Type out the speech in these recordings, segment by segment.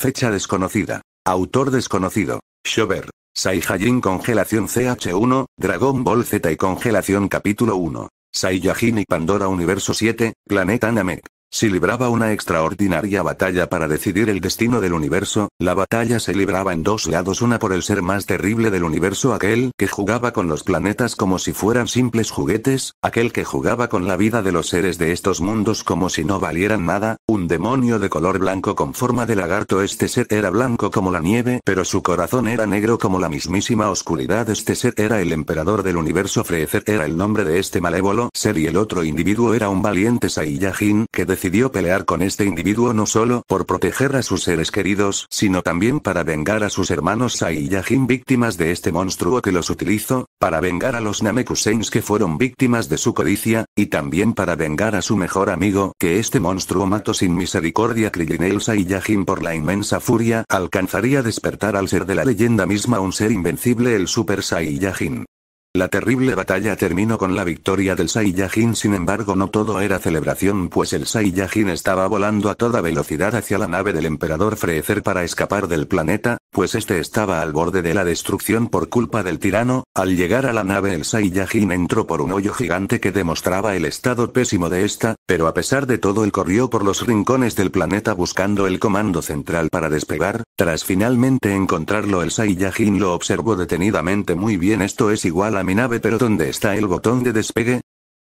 Fecha desconocida. Autor desconocido. Shover. Saiyajin Congelación CH1, Dragon Ball Z y Congelación Capítulo 1. Saiyajin y Pandora Universo 7, Planeta Namek. Si libraba una extraordinaria batalla para decidir el destino del universo, la batalla se libraba en dos lados, una por el ser más terrible del universo, aquel que jugaba con los planetas como si fueran simples juguetes, aquel que jugaba con la vida de los seres de estos mundos como si no valieran nada, un demonio de color blanco con forma de lagarto, este ser era blanco como la nieve, pero su corazón era negro como la mismísima oscuridad, este ser era el emperador del universo, Freezer era el nombre de este malévolo ser y el otro individuo era un valiente Saiyajin que decidió pelear con este individuo no solo por proteger a sus seres queridos, sino también para vengar a sus hermanos Saiyajin víctimas de este monstruo que los utilizó, para vengar a los Namekuseins que fueron víctimas de su codicia, y también para vengar a su mejor amigo que este monstruo mató sin misericordia Krillinel Sai Yajin por la inmensa furia alcanzaría despertar al ser de la leyenda misma un ser invencible el Super Saiyajin. La terrible batalla terminó con la victoria del Saiyajin sin embargo no todo era celebración pues el Saiyajin estaba volando a toda velocidad hacia la nave del emperador Freezer para escapar del planeta, pues este estaba al borde de la destrucción por culpa del tirano, al llegar a la nave el Saiyajin entró por un hoyo gigante que demostraba el estado pésimo de esta, pero a pesar de todo él corrió por los rincones del planeta buscando el comando central para despegar, tras finalmente encontrarlo el Saiyajin lo observó detenidamente muy bien esto es igual a mi nave pero ¿dónde está el botón de despegue?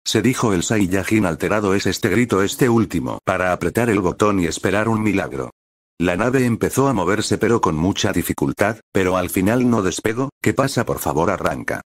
Se dijo el Saiyajin alterado es este grito este último para apretar el botón y esperar un milagro. La nave empezó a moverse pero con mucha dificultad, pero al final no despegó, ¿qué pasa por favor arranca?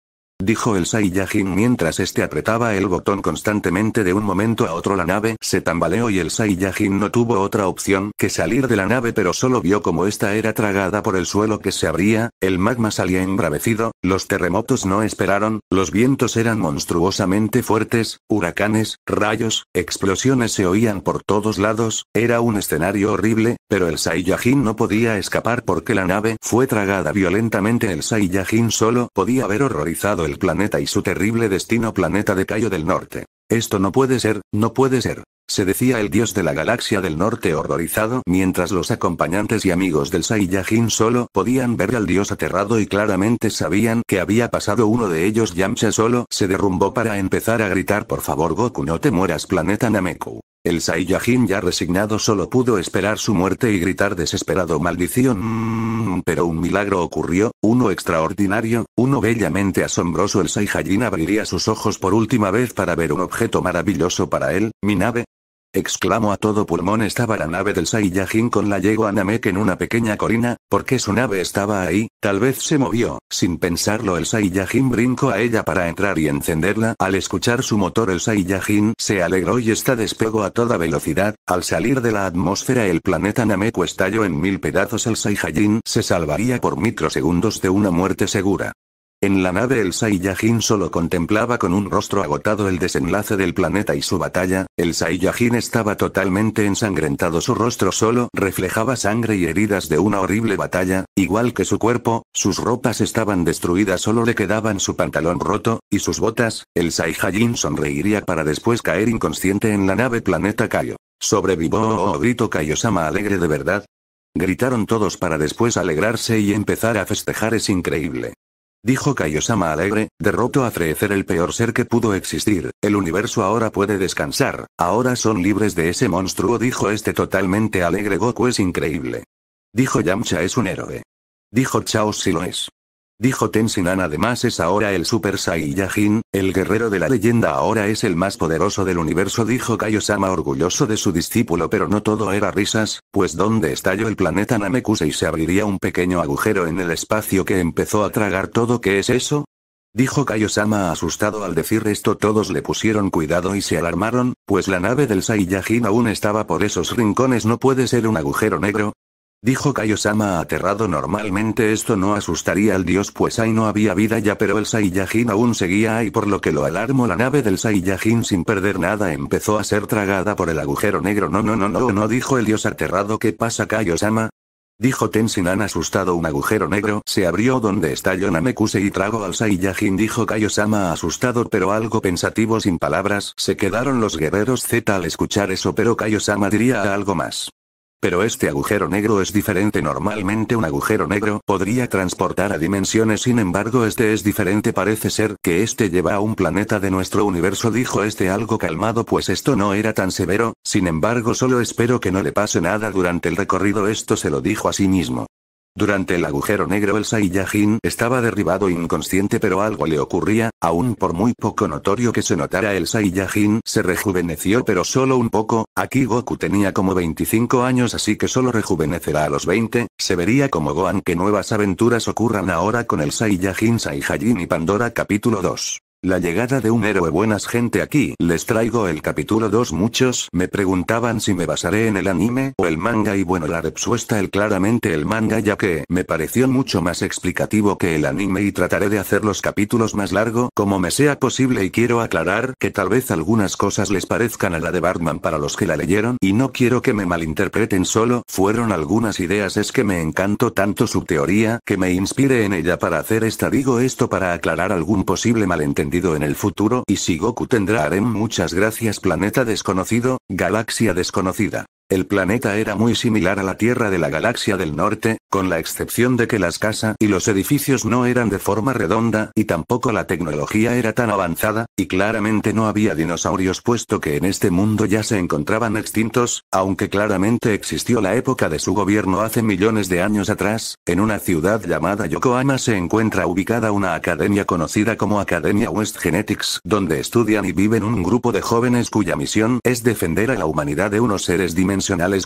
dijo el Saiyajin mientras este apretaba el botón constantemente de un momento a otro la nave se tambaleó y el Saiyajin no tuvo otra opción que salir de la nave pero solo vio como esta era tragada por el suelo que se abría, el magma salía embravecido, los terremotos no esperaron, los vientos eran monstruosamente fuertes, huracanes, rayos, explosiones se oían por todos lados, era un escenario horrible, pero el Saiyajin no podía escapar porque la nave fue tragada violentamente el Saiyajin solo podía haber horrorizado el planeta y su terrible destino planeta de Cayo del Norte. Esto no puede ser, no puede ser, se decía el dios de la galaxia del norte horrorizado mientras los acompañantes y amigos del Saiyajin solo podían ver al dios aterrado y claramente sabían que había pasado uno de ellos Yamcha solo se derrumbó para empezar a gritar por favor Goku no te mueras planeta Nameku. El Saiyajin ya resignado solo pudo esperar su muerte y gritar desesperado maldición. Mm, pero un milagro ocurrió, uno extraordinario, uno bellamente asombroso. El Saiyajin abriría sus ojos por última vez para ver un objeto maravilloso para él, mi nave, Exclamó a todo pulmón estaba la nave del Saiyajin con la yegua Namek en una pequeña colina, porque su nave estaba ahí, tal vez se movió, sin pensarlo el Saiyajin brincó a ella para entrar y encenderla, al escuchar su motor el Saiyajin se alegró y está despegó a toda velocidad, al salir de la atmósfera el planeta Namek estalló en mil pedazos el Saiyajin se salvaría por microsegundos de una muerte segura. En la nave el Saiyajin solo contemplaba con un rostro agotado el desenlace del planeta y su batalla, el Saiyajin estaba totalmente ensangrentado su rostro solo reflejaba sangre y heridas de una horrible batalla, igual que su cuerpo, sus ropas estaban destruidas solo le quedaban su pantalón roto, y sus botas, el Saiyajin sonreiría para después caer inconsciente en la nave planeta Kaio. ¿Sobrevivó o oh, oh, oh, grito Kaiosama alegre de verdad. Gritaron todos para después alegrarse y empezar a festejar es increíble. Dijo Kaiosama alegre, derrotó a Frecer el peor ser que pudo existir, el universo ahora puede descansar, ahora son libres de ese monstruo dijo este totalmente alegre Goku es increíble. Dijo Yamcha es un héroe. Dijo Chaos si lo es. Dijo Tenzinan además es ahora el Super Saiyajin, el guerrero de la leyenda ahora es el más poderoso del universo dijo Kaiosama orgulloso de su discípulo pero no todo era risas, pues donde estalló el planeta Namekusei se abriría un pequeño agujero en el espacio que empezó a tragar todo ¿qué es eso? Dijo Kaiosama asustado al decir esto todos le pusieron cuidado y se alarmaron, pues la nave del Saiyajin aún estaba por esos rincones no puede ser un agujero negro, Dijo Kaiosama aterrado normalmente esto no asustaría al dios pues ahí no había vida ya pero el Saiyajin aún seguía ahí por lo que lo alarmó la nave del Saiyajin sin perder nada empezó a ser tragada por el agujero negro no no no no no dijo el dios aterrado ¿qué pasa Kaiosama? Dijo Tenshinhan asustado un agujero negro se abrió donde estalló Yonamekuse y trago al Saiyajin dijo Kaiosama asustado pero algo pensativo sin palabras se quedaron los guerreros Z al escuchar eso pero Kaiosama diría algo más. Pero este agujero negro es diferente normalmente un agujero negro podría transportar a dimensiones sin embargo este es diferente parece ser que este lleva a un planeta de nuestro universo dijo este algo calmado pues esto no era tan severo, sin embargo solo espero que no le pase nada durante el recorrido esto se lo dijo a sí mismo. Durante el agujero negro el Saiyajin estaba derribado inconsciente pero algo le ocurría, aún por muy poco notorio que se notara el Saiyajin se rejuveneció pero solo un poco, aquí Goku tenía como 25 años así que solo rejuvenecerá a los 20, se vería como Gohan que nuevas aventuras ocurran ahora con el Saiyajin Saiyajin y Pandora capítulo 2. La llegada de un héroe buenas gente aquí. Les traigo el capítulo 2 muchos me preguntaban si me basaré en el anime o el manga y bueno la respuesta es claramente el manga ya que me pareció mucho más explicativo que el anime y trataré de hacer los capítulos más largo como me sea posible y quiero aclarar que tal vez algunas cosas les parezcan a la de Batman para los que la leyeron y no quiero que me malinterpreten solo fueron algunas ideas es que me encantó tanto su teoría que me inspire en ella para hacer esta digo esto para aclarar algún posible malentendido en el futuro y si Goku tendrá harem muchas gracias planeta desconocido, galaxia desconocida. El planeta era muy similar a la Tierra de la Galaxia del Norte, con la excepción de que las casas y los edificios no eran de forma redonda y tampoco la tecnología era tan avanzada, y claramente no había dinosaurios puesto que en este mundo ya se encontraban extintos, aunque claramente existió la época de su gobierno hace millones de años atrás, en una ciudad llamada Yokohama se encuentra ubicada una academia conocida como Academia West Genetics, donde estudian y viven un grupo de jóvenes cuya misión es defender a la humanidad de unos seres dimensionales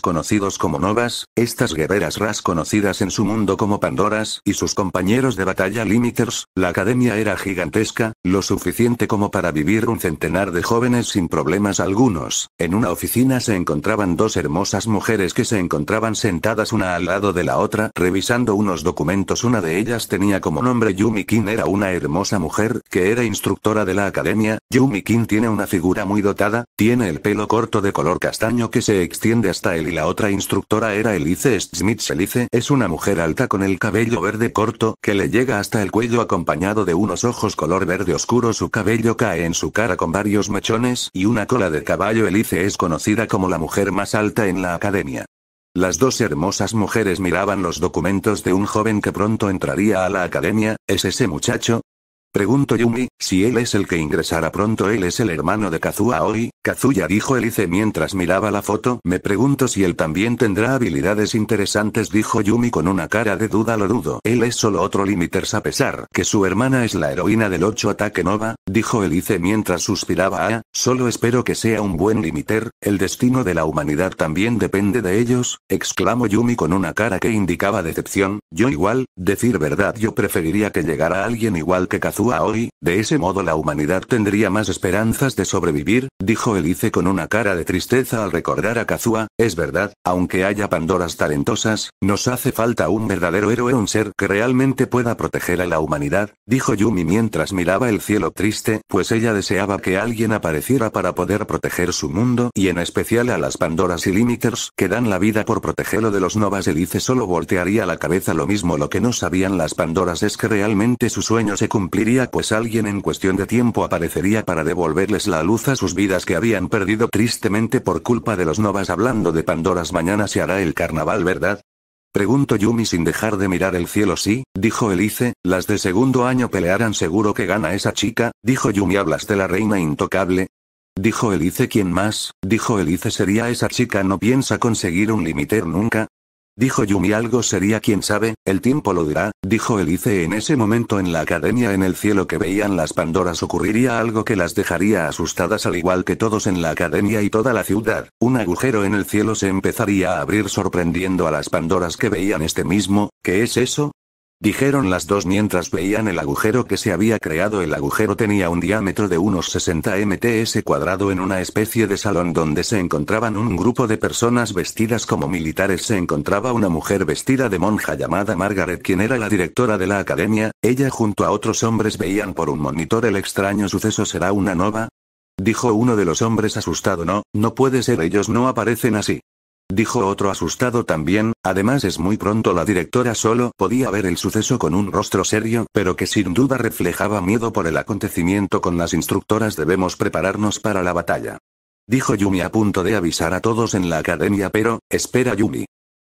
conocidos como novas, estas guerreras ras conocidas en su mundo como Pandoras y sus compañeros de batalla Limiters, la academia era gigantesca, lo suficiente como para vivir un centenar de jóvenes sin problemas algunos. En una oficina se encontraban dos hermosas mujeres que se encontraban sentadas una al lado de la otra, revisando unos documentos. Una de ellas tenía como nombre Yumi Kin, era una hermosa mujer que era instructora de la academia. Yumi Kin tiene una figura muy dotada, tiene el pelo corto de color castaño que se extiende de hasta él y la otra instructora era Elise Smith. Elise es una mujer alta con el cabello verde corto que le llega hasta el cuello acompañado de unos ojos color verde oscuro. Su cabello cae en su cara con varios mechones y una cola de caballo. Elise es conocida como la mujer más alta en la academia. Las dos hermosas mujeres miraban los documentos de un joven que pronto entraría a la academia, ¿es ese muchacho? Pregunto Yumi, si él es el que ingresará pronto él es el hermano de Kazuya hoy, Kazuya dijo Elice mientras miraba la foto me pregunto si él también tendrá habilidades interesantes dijo Yumi con una cara de duda lo dudo él es solo otro limiters a pesar que su hermana es la heroína del 8 ataque nova, dijo Elice mientras suspiraba ah, solo espero que sea un buen limiter, el destino de la humanidad también depende de ellos, exclamó Yumi con una cara que indicaba decepción, yo igual, decir verdad yo preferiría que llegara alguien igual que Kazuya hoy, de ese modo la humanidad tendría más esperanzas de sobrevivir, dijo Elice con una cara de tristeza al recordar a Kazua, es verdad, aunque haya Pandoras talentosas, nos hace falta un verdadero héroe, un ser que realmente pueda proteger a la humanidad, dijo Yumi mientras miraba el cielo triste, pues ella deseaba que alguien apareciera para poder proteger su mundo y en especial a las Pandoras y Limiters que dan la vida por protegerlo de los Novas. Elice solo voltearía la cabeza lo mismo lo que no sabían las Pandoras es que realmente su sueño se cumpliría pues alguien en cuestión de tiempo aparecería para devolverles la luz a sus vidas que habían perdido tristemente por culpa de los novas hablando de Pandoras mañana se hará el carnaval ¿verdad? Preguntó Yumi sin dejar de mirar el cielo sí, dijo Elice, las de segundo año pelearán seguro que gana esa chica, dijo Yumi hablas de la reina intocable, Dijo Elice ¿quién más? Dijo Elice sería esa chica no piensa conseguir un limiter nunca, Dijo Yumi algo sería quien sabe, el tiempo lo dirá, dijo Elise en ese momento en la academia en el cielo que veían las Pandoras ocurriría algo que las dejaría asustadas al igual que todos en la academia y toda la ciudad, un agujero en el cielo se empezaría a abrir sorprendiendo a las Pandoras que veían este mismo, ¿qué es eso? Dijeron las dos mientras veían el agujero que se había creado. El agujero tenía un diámetro de unos 60 mts cuadrado en una especie de salón donde se encontraban un grupo de personas vestidas como militares. Se encontraba una mujer vestida de monja llamada Margaret, quien era la directora de la academia. Ella junto a otros hombres veían por un monitor el extraño suceso. ¿Será una nova? Dijo uno de los hombres asustado. No, no puede ser. Ellos no aparecen así dijo otro asustado también, además es muy pronto la directora solo podía ver el suceso con un rostro serio, pero que sin duda reflejaba miedo por el acontecimiento con las instructoras debemos prepararnos para la batalla. Dijo Yumi a punto de avisar a todos en la academia pero, espera Yumi.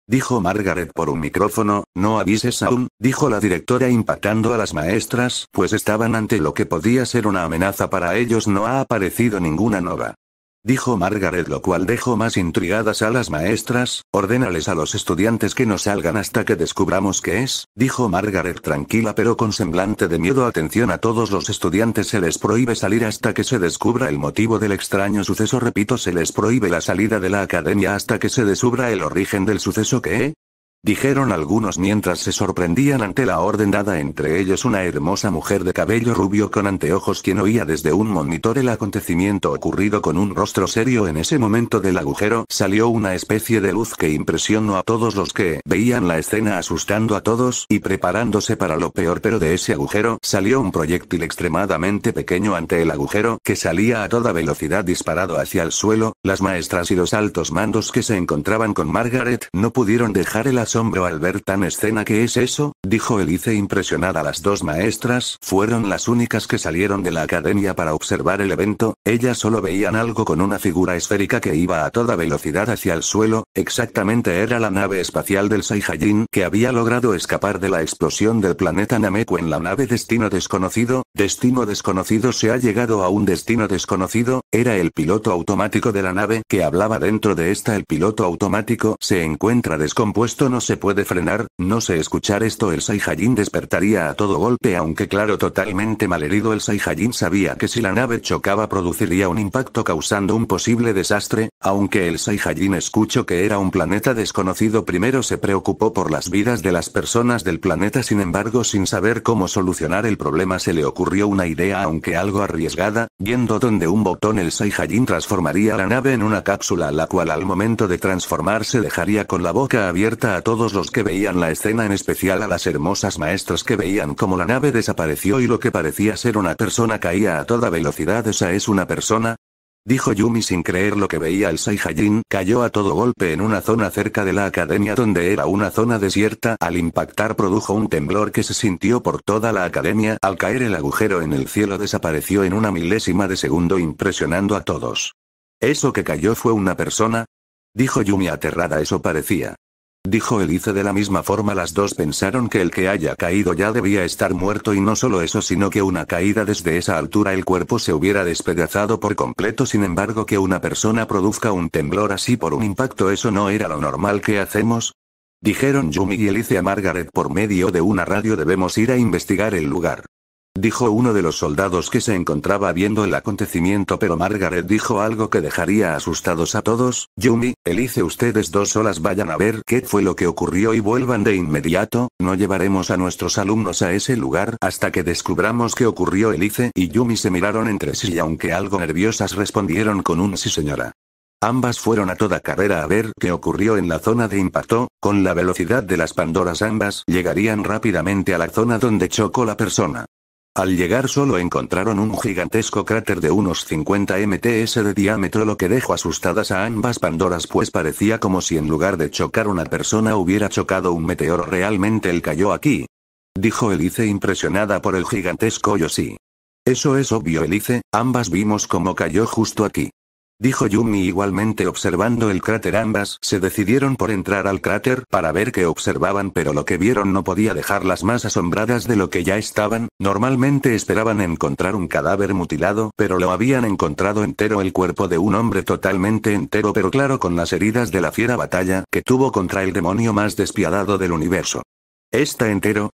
Dijo Margaret por un micrófono, no avises aún, dijo la directora impactando a las maestras, pues estaban ante lo que podía ser una amenaza para ellos no ha aparecido ninguna nova dijo Margaret, lo cual dejó más intrigadas a las maestras, ordénales a los estudiantes que no salgan hasta que descubramos qué es, dijo Margaret tranquila pero con semblante de miedo. Atención a todos los estudiantes se les prohíbe salir hasta que se descubra el motivo del extraño suceso. Repito, se les prohíbe la salida de la academia hasta que se descubra el origen del suceso que, dijeron algunos mientras se sorprendían ante la orden dada entre ellos una hermosa mujer de cabello rubio con anteojos quien oía desde un monitor el acontecimiento ocurrido con un rostro serio en ese momento del agujero salió una especie de luz que impresionó a todos los que veían la escena asustando a todos y preparándose para lo peor pero de ese agujero salió un proyectil extremadamente pequeño ante el agujero que salía a toda velocidad disparado hacia el suelo, las maestras y los altos mandos que se encontraban con Margaret no pudieron dejar el asunto asombro al ver tan escena que es eso, dijo Elise impresionada. Las dos maestras fueron las únicas que salieron de la academia para observar el evento, ellas solo veían algo con una figura esférica que iba a toda velocidad hacia el suelo, exactamente era la nave espacial del Saiyajin que había logrado escapar de la explosión del planeta Nameku en la nave Destino Desconocido, Destino Desconocido se ha llegado a un destino desconocido, era el piloto automático de la nave que hablaba dentro de esta el piloto automático se encuentra descompuesto no se puede frenar, no sé escuchar esto el Saiyajin despertaría a todo golpe aunque claro totalmente malherido el Saiyajin sabía que si la nave chocaba produciría un impacto causando un posible desastre, aunque el Saiyajin escuchó que era un planeta desconocido primero se preocupó por las vidas de las personas del planeta sin embargo sin saber cómo solucionar el problema se le ocurrió una idea aunque algo arriesgada, Yendo donde un botón el Saiyajin transformaría la nave en una cápsula la cual al momento de transformarse dejaría con la boca abierta a todos los que veían la escena en especial a las hermosas maestras que veían como la nave desapareció y lo que parecía ser una persona caía a toda velocidad. ¿Esa es una persona? Dijo Yumi sin creer lo que veía el Saiyajin, cayó a todo golpe en una zona cerca de la academia donde era una zona desierta, al impactar produjo un temblor que se sintió por toda la academia, al caer el agujero en el cielo desapareció en una milésima de segundo impresionando a todos. ¿Eso que cayó fue una persona? Dijo Yumi aterrada, eso parecía. Dijo Elise de la misma forma las dos pensaron que el que haya caído ya debía estar muerto y no solo eso sino que una caída desde esa altura el cuerpo se hubiera despedazado por completo sin embargo que una persona produzca un temblor así por un impacto eso no era lo normal que hacemos. Dijeron Yumi y Elise a Margaret por medio de una radio debemos ir a investigar el lugar dijo uno de los soldados que se encontraba viendo el acontecimiento pero Margaret dijo algo que dejaría asustados a todos, Yumi, Elice ustedes dos solas vayan a ver qué fue lo que ocurrió y vuelvan de inmediato, no llevaremos a nuestros alumnos a ese lugar hasta que descubramos qué ocurrió Elice y Yumi se miraron entre sí y aunque algo nerviosas respondieron con un sí señora. Ambas fueron a toda carrera a ver qué ocurrió en la zona de impacto, con la velocidad de las Pandoras ambas llegarían rápidamente a la zona donde chocó la persona. Al llegar solo encontraron un gigantesco cráter de unos 50 mts de diámetro lo que dejó asustadas a ambas Pandoras pues parecía como si en lugar de chocar una persona hubiera chocado un meteoro realmente él cayó aquí. Dijo Elice impresionada por el gigantesco Yoshi. Eso es obvio Elise, ambas vimos cómo cayó justo aquí. Dijo Yumi igualmente observando el cráter ambas se decidieron por entrar al cráter para ver qué observaban pero lo que vieron no podía dejarlas más asombradas de lo que ya estaban, normalmente esperaban encontrar un cadáver mutilado pero lo habían encontrado entero el cuerpo de un hombre totalmente entero pero claro con las heridas de la fiera batalla que tuvo contra el demonio más despiadado del universo. Está entero,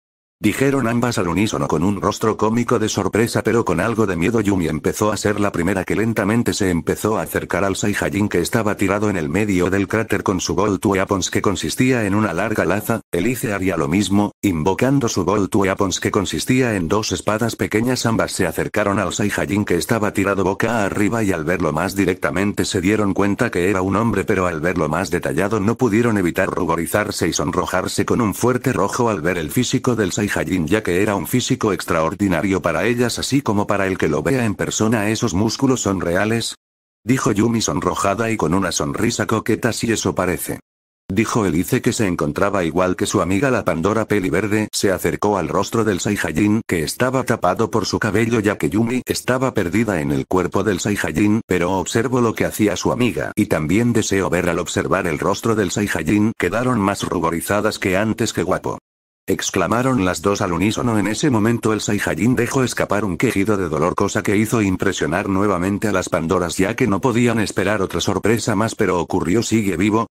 Dijeron ambas al unísono con un rostro cómico de sorpresa pero con algo de miedo Yumi empezó a ser la primera que lentamente se empezó a acercar al Saiyajin que estaba tirado en el medio del cráter con su bolt weapons que consistía en una larga laza, Elice haría lo mismo, invocando su bolt weapons que consistía en dos espadas pequeñas ambas se acercaron al Saiyajin que estaba tirado boca arriba y al verlo más directamente se dieron cuenta que era un hombre pero al verlo más detallado no pudieron evitar ruborizarse y sonrojarse con un fuerte rojo al ver el físico del Saiyajin ya que era un físico extraordinario para ellas así como para el que lo vea en persona esos músculos son reales? Dijo Yumi sonrojada y con una sonrisa coqueta si eso parece. Dijo Elice que se encontraba igual que su amiga la Pandora peli verde. se acercó al rostro del Saiyajin que estaba tapado por su cabello ya que Yumi estaba perdida en el cuerpo del Saiyajin, pero observo lo que hacía su amiga y también deseo ver al observar el rostro del Saiyajin quedaron más ruborizadas que antes que guapo exclamaron las dos al unísono. En ese momento el Saiyajin dejó escapar un quejido de dolor cosa que hizo impresionar nuevamente a las Pandoras ya que no podían esperar otra sorpresa más pero ocurrió sigue vivo,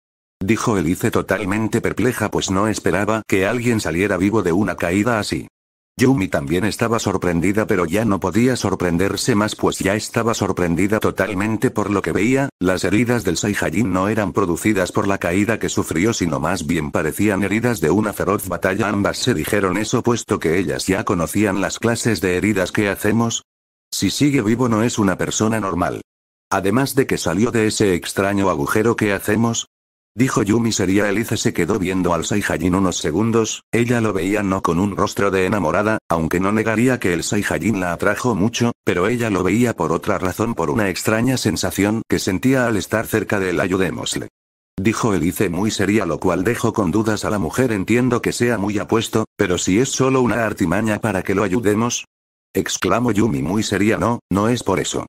dijo Elice totalmente perpleja pues no esperaba que alguien saliera vivo de una caída así. Yumi también estaba sorprendida pero ya no podía sorprenderse más pues ya estaba sorprendida totalmente por lo que veía, las heridas del Saiyajin no eran producidas por la caída que sufrió sino más bien parecían heridas de una feroz batalla ambas se dijeron eso puesto que ellas ya conocían las clases de heridas que hacemos. Si sigue vivo no es una persona normal. Además de que salió de ese extraño agujero que hacemos, Dijo Yumi seria. elice se quedó viendo al Saiyajin unos segundos, ella lo veía no con un rostro de enamorada, aunque no negaría que el Saiyajin la atrajo mucho, pero ella lo veía por otra razón por una extraña sensación que sentía al estar cerca del ayudémosle. Dijo Elice muy seria lo cual dejó con dudas a la mujer entiendo que sea muy apuesto, pero si es solo una artimaña para que lo ayudemos. Exclamó Yumi muy seria no, no es por eso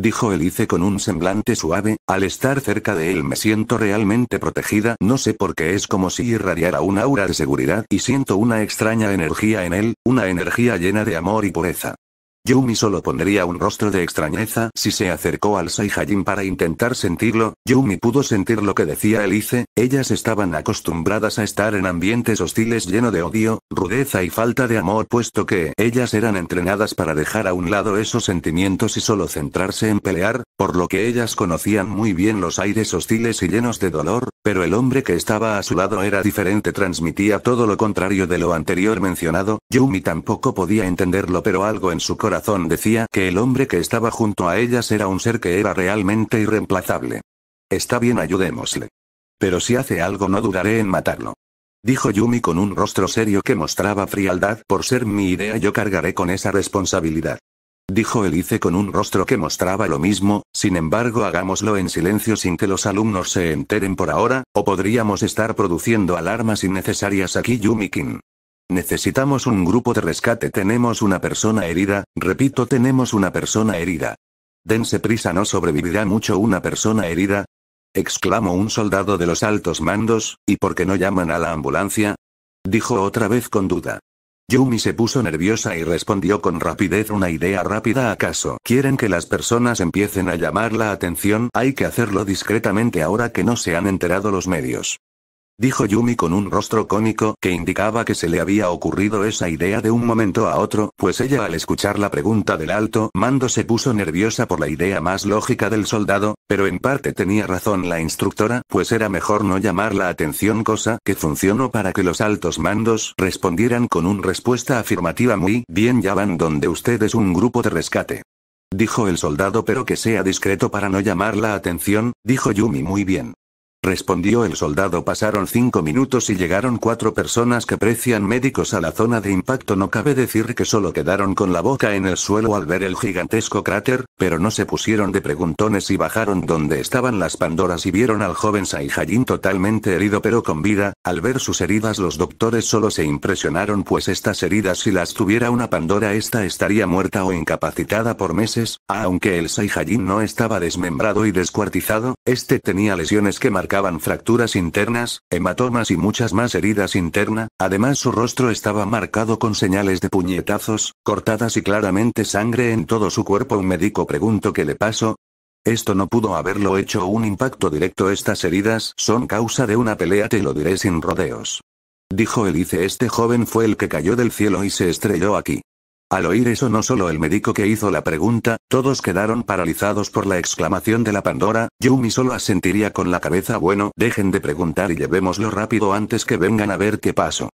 dijo Elice con un semblante suave, al estar cerca de él me siento realmente protegida, no sé por qué es como si irradiara un aura de seguridad y siento una extraña energía en él, una energía llena de amor y pureza. Yumi solo pondría un rostro de extrañeza si se acercó al Saiyajin para intentar sentirlo, Yumi pudo sentir lo que decía Elise, ellas estaban acostumbradas a estar en ambientes hostiles lleno de odio, rudeza y falta de amor puesto que ellas eran entrenadas para dejar a un lado esos sentimientos y solo centrarse en pelear, por lo que ellas conocían muy bien los aires hostiles y llenos de dolor, pero el hombre que estaba a su lado era diferente transmitía todo lo contrario de lo anterior mencionado, Yumi tampoco podía entenderlo pero algo en su corazón Razón decía que el hombre que estaba junto a ellas era un ser que era realmente irreemplazable. Está bien, ayudémosle. Pero si hace algo no duraré en matarlo. Dijo Yumi con un rostro serio que mostraba frialdad, por ser mi idea yo cargaré con esa responsabilidad. Dijo Elise con un rostro que mostraba lo mismo, sin embargo hagámoslo en silencio sin que los alumnos se enteren por ahora, o podríamos estar produciendo alarmas innecesarias aquí Yumi-kin. Necesitamos un grupo de rescate. Tenemos una persona herida, repito, tenemos una persona herida. Dense prisa, no sobrevivirá mucho una persona herida. exclamó un soldado de los altos mandos, ¿y por qué no llaman a la ambulancia? dijo otra vez con duda. Yumi se puso nerviosa y respondió con rapidez una idea rápida acaso. ¿Quieren que las personas empiecen a llamar la atención? Hay que hacerlo discretamente ahora que no se han enterado los medios dijo Yumi con un rostro cómico que indicaba que se le había ocurrido esa idea de un momento a otro, pues ella al escuchar la pregunta del alto mando se puso nerviosa por la idea más lógica del soldado, pero en parte tenía razón la instructora, pues era mejor no llamar la atención cosa que funcionó para que los altos mandos respondieran con una respuesta afirmativa muy bien ya van donde ustedes un grupo de rescate. Dijo el soldado pero que sea discreto para no llamar la atención, dijo Yumi muy bien. Respondió el soldado. Pasaron cinco minutos y llegaron cuatro personas que precian médicos a la zona de impacto. No cabe decir que solo quedaron con la boca en el suelo al ver el gigantesco cráter, pero no se pusieron de preguntones y bajaron donde estaban las Pandoras y vieron al joven Saiyajin totalmente herido pero con vida. Al ver sus heridas los doctores solo se impresionaron pues estas heridas si las tuviera una Pandora esta estaría muerta o incapacitada por meses, aunque el Saiyajin no estaba desmembrado y descuartizado, este tenía lesiones que marcaban marcaban fracturas internas, hematomas y muchas más heridas interna, además su rostro estaba marcado con señales de puñetazos, cortadas y claramente sangre en todo su cuerpo. Un médico preguntó qué le pasó, esto no pudo haberlo hecho un impacto directo. Estas heridas son causa de una pelea, te lo diré sin rodeos. Dijo Elice, este joven fue el que cayó del cielo y se estrelló aquí. Al oír eso no solo el médico que hizo la pregunta, todos quedaron paralizados por la exclamación de la Pandora, Yumi solo asentiría con la cabeza bueno, dejen de preguntar y llevémoslo rápido antes que vengan a ver qué pasó.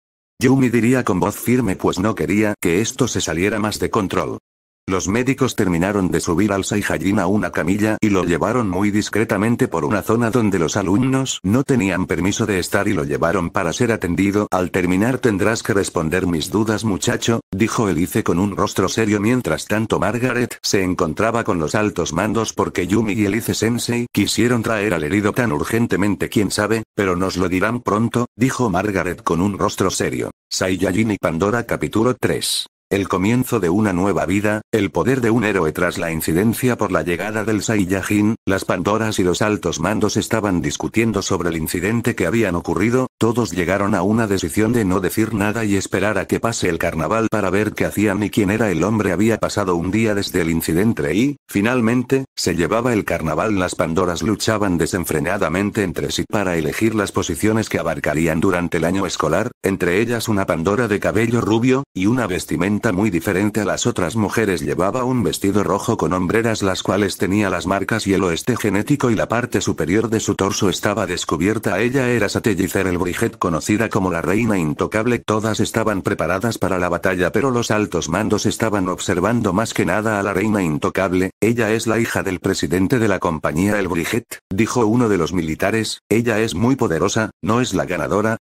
Yumi diría con voz firme pues no quería que esto se saliera más de control. Los médicos terminaron de subir al Saiyajin a una camilla y lo llevaron muy discretamente por una zona donde los alumnos no tenían permiso de estar y lo llevaron para ser atendido. Al terminar tendrás que responder mis dudas muchacho, dijo Elise con un rostro serio mientras tanto Margaret se encontraba con los altos mandos porque Yumi y Elise Sensei quisieron traer al herido tan urgentemente quién sabe, pero nos lo dirán pronto, dijo Margaret con un rostro serio. Saiyajin y Pandora capítulo 3 el comienzo de una nueva vida, el poder de un héroe tras la incidencia por la llegada del Saiyajin, las Pandoras y los altos mandos estaban discutiendo sobre el incidente que habían ocurrido, todos llegaron a una decisión de no decir nada y esperar a que pase el carnaval para ver qué hacían y quién era el hombre había pasado un día desde el incidente y, finalmente, se llevaba el carnaval las Pandoras luchaban desenfrenadamente entre sí para elegir las posiciones que abarcarían durante el año escolar, entre ellas una Pandora de cabello rubio, y una vestimenta muy diferente a las otras mujeres llevaba un vestido rojo con hombreras las cuales tenía las marcas y el oeste genético y la parte superior de su torso estaba descubierta. Ella era Satellicer el Briget conocida como la reina intocable. Todas estaban preparadas para la batalla pero los altos mandos estaban observando más que nada a la reina intocable. Ella es la hija del presidente de la compañía el Briget, dijo uno de los militares, ella es muy poderosa, no es la ganadora,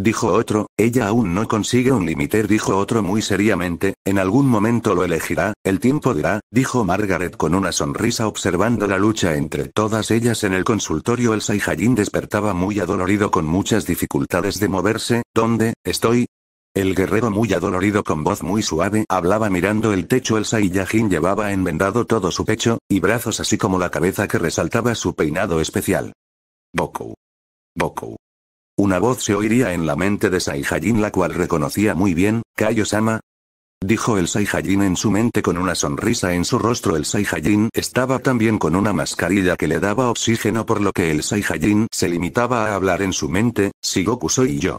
Dijo otro, ella aún no consigue un límite, dijo otro muy seriamente, en algún momento lo elegirá, el tiempo dirá, dijo Margaret con una sonrisa observando la lucha entre todas ellas en el consultorio. El Saiyajin despertaba muy adolorido con muchas dificultades de moverse, ¿dónde, estoy? El guerrero muy adolorido con voz muy suave hablaba mirando el techo. El Saiyajin llevaba envendado todo su pecho, y brazos así como la cabeza que resaltaba su peinado especial. Boku. Boku. Una voz se oiría en la mente de Saiyajin la cual reconocía muy bien, Kaiosama. sama Dijo el Saiyajin en su mente con una sonrisa en su rostro el Saiyajin estaba también con una mascarilla que le daba oxígeno por lo que el Saiyajin se limitaba a hablar en su mente, si Goku soy yo.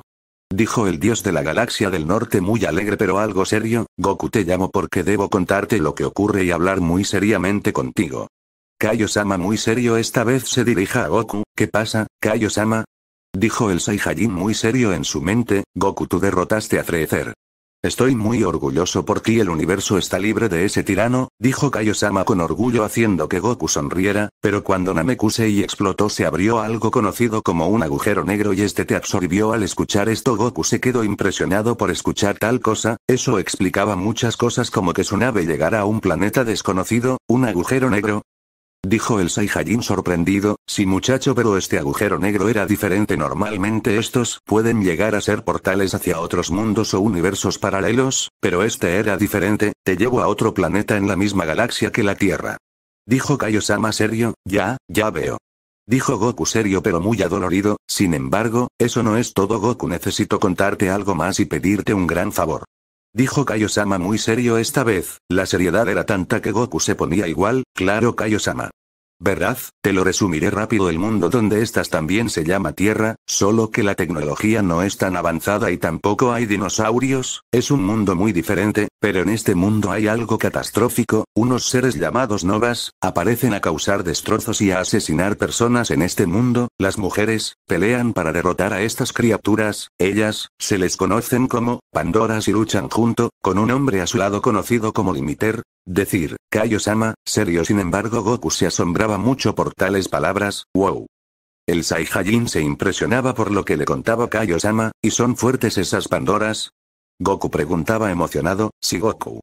Dijo el dios de la galaxia del norte muy alegre pero algo serio, Goku te llamo porque debo contarte lo que ocurre y hablar muy seriamente contigo. Kaio-sama muy serio esta vez se dirija a Goku, ¿qué pasa, Kaiosama. sama Dijo el Saiyajin muy serio en su mente, Goku tú derrotaste a Freezer. Estoy muy orgulloso por ti el universo está libre de ese tirano, dijo Kaiosama con orgullo haciendo que Goku sonriera, pero cuando Namekusei explotó se abrió algo conocido como un agujero negro y este te absorbió al escuchar esto Goku se quedó impresionado por escuchar tal cosa, eso explicaba muchas cosas como que su nave llegara a un planeta desconocido, un agujero negro, Dijo el Saiyajin sorprendido, si muchacho pero este agujero negro era diferente normalmente estos pueden llegar a ser portales hacia otros mundos o universos paralelos, pero este era diferente, te llevo a otro planeta en la misma galaxia que la Tierra. Dijo Kaiosama serio, ya, ya veo. Dijo Goku serio pero muy adolorido, sin embargo, eso no es todo Goku necesito contarte algo más y pedirte un gran favor. Dijo Kaiosama muy serio esta vez, la seriedad era tanta que Goku se ponía igual, claro Kaiosama. ¿Verdad? Te lo resumiré rápido el mundo donde estás también se llama Tierra, solo que la tecnología no es tan avanzada y tampoco hay dinosaurios, es un mundo muy diferente, pero en este mundo hay algo catastrófico, unos seres llamados novas, aparecen a causar destrozos y a asesinar personas en este mundo, las mujeres, pelean para derrotar a estas criaturas, ellas, se les conocen como, Pandoras y luchan junto, con un hombre a su lado conocido como Limiter, decir, Kaiosama, serio sin embargo Goku se asombraba mucho por tales palabras, wow. El Saiyajin se impresionaba por lo que le contaba Kaiosama, y son fuertes esas Pandoras, Goku preguntaba emocionado, si Goku.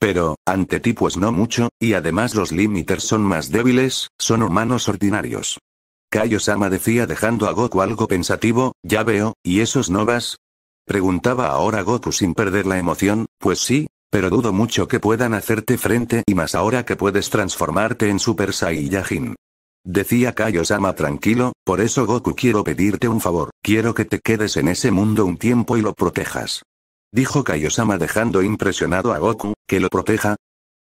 Pero, ante ti pues no mucho, y además los límites son más débiles, son humanos ordinarios. Kaiosama decía dejando a Goku algo pensativo, ya veo, ¿y esos novas? Preguntaba ahora Goku sin perder la emoción, pues sí, pero dudo mucho que puedan hacerte frente y más ahora que puedes transformarte en Super Saiyajin. Decía Kaiosama tranquilo, por eso Goku quiero pedirte un favor, quiero que te quedes en ese mundo un tiempo y lo protejas. Dijo Kaiosama dejando impresionado a Goku, que lo proteja.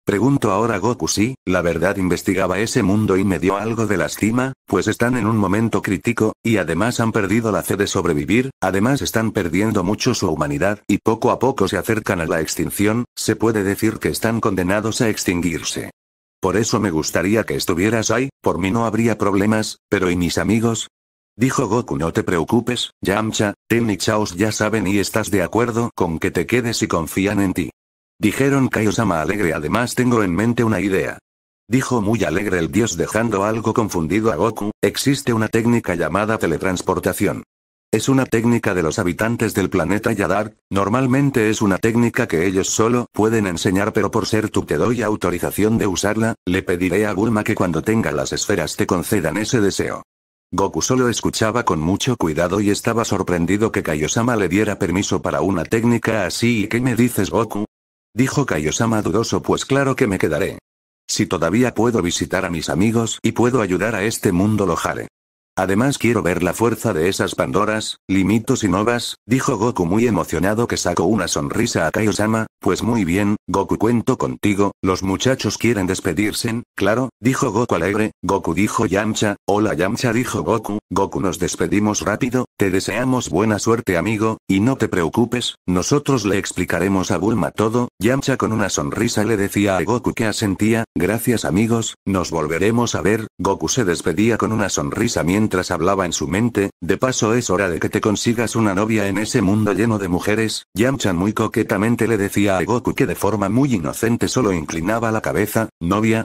Pregunto ahora Goku si, la verdad investigaba ese mundo y me dio algo de lástima, pues están en un momento crítico, y además han perdido la fe de sobrevivir, además están perdiendo mucho su humanidad, y poco a poco se acercan a la extinción, se puede decir que están condenados a extinguirse. Por eso me gustaría que estuvieras ahí, por mí no habría problemas, pero ¿y mis amigos? Dijo Goku no te preocupes, Yamcha, Ten y Chaos ya saben y estás de acuerdo con que te quedes y confían en ti. Dijeron Kaiosama alegre además tengo en mente una idea. Dijo muy alegre el dios dejando algo confundido a Goku, existe una técnica llamada teletransportación. Es una técnica de los habitantes del planeta Yadar, normalmente es una técnica que ellos solo pueden enseñar pero por ser tú te doy autorización de usarla, le pediré a Bulma que cuando tenga las esferas te concedan ese deseo. Goku solo escuchaba con mucho cuidado y estaba sorprendido que Kaiosama le diera permiso para una técnica así. ¿Y qué me dices Goku? Dijo Kaiosama dudoso pues claro que me quedaré. Si todavía puedo visitar a mis amigos y puedo ayudar a este mundo lo haré. Además quiero ver la fuerza de esas Pandoras, Limitos y Novas, dijo Goku muy emocionado que sacó una sonrisa a Kaiosama, pues muy bien, Goku cuento contigo, los muchachos quieren despedirse, claro, dijo Goku alegre, Goku dijo Yamcha, hola Yamcha dijo Goku, Goku nos despedimos rápido, te deseamos buena suerte amigo, y no te preocupes, nosotros le explicaremos a Bulma todo, Yamcha con una sonrisa le decía a Goku que asentía, gracias amigos, nos volveremos a ver, Goku se despedía con una sonrisa mientras mientras hablaba en su mente, de paso es hora de que te consigas una novia en ese mundo lleno de mujeres, Yamcha muy coquetamente le decía a Goku que de forma muy inocente solo inclinaba la cabeza, novia,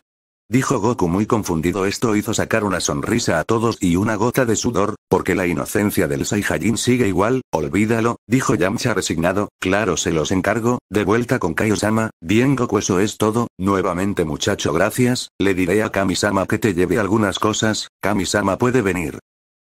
Dijo Goku muy confundido esto hizo sacar una sonrisa a todos y una gota de sudor, porque la inocencia del Saiyajin sigue igual, olvídalo, dijo Yamcha resignado, claro se los encargo, de vuelta con Kaiosama, bien Goku eso es todo, nuevamente muchacho gracias, le diré a Kamisama que te lleve algunas cosas, Kamisama puede venir.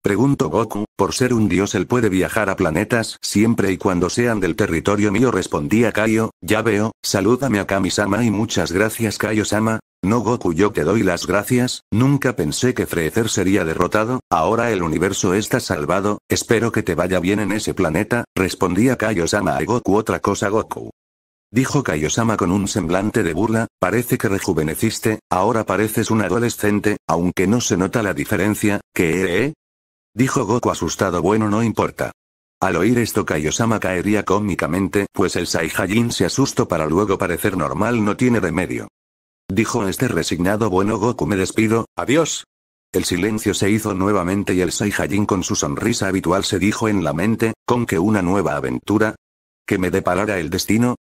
Pregunto Goku, por ser un dios él puede viajar a planetas siempre y cuando sean del territorio mío respondía Kaio, ya veo, salúdame a Kamisama y muchas gracias Kaiosama. No Goku yo te doy las gracias, nunca pensé que Freezer sería derrotado, ahora el universo está salvado, espero que te vaya bien en ese planeta, respondía Kaiosama a Goku otra cosa Goku. Dijo Kaiosama con un semblante de burla, parece que rejuveneciste, ahora pareces un adolescente, aunque no se nota la diferencia, ¿qué eh? Dijo Goku asustado bueno no importa. Al oír esto Kaiosama caería cómicamente, pues el Saiyajin se asustó para luego parecer normal no tiene remedio. Dijo este resignado bueno Goku me despido, adiós. El silencio se hizo nuevamente y el Saiyajin con su sonrisa habitual se dijo en la mente, con que una nueva aventura, que me deparara el destino,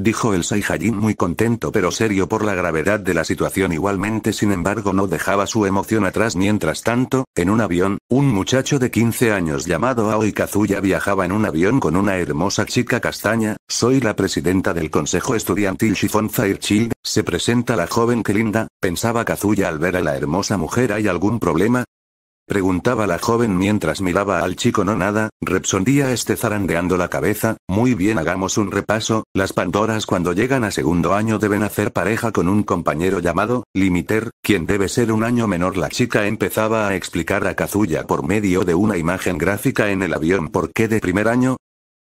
Dijo el Saiyajin muy contento pero serio por la gravedad de la situación igualmente sin embargo no dejaba su emoción atrás mientras tanto, en un avión, un muchacho de 15 años llamado Aoi Kazuya viajaba en un avión con una hermosa chica castaña, soy la presidenta del consejo estudiantil Shifon Fairchild, se presenta la joven que linda, pensaba Kazuya al ver a la hermosa mujer hay algún problema, Preguntaba la joven mientras miraba al chico no nada, repsondía este zarandeando la cabeza, muy bien hagamos un repaso, las Pandoras cuando llegan a segundo año deben hacer pareja con un compañero llamado, Limiter, quien debe ser un año menor la chica empezaba a explicar a Kazuya por medio de una imagen gráfica en el avión por qué de primer año,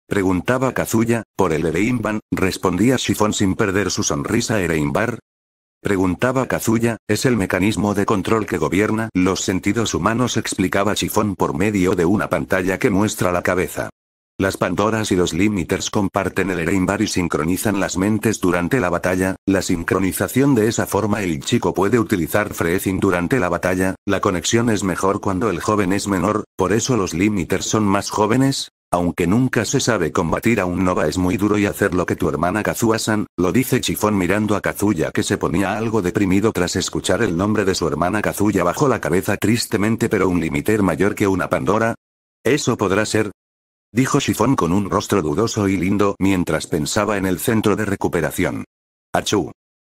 Preguntaba Kazuya, por el ereimban, respondía Shifon sin perder su sonrisa ereimbar, Preguntaba Kazuya, ¿es el mecanismo de control que gobierna los sentidos humanos? explicaba Chifón por medio de una pantalla que muestra la cabeza. Las Pandoras y los Limiters comparten el Ereimbar y sincronizan las mentes durante la batalla. La sincronización de esa forma el chico puede utilizar Freezing durante la batalla. La conexión es mejor cuando el joven es menor, por eso los Limiters son más jóvenes, aunque nunca se sabe combatir a un Nova es muy duro y hacer lo que tu hermana Kazuasan lo dice Chifón mirando a Kazuya que se ponía algo deprimido tras escuchar el nombre de su hermana Kazuya bajo la cabeza tristemente pero un limiter mayor que una Pandora. ¿Eso podrá ser? Dijo Chifón con un rostro dudoso y lindo mientras pensaba en el centro de recuperación. Achú.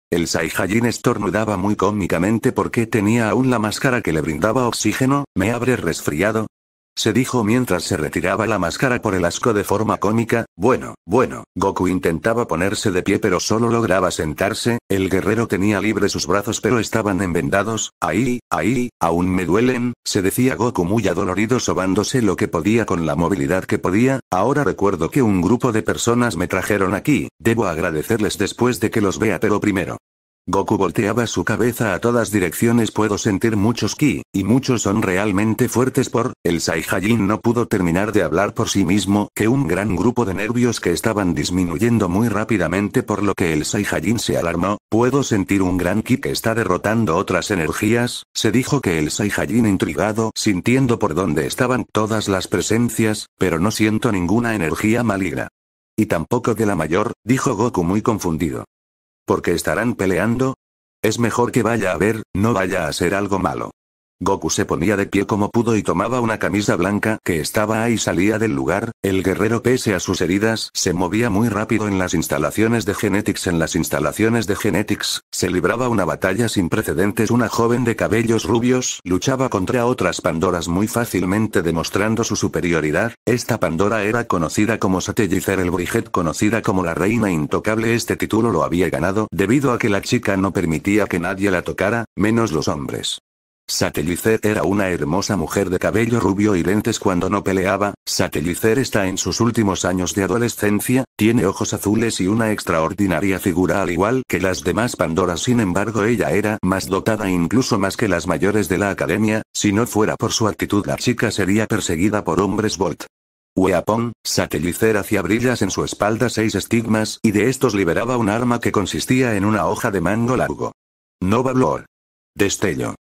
El Saihajin estornudaba muy cómicamente porque tenía aún la máscara que le brindaba oxígeno, ¿me habré resfriado? Se dijo mientras se retiraba la máscara por el asco de forma cómica, bueno, bueno, Goku intentaba ponerse de pie pero solo lograba sentarse, el guerrero tenía libre sus brazos pero estaban envendados, ahí, ahí, aún me duelen, se decía Goku muy adolorido sobándose lo que podía con la movilidad que podía, ahora recuerdo que un grupo de personas me trajeron aquí, debo agradecerles después de que los vea pero primero, Goku volteaba su cabeza a todas direcciones puedo sentir muchos ki, y muchos son realmente fuertes por, el Saiyajin no pudo terminar de hablar por sí mismo que un gran grupo de nervios que estaban disminuyendo muy rápidamente por lo que el Saiyajin se alarmó, puedo sentir un gran ki que está derrotando otras energías, se dijo que el Saiyajin intrigado sintiendo por dónde estaban todas las presencias, pero no siento ninguna energía maligna. Y tampoco de la mayor, dijo Goku muy confundido qué estarán peleando. Es mejor que vaya a ver, no vaya a ser algo malo. Goku se ponía de pie como pudo y tomaba una camisa blanca que estaba ahí salía del lugar, el guerrero pese a sus heridas se movía muy rápido en las instalaciones de Genetics. En las instalaciones de Genetics, se libraba una batalla sin precedentes. Una joven de cabellos rubios luchaba contra otras Pandoras muy fácilmente demostrando su superioridad, esta Pandora era conocida como Satellizer el Bojet, conocida como la Reina Intocable este título lo había ganado debido a que la chica no permitía que nadie la tocara, menos los hombres. Satellicer era una hermosa mujer de cabello rubio y lentes cuando no peleaba, Satellicer está en sus últimos años de adolescencia, tiene ojos azules y una extraordinaria figura al igual que las demás Pandoras sin embargo ella era más dotada incluso más que las mayores de la academia, si no fuera por su actitud la chica sería perseguida por hombres Bolt. Weapon, Satellicer hacía brillas en su espalda seis estigmas y de estos liberaba un arma que consistía en una hoja de mango largo. Nova Blur. Destello.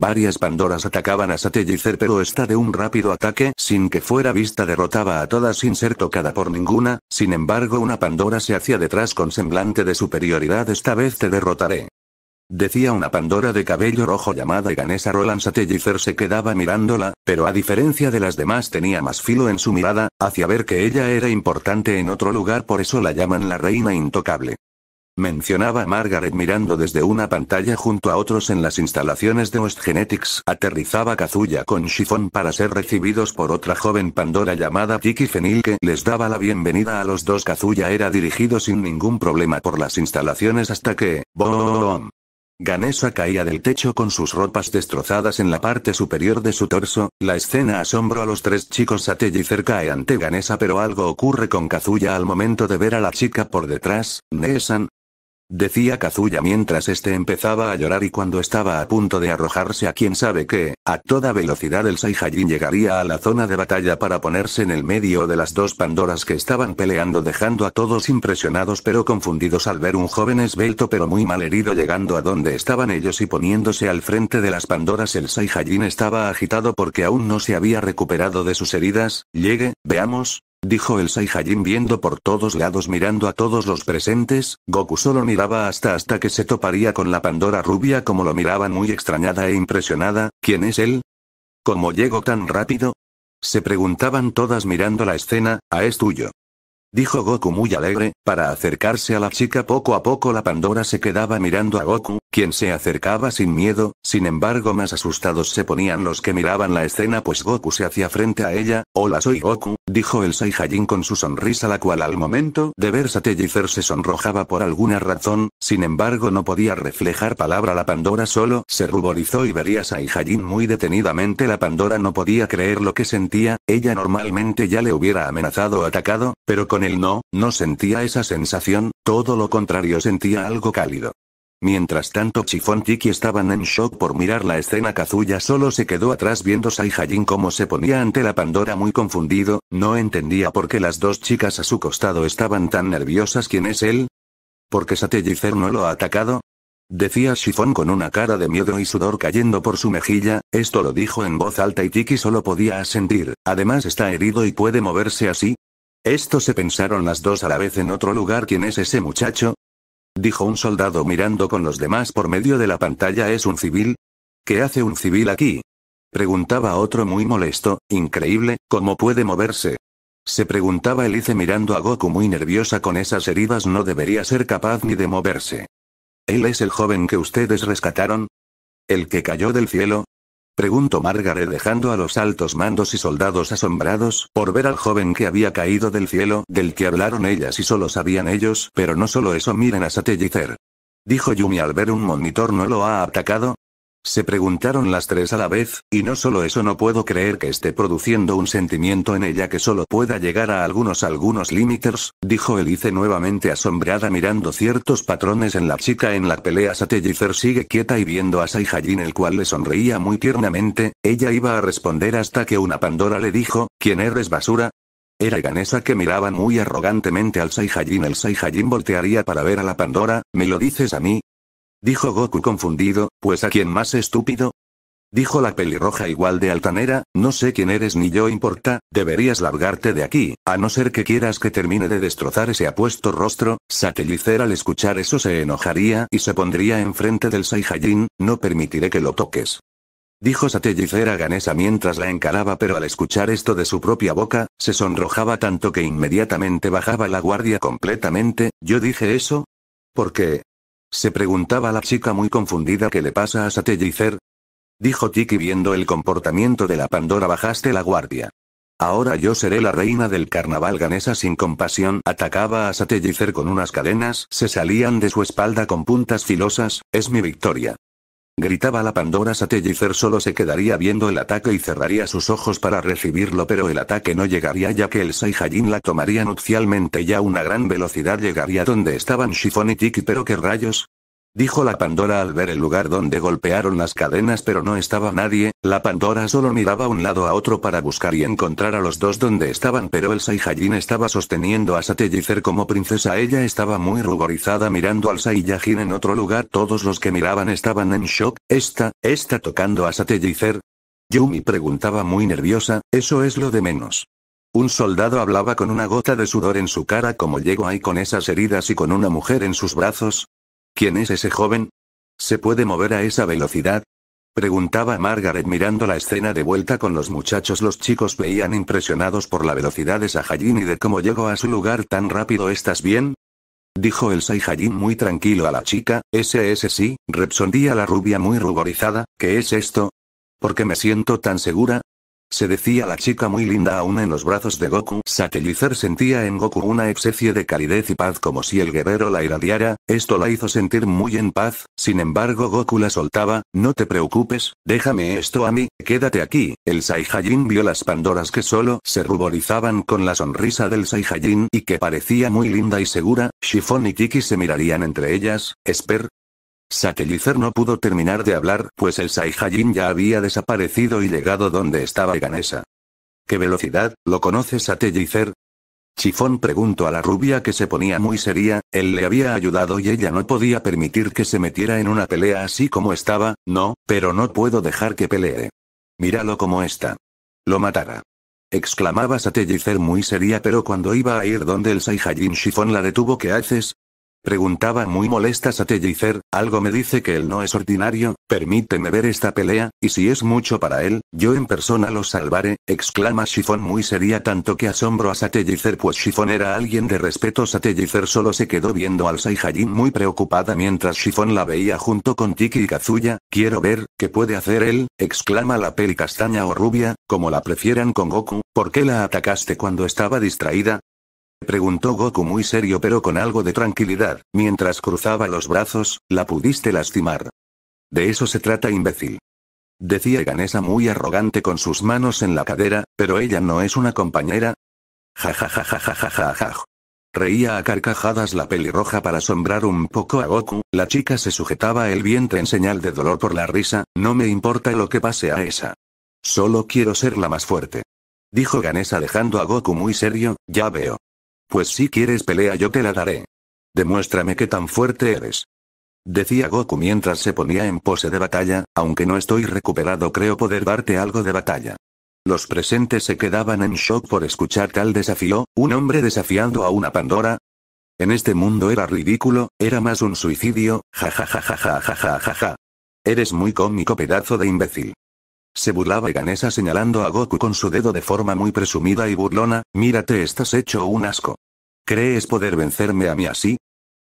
Varias Pandoras atacaban a Satellizer pero esta de un rápido ataque sin que fuera vista derrotaba a todas sin ser tocada por ninguna, sin embargo una Pandora se hacía detrás con semblante de superioridad esta vez te derrotaré. Decía una Pandora de cabello rojo llamada Ganesa Roland Satellizer se quedaba mirándola, pero a diferencia de las demás tenía más filo en su mirada, hacia ver que ella era importante en otro lugar por eso la llaman la reina intocable mencionaba Margaret mirando desde una pantalla junto a otros en las instalaciones de West Genetics. Aterrizaba Kazuya con Shifon para ser recibidos por otra joven Pandora llamada Kiki Fenil que les daba la bienvenida a los dos. Kazuya era dirigido sin ningún problema por las instalaciones hasta que... ¡Boom! Ganesa caía del techo con sus ropas destrozadas en la parte superior de su torso, la escena asombró a los tres chicos Satelli cerca y ante Ganesa pero algo ocurre con Kazuya al momento de ver a la chica por detrás, Neesan, Decía Kazuya mientras este empezaba a llorar y cuando estaba a punto de arrojarse a quien sabe qué, a toda velocidad el Saiyajin llegaría a la zona de batalla para ponerse en el medio de las dos Pandoras que estaban peleando dejando a todos impresionados pero confundidos al ver un joven esbelto pero muy mal herido llegando a donde estaban ellos y poniéndose al frente de las Pandoras el Saiyajin estaba agitado porque aún no se había recuperado de sus heridas, llegue, veamos, Dijo el Saiyajin viendo por todos lados mirando a todos los presentes, Goku solo miraba hasta hasta que se toparía con la Pandora rubia como lo miraba muy extrañada e impresionada, ¿quién es él? ¿Cómo llegó tan rápido? Se preguntaban todas mirando la escena, ¿a es tuyo. Dijo Goku muy alegre, para acercarse a la chica poco a poco la Pandora se quedaba mirando a Goku, quien se acercaba sin miedo, sin embargo más asustados se ponían los que miraban la escena pues Goku se hacía frente a ella, hola soy Goku, dijo el Saiyajin con su sonrisa la cual al momento de ver Satellicer se sonrojaba por alguna razón, sin embargo no podía reflejar palabra la Pandora solo se ruborizó y vería Saiyajin muy detenidamente la Pandora no podía creer lo que sentía, ella normalmente ya le hubiera amenazado o atacado, pero con él no, no sentía esa sensación, todo lo contrario sentía algo cálido. Mientras tanto Chifón Tiki estaban en shock por mirar la escena Kazuya solo se quedó atrás viendo Hajin como se ponía ante la Pandora muy confundido, no entendía por qué las dos chicas a su costado estaban tan nerviosas quién es él. ¿Por qué Satellicer no lo ha atacado? Decía Chifon con una cara de miedo y sudor cayendo por su mejilla, esto lo dijo en voz alta y Tiki solo podía asentir, además está herido y puede moverse así, esto se pensaron las dos a la vez en otro lugar. ¿Quién es ese muchacho? Dijo un soldado mirando con los demás por medio de la pantalla. ¿Es un civil? ¿Qué hace un civil aquí? Preguntaba otro muy molesto, increíble, ¿cómo puede moverse? Se preguntaba Elise mirando a Goku muy nerviosa con esas heridas no debería ser capaz ni de moverse. ¿Él es el joven que ustedes rescataron? ¿El que cayó del cielo? Preguntó Margaret dejando a los altos mandos y soldados asombrados por ver al joven que había caído del cielo, del que hablaron ellas y solo sabían ellos, pero no solo eso miren a Satellicer. Dijo Yumi al ver un monitor no lo ha atacado, se preguntaron las tres a la vez, y no solo eso no puedo creer que esté produciendo un sentimiento en ella que solo pueda llegar a algunos algunos límites. dijo Elise nuevamente asombrada mirando ciertos patrones en la chica en la pelea Satellifer sigue quieta y viendo a Saihajin el cual le sonreía muy tiernamente, ella iba a responder hasta que una Pandora le dijo, ¿quién eres basura? Era Ganesa que miraba muy arrogantemente al Saihajin. El Saihajin voltearía para ver a la Pandora, ¿me lo dices a mí? Dijo Goku confundido, pues a quién más estúpido. Dijo la pelirroja igual de altanera, no sé quién eres ni yo importa, deberías largarte de aquí, a no ser que quieras que termine de destrozar ese apuesto rostro, Satellicer al escuchar eso se enojaría y se pondría enfrente del Saiyajin, no permitiré que lo toques. Dijo Satellicer a Ganesa mientras la encaraba pero al escuchar esto de su propia boca, se sonrojaba tanto que inmediatamente bajaba la guardia completamente, yo dije eso, ¿por qué? Se preguntaba la chica muy confundida qué le pasa a Satellicer. Dijo Tiki viendo el comportamiento de la Pandora bajaste la guardia. Ahora yo seré la reina del carnaval ganesa sin compasión. Atacaba a Satellicer con unas cadenas, se salían de su espalda con puntas filosas, es mi victoria. Gritaba la Pandora satellifer solo se quedaría viendo el ataque y cerraría sus ojos para recibirlo pero el ataque no llegaría ya que el Saiyajin la tomaría nupcialmente ya a una gran velocidad llegaría donde estaban Shifon y Tiki pero qué rayos, Dijo la Pandora al ver el lugar donde golpearon las cadenas pero no estaba nadie, la Pandora solo miraba un lado a otro para buscar y encontrar a los dos donde estaban pero el Saiyajin estaba sosteniendo a Satellicer como princesa ella estaba muy ruborizada mirando al Saiyajin en otro lugar todos los que miraban estaban en shock, esta, esta tocando a Satellicer? Yumi preguntaba muy nerviosa, eso es lo de menos. Un soldado hablaba con una gota de sudor en su cara como llegó ahí con esas heridas y con una mujer en sus brazos, ¿Quién es ese joven? ¿Se puede mover a esa velocidad? Preguntaba Margaret mirando la escena de vuelta con los muchachos. Los chicos veían impresionados por la velocidad de Sajajín y de cómo llegó a su lugar tan rápido. ¿Estás bien? Dijo el Sahayin muy tranquilo a la chica. Ese es sí, repsondía la rubia muy ruborizada. ¿Qué es esto? ¿Por qué me siento tan segura? Se decía la chica muy linda aún en los brazos de Goku. Satellizer sentía en Goku una especie de calidez y paz como si el guerrero la irradiara, esto la hizo sentir muy en paz, sin embargo Goku la soltaba, no te preocupes, déjame esto a mí, quédate aquí. El Saiyajin vio las Pandoras que solo se ruborizaban con la sonrisa del Saiyajin y que parecía muy linda y segura, Shifon y Kiki se mirarían entre ellas, Esper, Satellicer no pudo terminar de hablar, pues el Saiyajin ya había desaparecido y llegado donde estaba Ganesa. ¿Qué velocidad, lo conoces Satellizer? Chifón preguntó a la rubia que se ponía muy seria, él le había ayudado y ella no podía permitir que se metiera en una pelea así como estaba, no, pero no puedo dejar que pelee. Míralo como está. Lo matará. Exclamaba Satellicer muy seria pero cuando iba a ir donde el Saiyajin Chifón la detuvo ¿qué haces? Preguntaba muy molesta Satellizer algo me dice que él no es ordinario, permíteme ver esta pelea, y si es mucho para él, yo en persona lo salvaré, exclama Shifon muy seria tanto que asombro a Satellicer pues Shifon era alguien de respeto Satellicer solo se quedó viendo al Saiyajin muy preocupada mientras Shifon la veía junto con Tiki y Kazuya, quiero ver, ¿qué puede hacer él? exclama la peli castaña o rubia, como la prefieran con Goku, ¿por qué la atacaste cuando estaba distraída? preguntó Goku muy serio pero con algo de tranquilidad, mientras cruzaba los brazos, la pudiste lastimar. De eso se trata, imbécil. Decía Ganesa muy arrogante con sus manos en la cadera, pero ella no es una compañera. Ja ja ja ja ja ja ja ja. Reía a carcajadas la pelirroja para asombrar un poco a Goku, la chica se sujetaba el vientre en señal de dolor por la risa, no me importa lo que pase a esa. Solo quiero ser la más fuerte. Dijo Ganesa dejando a Goku muy serio, ya veo. Pues si quieres pelea yo te la daré. Demuéstrame qué tan fuerte eres. Decía Goku mientras se ponía en pose de batalla, aunque no estoy recuperado creo poder darte algo de batalla. Los presentes se quedaban en shock por escuchar tal desafío, un hombre desafiando a una Pandora. En este mundo era ridículo, era más un suicidio, ja Eres muy cómico pedazo de imbécil. Se burlaba Ganesa señalando a Goku con su dedo de forma muy presumida y burlona, mírate estás hecho un asco. ¿Crees poder vencerme a mí así?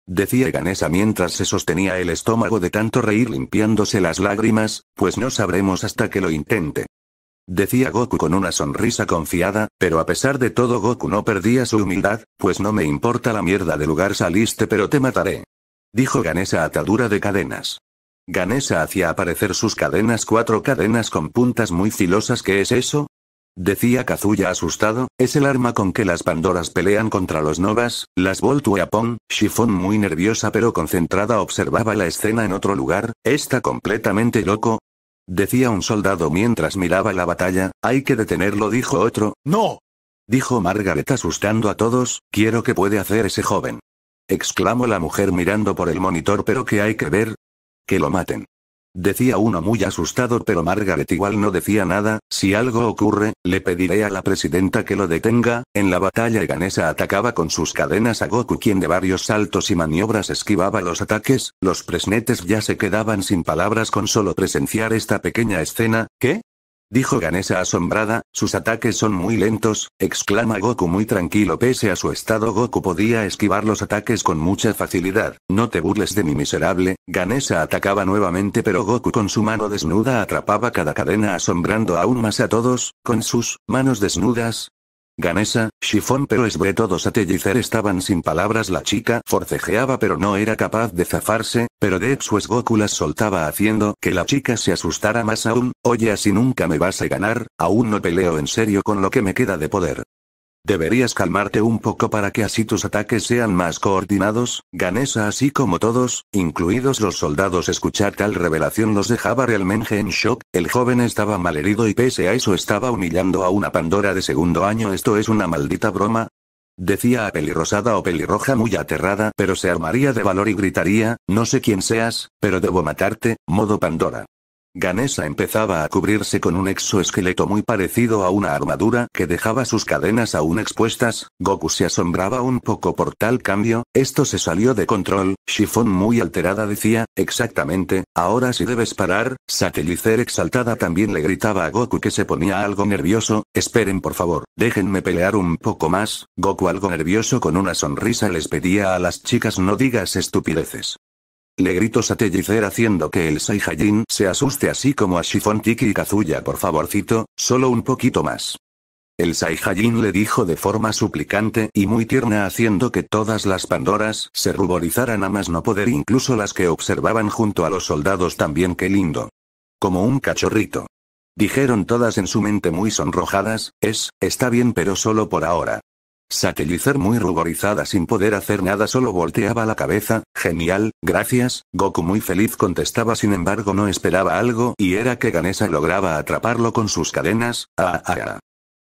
Decía Ganesa mientras se sostenía el estómago de tanto reír limpiándose las lágrimas, pues no sabremos hasta que lo intente. Decía Goku con una sonrisa confiada, pero a pesar de todo Goku no perdía su humildad, pues no me importa la mierda de lugar saliste pero te mataré. Dijo Ganesa atadura de cadenas. Ganesa hacía aparecer sus cadenas, cuatro cadenas con puntas muy filosas. ¿Qué es eso? Decía Kazuya asustado, es el arma con que las Pandoras pelean contra los Novas, las pon Shifon muy nerviosa pero concentrada observaba la escena en otro lugar, está completamente loco. Decía un soldado mientras miraba la batalla, hay que detenerlo dijo otro, no. Dijo Margaret asustando a todos, quiero que puede hacer ese joven. Exclamó la mujer mirando por el monitor pero que hay que ver, que lo maten. Decía uno muy asustado pero Margaret igual no decía nada, si algo ocurre, le pediré a la presidenta que lo detenga, en la batalla ganesa atacaba con sus cadenas a Goku quien de varios saltos y maniobras esquivaba los ataques, los presnetes ya se quedaban sin palabras con solo presenciar esta pequeña escena, ¿qué? Dijo Ganesa asombrada, sus ataques son muy lentos, exclama Goku muy tranquilo pese a su estado Goku podía esquivar los ataques con mucha facilidad, no te burles de mi miserable, Ganesa atacaba nuevamente pero Goku con su mano desnuda atrapaba cada cadena asombrando aún más a todos, con sus manos desnudas, Ganesa, Shifón pero esbretodos a Tellicer estaban sin palabras la chica forcejeaba pero no era capaz de zafarse, pero de su Goku soltaba haciendo que la chica se asustara más aún, oye así nunca me vas a ganar, aún no peleo en serio con lo que me queda de poder. Deberías calmarte un poco para que así tus ataques sean más coordinados, Ganesa así como todos, incluidos los soldados escuchar tal revelación los dejaba realmente en shock, el joven estaba malherido y pese a eso estaba humillando a una Pandora de segundo año esto es una maldita broma, Decía a pelirrosada o pelirroja muy aterrada, pero se armaría de valor y gritaría, no sé quién seas, pero debo matarte, modo Pandora. Ganesa empezaba a cubrirse con un exoesqueleto muy parecido a una armadura que dejaba sus cadenas aún expuestas, Goku se asombraba un poco por tal cambio, esto se salió de control, Shifon muy alterada decía, exactamente, ahora si debes parar, Satelicer exaltada también le gritaba a Goku que se ponía algo nervioso, esperen por favor, déjenme pelear un poco más, Goku algo nervioso con una sonrisa les pedía a las chicas no digas estupideces. Le gritó Satellicer haciendo que el Saiyajin se asuste así como a Shifon Tiki y Kazuya por favorcito, solo un poquito más. El Saiyajin le dijo de forma suplicante y muy tierna haciendo que todas las Pandoras se ruborizaran a más no poder incluso las que observaban junto a los soldados también qué lindo. Como un cachorrito. Dijeron todas en su mente muy sonrojadas, es, está bien pero solo por ahora. Satellizer muy ruborizada sin poder hacer nada solo volteaba la cabeza, genial, gracias, Goku muy feliz contestaba sin embargo no esperaba algo y era que Ganesa lograba atraparlo con sus cadenas, ah, ah, ah.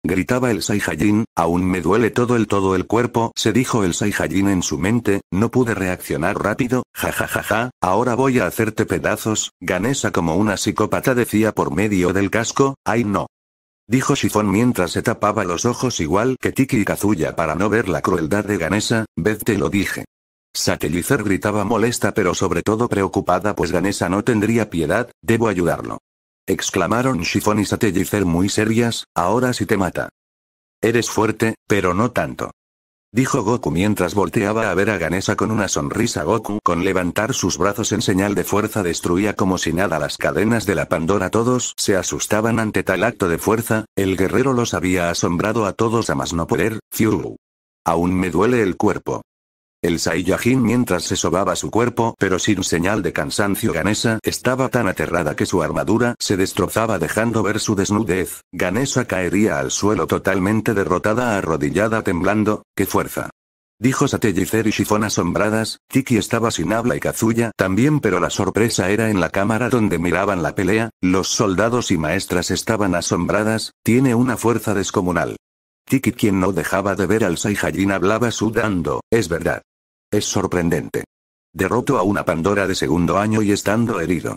Gritaba el Saiyajin, aún me duele todo el todo el cuerpo, se dijo el Saiyajin en su mente, no pude reaccionar rápido, jajajaja, ja, ja, ja, ahora voy a hacerte pedazos, Ganesa como una psicópata decía por medio del casco, ay no dijo Shifon mientras se tapaba los ojos igual que Tiki y Kazuya para no ver la crueldad de Ganesa, Vete, te lo dije. Satellizer gritaba molesta pero sobre todo preocupada pues Ganesa no tendría piedad, debo ayudarlo. Exclamaron Shifon y Satellizer muy serias, ahora si sí te mata. Eres fuerte, pero no tanto dijo Goku mientras volteaba a ver a Ganesa con una sonrisa. Goku, con levantar sus brazos en señal de fuerza, destruía como si nada las cadenas de la Pandora. Todos se asustaban ante tal acto de fuerza, el guerrero los había asombrado a todos a más no poder, Fiu. Aún me duele el cuerpo. El Saiyajin mientras se sobaba su cuerpo pero sin señal de cansancio Ganesa estaba tan aterrada que su armadura se destrozaba dejando ver su desnudez, Ganesa caería al suelo totalmente derrotada arrodillada temblando, ¡qué fuerza! Dijo Satellicer y Shifon asombradas, Tiki estaba sin habla y Kazuya también pero la sorpresa era en la cámara donde miraban la pelea, los soldados y maestras estaban asombradas, tiene una fuerza descomunal. Tiki quien no dejaba de ver al Saiyajin hablaba sudando, es verdad. Es sorprendente. Derrotó a una Pandora de segundo año y estando herido.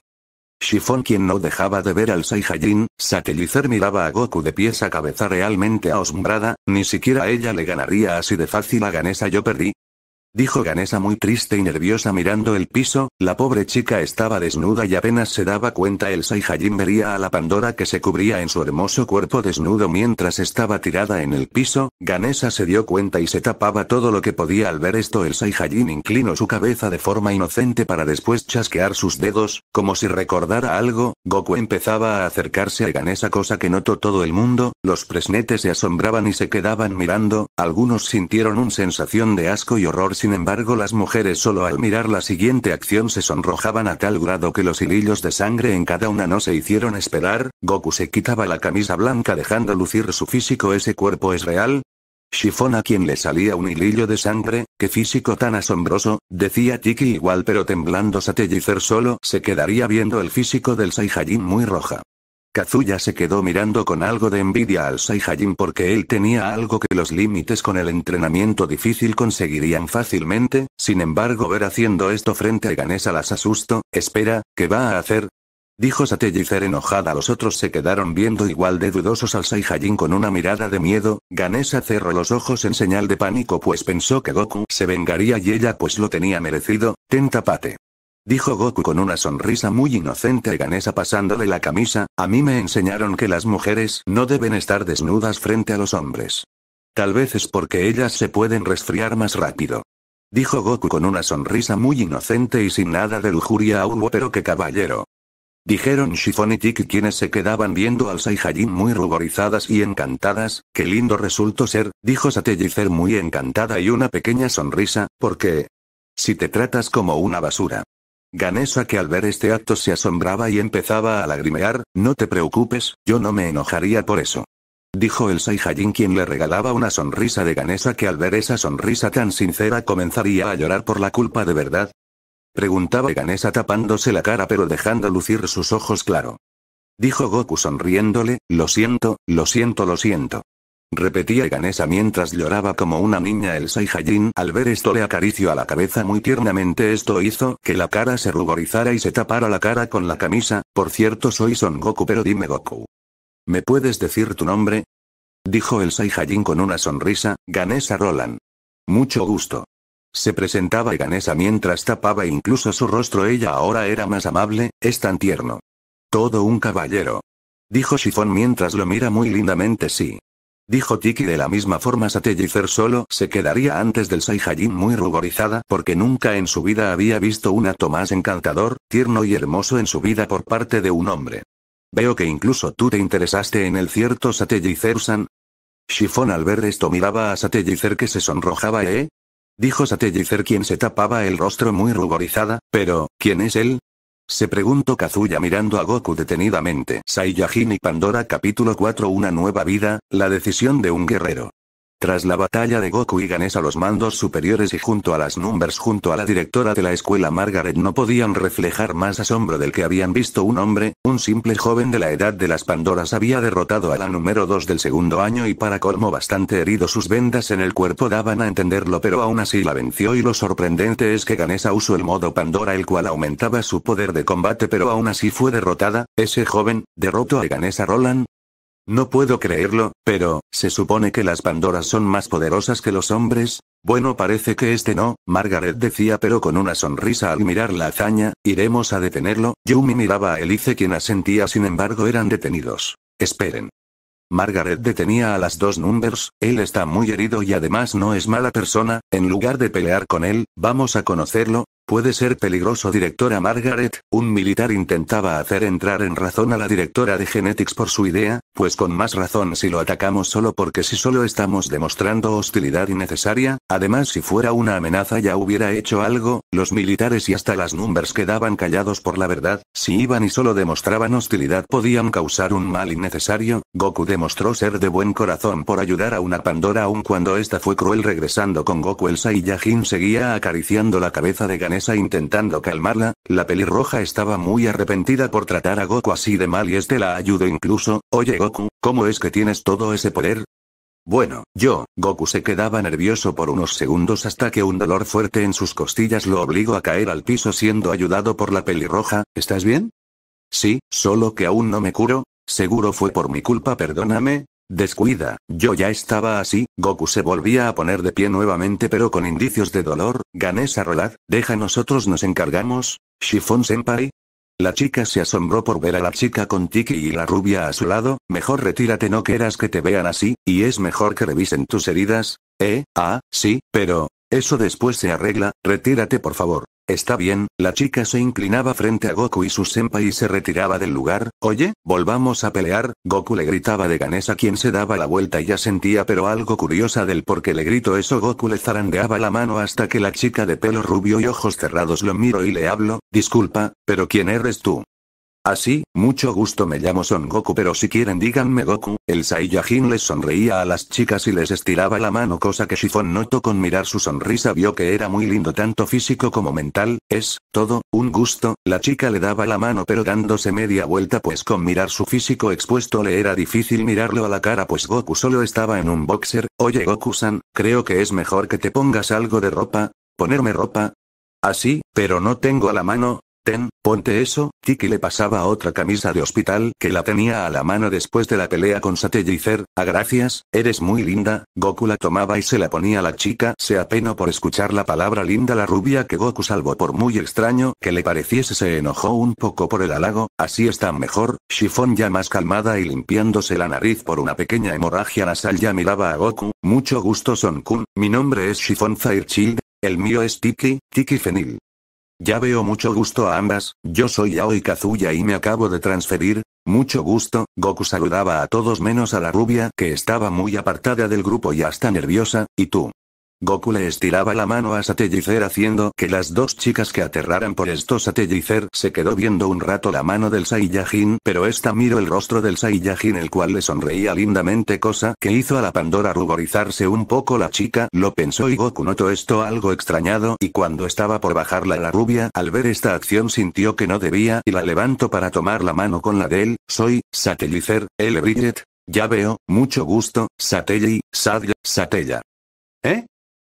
Shifon quien no dejaba de ver al Saiyajin, Satellizer miraba a Goku de pies a cabeza realmente asombrada, ni siquiera ella le ganaría así de fácil a Ganesa yo perdí, dijo Ganesa muy triste y nerviosa mirando el piso, la pobre chica estaba desnuda y apenas se daba cuenta el Saiyajin vería a la Pandora que se cubría en su hermoso cuerpo desnudo mientras estaba tirada en el piso, Ganesa se dio cuenta y se tapaba todo lo que podía al ver esto el Saiyajin inclinó su cabeza de forma inocente para después chasquear sus dedos, como si recordara algo, Goku empezaba a acercarse a Ganesa cosa que notó todo el mundo, los presnetes se asombraban y se quedaban mirando, algunos sintieron una sensación de asco y horror sin embargo, las mujeres solo al mirar la siguiente acción se sonrojaban a tal grado que los hilillos de sangre en cada una no se hicieron esperar, Goku se quitaba la camisa blanca dejando lucir su físico ese cuerpo es real, Shifon a quien le salía un hilillo de sangre, qué físico tan asombroso, decía Tiki igual pero temblando Satellicer solo se quedaría viendo el físico del Saiyajin muy roja. Kazuya se quedó mirando con algo de envidia al Saiyajin porque él tenía algo que los límites con el entrenamiento difícil conseguirían fácilmente, sin embargo ver haciendo esto frente a Ganesa las asustó, espera, ¿qué va a hacer? Dijo Satellizer enojada los otros se quedaron viendo igual de dudosos al Saiyajin con una mirada de miedo, Ganesa cerró los ojos en señal de pánico pues pensó que Goku se vengaría y ella pues lo tenía merecido, ten pate. Dijo Goku con una sonrisa muy inocente a Ganesa pasándole la camisa, a mí me enseñaron que las mujeres no deben estar desnudas frente a los hombres. Tal vez es porque ellas se pueden resfriar más rápido. Dijo Goku con una sonrisa muy inocente y sin nada de lujuria a pero que caballero. Dijeron Shifon y Tiki quienes se quedaban viendo al Saiyajin muy ruborizadas y encantadas, qué lindo resultó ser, dijo Satellicer muy encantada y una pequeña sonrisa, porque... Si te tratas como una basura, Ganesa que al ver este acto se asombraba y empezaba a lagrimear, no te preocupes, yo no me enojaría por eso. Dijo el Saiyajin quien le regalaba una sonrisa de Ganesa que al ver esa sonrisa tan sincera comenzaría a llorar por la culpa de verdad. Preguntaba Ganesa tapándose la cara pero dejando lucir sus ojos claro. Dijo Goku sonriéndole, lo siento, lo siento, lo siento repetía Ganesa mientras lloraba como una niña el Saiyajin. Al ver esto le acarició a la cabeza muy tiernamente esto hizo que la cara se ruborizara y se tapara la cara con la camisa, por cierto soy Son Goku pero dime Goku. ¿Me puedes decir tu nombre? Dijo el Saiyajin con una sonrisa, Ganesa Roland. Mucho gusto. Se presentaba Ganesa mientras tapaba incluso su rostro ella ahora era más amable, es tan tierno. Todo un caballero. Dijo Shifon mientras lo mira muy lindamente sí. Dijo Tiki de la misma forma Satellicer solo se quedaría antes del Saiyajin muy ruborizada porque nunca en su vida había visto un ato más encantador, tierno y hermoso en su vida por parte de un hombre. Veo que incluso tú te interesaste en el cierto Satellicer-san. Shifon al ver esto miraba a Satellicer que se sonrojaba, ¿eh? Dijo Satellicer quien se tapaba el rostro muy ruborizada, pero, ¿quién es él? Se preguntó Kazuya mirando a Goku detenidamente. Saiyajin y Pandora capítulo 4 Una nueva vida, la decisión de un guerrero. Tras la batalla de Goku y Ganesa los mandos superiores y junto a las Numbers junto a la directora de la escuela Margaret no podían reflejar más asombro del que habían visto un hombre, un simple joven de la edad de las Pandoras había derrotado a la número 2 del segundo año y para colmo bastante herido sus vendas en el cuerpo daban a entenderlo pero aún así la venció y lo sorprendente es que Ganesa usó el modo Pandora el cual aumentaba su poder de combate pero aún así fue derrotada, ese joven, derrotó a Ganesa Roland, no puedo creerlo, pero, ¿se supone que las Pandoras son más poderosas que los hombres? Bueno, parece que este no, Margaret decía pero con una sonrisa al mirar la hazaña, iremos a detenerlo, Yumi miraba a Elise quien asentía sin embargo eran detenidos. Esperen. Margaret detenía a las dos Numbers, él está muy herido y además no es mala persona, en lugar de pelear con él, vamos a conocerlo, Puede ser peligroso directora Margaret, un militar intentaba hacer entrar en razón a la directora de Genetics por su idea, pues con más razón si lo atacamos solo porque si solo estamos demostrando hostilidad innecesaria, además si fuera una amenaza ya hubiera hecho algo, los militares y hasta las numbers quedaban callados por la verdad, si iban y solo demostraban hostilidad podían causar un mal innecesario, Goku demostró ser de buen corazón por ayudar a una Pandora aun cuando esta fue cruel regresando con Goku el Saiyajin seguía acariciando la cabeza de Gan esa intentando calmarla, la pelirroja estaba muy arrepentida por tratar a Goku así de mal y este la ayudó incluso, oye Goku, ¿cómo es que tienes todo ese poder? Bueno, yo, Goku se quedaba nervioso por unos segundos hasta que un dolor fuerte en sus costillas lo obligó a caer al piso siendo ayudado por la pelirroja, ¿estás bien? Sí, solo que aún no me curo, seguro fue por mi culpa perdóname, Descuida, yo ya estaba así, Goku se volvía a poner de pie nuevamente pero con indicios de dolor, Ganesa Rodad, deja nosotros nos encargamos, Shifon Senpai. La chica se asombró por ver a la chica con Tiki y la rubia a su lado, mejor retírate no quieras que te vean así, y es mejor que revisen tus heridas, eh, ah, sí, pero, eso después se arregla, retírate por favor. Está bien, la chica se inclinaba frente a Goku y su senpai y se retiraba del lugar. Oye, volvamos a pelear, Goku le gritaba de ganes a quien se daba la vuelta y ya sentía pero algo curiosa del por qué le gritó eso. Goku le zarandeaba la mano hasta que la chica de pelo rubio y ojos cerrados lo miro y le hablo, disculpa, pero ¿quién eres tú? Así, mucho gusto me llamo Son Goku pero si quieren díganme Goku, el Saiyajin les sonreía a las chicas y les estiraba la mano cosa que Shifon notó con mirar su sonrisa vio que era muy lindo tanto físico como mental, es, todo, un gusto, la chica le daba la mano pero dándose media vuelta pues con mirar su físico expuesto le era difícil mirarlo a la cara pues Goku solo estaba en un boxer, oye Goku-san, creo que es mejor que te pongas algo de ropa, ponerme ropa, Así, pero no tengo a la mano, Ten, ponte eso, Tiki le pasaba otra camisa de hospital que la tenía a la mano después de la pelea con Satellizer. a ah, gracias, eres muy linda, Goku la tomaba y se la ponía la chica, se apenó por escuchar la palabra linda la rubia que Goku salvó por muy extraño que le pareciese se enojó un poco por el halago, así está mejor, Shifon ya más calmada y limpiándose la nariz por una pequeña hemorragia nasal ya miraba a Goku, mucho gusto Son Kun, mi nombre es Shifon Fairchild, el mío es Tiki, Tiki Fenil. Ya veo mucho gusto a ambas, yo soy Aoi Kazuya y me acabo de transferir, mucho gusto, Goku saludaba a todos menos a la rubia que estaba muy apartada del grupo y hasta nerviosa, ¿y tú? Goku le estiraba la mano a Satellicer haciendo que las dos chicas que aterraran por esto Satellicer se quedó viendo un rato la mano del Saiyajin pero esta miró el rostro del Saiyajin el cual le sonreía lindamente cosa que hizo a la Pandora ruborizarse un poco la chica lo pensó y Goku notó esto algo extrañado y cuando estaba por bajarla la rubia al ver esta acción sintió que no debía y la levanto para tomar la mano con la de él, soy, Satellicer, el Bridget, ya veo, mucho gusto, Satelli, Sadia, Satella. ¿Eh?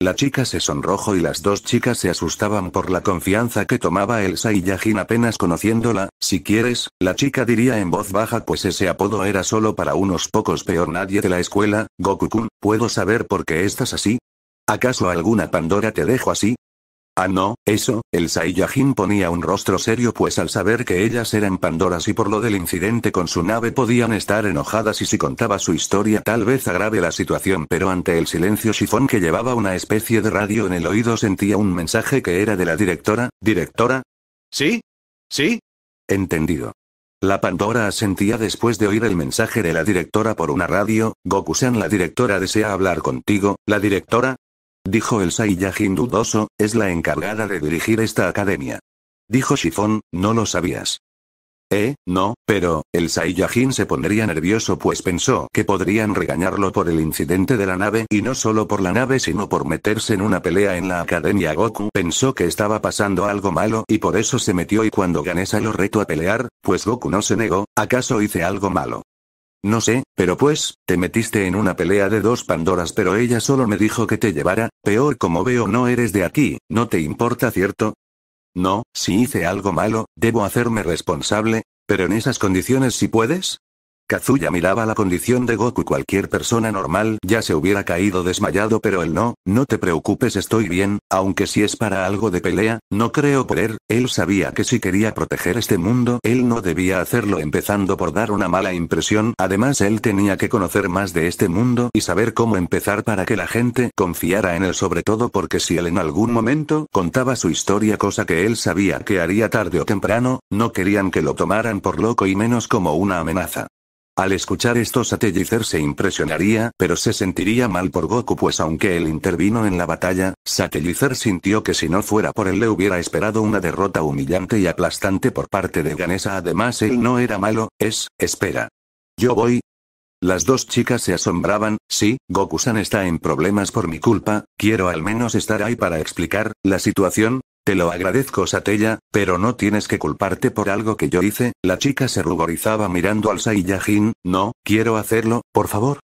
La chica se sonrojó y las dos chicas se asustaban por la confianza que tomaba el Saiyajin apenas conociéndola, si quieres, la chica diría en voz baja pues ese apodo era solo para unos pocos peor nadie de la escuela, Goku-kun, ¿puedo saber por qué estás así? ¿Acaso alguna Pandora te dejo así? Ah no, eso, el Saiyajin ponía un rostro serio pues al saber que ellas eran Pandoras y por lo del incidente con su nave podían estar enojadas y si contaba su historia tal vez agrave la situación pero ante el silencio Shifón que llevaba una especie de radio en el oído sentía un mensaje que era de la directora, ¿directora? ¿Sí? ¿Sí? Entendido. La Pandora asentía después de oír el mensaje de la directora por una radio, Goku-san la directora desea hablar contigo, la directora, Dijo el Saiyajin dudoso, es la encargada de dirigir esta academia. Dijo Shifón, no lo sabías. Eh, no, pero, el Saiyajin se pondría nervioso pues pensó que podrían regañarlo por el incidente de la nave y no solo por la nave sino por meterse en una pelea en la academia Goku pensó que estaba pasando algo malo y por eso se metió y cuando Ganesa lo reto a pelear, pues Goku no se negó, ¿acaso hice algo malo? No sé, pero pues, te metiste en una pelea de dos Pandoras pero ella solo me dijo que te llevara, peor como veo no eres de aquí, no te importa cierto. No, si hice algo malo, debo hacerme responsable, pero en esas condiciones si puedes. Kazuya miraba la condición de Goku. Cualquier persona normal ya se hubiera caído desmayado pero él no, no te preocupes estoy bien, aunque si es para algo de pelea, no creo poder, él sabía que si quería proteger este mundo él no debía hacerlo empezando por dar una mala impresión, además él tenía que conocer más de este mundo y saber cómo empezar para que la gente confiara en él sobre todo porque si él en algún momento contaba su historia cosa que él sabía que haría tarde o temprano, no querían que lo tomaran por loco y menos como una amenaza. Al escuchar esto Satellicer se impresionaría, pero se sentiría mal por Goku pues aunque él intervino en la batalla, Satellizer sintió que si no fuera por él le hubiera esperado una derrota humillante y aplastante por parte de Ganesa además él no era malo, es, espera. Yo voy. Las dos chicas se asombraban, sí, Goku-san está en problemas por mi culpa, quiero al menos estar ahí para explicar, la situación, te lo agradezco, Satella, pero no tienes que culparte por algo que yo hice. La chica se ruborizaba mirando al Saiyajin. No, quiero hacerlo, por favor.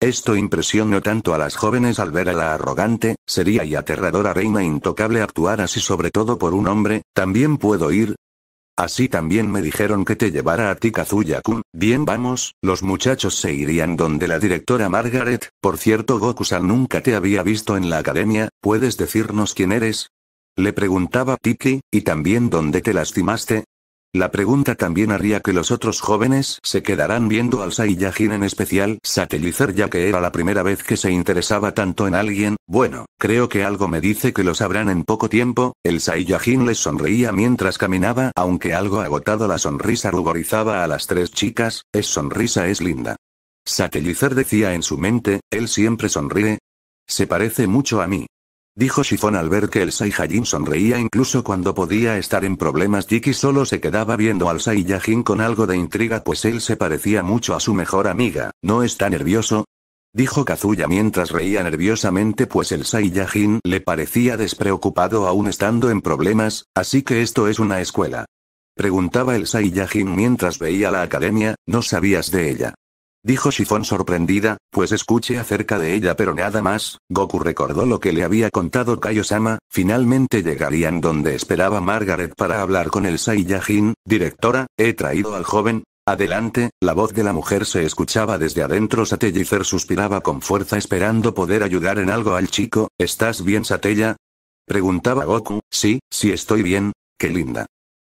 Esto impresionó tanto a las jóvenes al ver a la arrogante, seria y aterradora reina intocable actuar así, sobre todo por un hombre. También puedo ir, Así también me dijeron que te llevara a ti Kazuya-kun. Bien vamos, los muchachos se irían donde la directora Margaret. Por cierto Goku-san nunca te había visto en la academia, ¿puedes decirnos quién eres? Le preguntaba Tiki, ¿y también dónde te lastimaste? La pregunta también haría que los otros jóvenes se quedaran viendo al Saiyajin en especial Satellizer, ya que era la primera vez que se interesaba tanto en alguien, bueno, creo que algo me dice que lo sabrán en poco tiempo, el Saiyajin les sonreía mientras caminaba aunque algo agotado la sonrisa ruborizaba a las tres chicas, es sonrisa es linda. Satellizer decía en su mente, él siempre sonríe. Se parece mucho a mí. Dijo Shifon al ver que el Saiyajin sonreía incluso cuando podía estar en problemas Jiki solo se quedaba viendo al Saiyajin con algo de intriga pues él se parecía mucho a su mejor amiga, ¿no está nervioso? Dijo Kazuya mientras reía nerviosamente pues el Saiyajin le parecía despreocupado aún estando en problemas, así que esto es una escuela. Preguntaba el Saiyajin mientras veía la academia, ¿no sabías de ella? Dijo Shifon sorprendida, pues escuché acerca de ella pero nada más, Goku recordó lo que le había contado Kaiosama, finalmente llegarían donde esperaba Margaret para hablar con el Saiyajin, directora, he traído al joven, Adelante, la voz de la mujer se escuchaba desde adentro. Satellifer suspiraba con fuerza esperando poder ayudar en algo al chico. ¿Estás bien, Satella? Preguntaba Goku. Sí, sí estoy bien. Qué linda.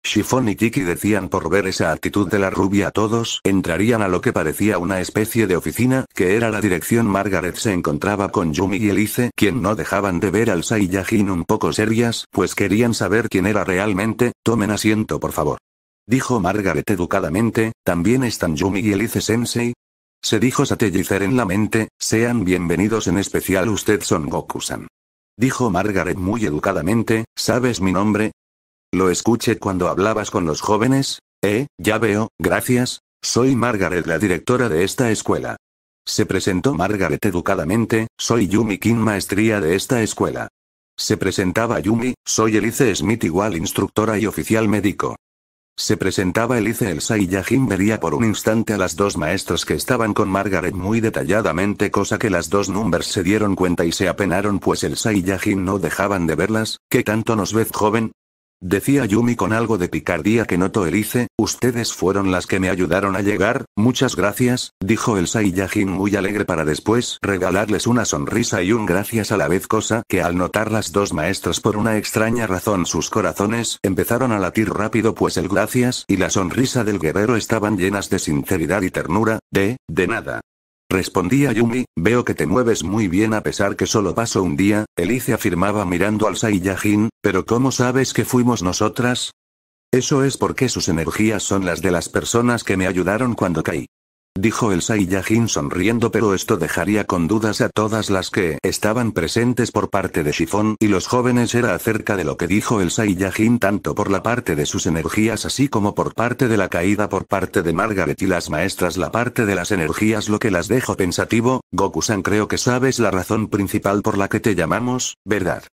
Shifon y Kiki decían por ver esa actitud de la rubia todos entrarían a lo que parecía una especie de oficina, que era la dirección Margaret se encontraba con Yumi y Elise, quien no dejaban de ver al Saiyajin un poco serias, pues querían saber quién era realmente, tomen asiento por favor. Dijo Margaret educadamente, ¿también están Yumi y Elise Sensei? Se dijo Satellicer en la mente, sean bienvenidos en especial usted Son Goku-san. Dijo Margaret muy educadamente, ¿sabes mi nombre? Lo escuché cuando hablabas con los jóvenes. Eh, ya veo, gracias. Soy Margaret, la directora de esta escuela. Se presentó Margaret educadamente, soy Yumi King, maestría de esta escuela. Se presentaba Yumi, soy Elise Smith igual instructora y oficial médico. Se presentaba Elise Elsa y Yajin vería por un instante a las dos maestras que estaban con Margaret muy detalladamente cosa que las dos numbers se dieron cuenta y se apenaron pues Elsa y Yajin no dejaban de verlas, ¿qué tanto nos ves joven? Decía Yumi con algo de picardía que notó hice, ustedes fueron las que me ayudaron a llegar, muchas gracias, dijo el Saiyajin muy alegre para después regalarles una sonrisa y un gracias a la vez cosa que al notar las dos maestras por una extraña razón sus corazones empezaron a latir rápido pues el gracias y la sonrisa del guerrero estaban llenas de sinceridad y ternura, de, de nada. Respondía Yumi, veo que te mueves muy bien a pesar que solo paso un día, Elise afirmaba mirando al Saiyajin, pero ¿cómo sabes que fuimos nosotras? Eso es porque sus energías son las de las personas que me ayudaron cuando caí dijo el Saiyajin sonriendo pero esto dejaría con dudas a todas las que estaban presentes por parte de Shifon y los jóvenes era acerca de lo que dijo el Saiyajin tanto por la parte de sus energías así como por parte de la caída por parte de Margaret y las maestras la parte de las energías lo que las dejo pensativo, Goku-san creo que sabes la razón principal por la que te llamamos, ¿verdad?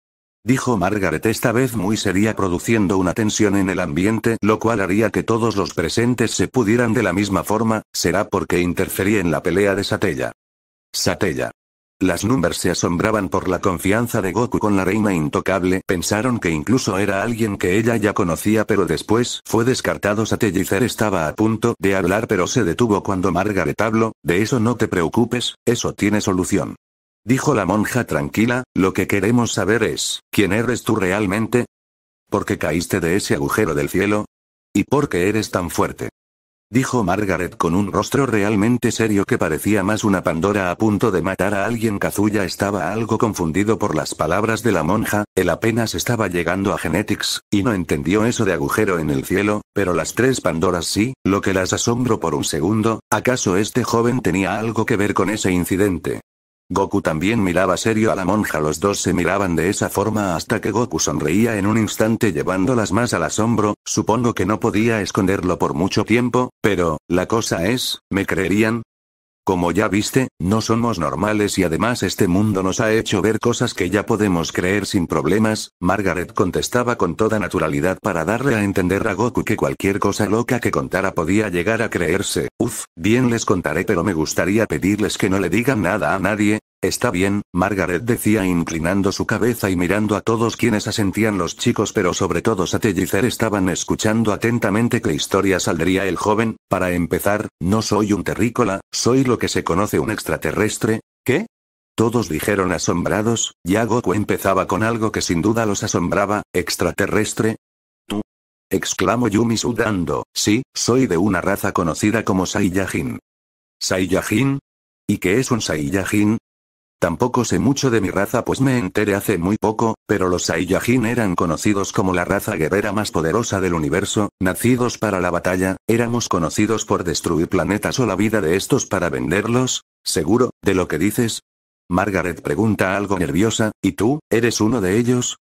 dijo Margaret esta vez muy seria produciendo una tensión en el ambiente, lo cual haría que todos los presentes se pudieran de la misma forma, será porque interferí en la pelea de Satella. Satella. Las Numbers se asombraban por la confianza de Goku con la reina intocable, pensaron que incluso era alguien que ella ya conocía pero después fue descartado Satellicer estaba a punto de hablar pero se detuvo cuando Margaret habló, de eso no te preocupes, eso tiene solución. Dijo la monja tranquila, lo que queremos saber es, ¿quién eres tú realmente? ¿Por qué caíste de ese agujero del cielo? ¿Y por qué eres tan fuerte? Dijo Margaret con un rostro realmente serio que parecía más una Pandora a punto de matar a alguien. Kazuya estaba algo confundido por las palabras de la monja, él apenas estaba llegando a Genetics, y no entendió eso de agujero en el cielo, pero las tres Pandoras sí, lo que las asombró por un segundo, ¿acaso este joven tenía algo que ver con ese incidente? Goku también miraba serio a la monja. Los dos se miraban de esa forma hasta que Goku sonreía en un instante llevándolas más al asombro, supongo que no podía esconderlo por mucho tiempo, pero, la cosa es, ¿me creerían? Como ya viste, no somos normales y además este mundo nos ha hecho ver cosas que ya podemos creer sin problemas, Margaret contestaba con toda naturalidad para darle a entender a Goku que cualquier cosa loca que contara podía llegar a creerse. Uf, bien les contaré pero me gustaría pedirles que no le digan nada a nadie, Está bien, Margaret decía inclinando su cabeza y mirando a todos quienes asentían los chicos pero sobre todo Satellizer estaban escuchando atentamente qué historia saldría el joven, para empezar, no soy un terrícola, soy lo que se conoce un extraterrestre, ¿qué? Todos dijeron asombrados, Goku empezaba con algo que sin duda los asombraba, extraterrestre, ¡tú! exclamó Yumi sudando, sí, soy de una raza conocida como Saiyajin. ¿Saiyajin? ¿Y qué es un Saiyajin? Tampoco sé mucho de mi raza pues me enteré hace muy poco, pero los Saiyajin eran conocidos como la raza guerrera más poderosa del universo, nacidos para la batalla, éramos conocidos por destruir planetas o la vida de estos para venderlos. ¿Seguro, de lo que dices? Margaret pregunta algo nerviosa, ¿y tú, eres uno de ellos?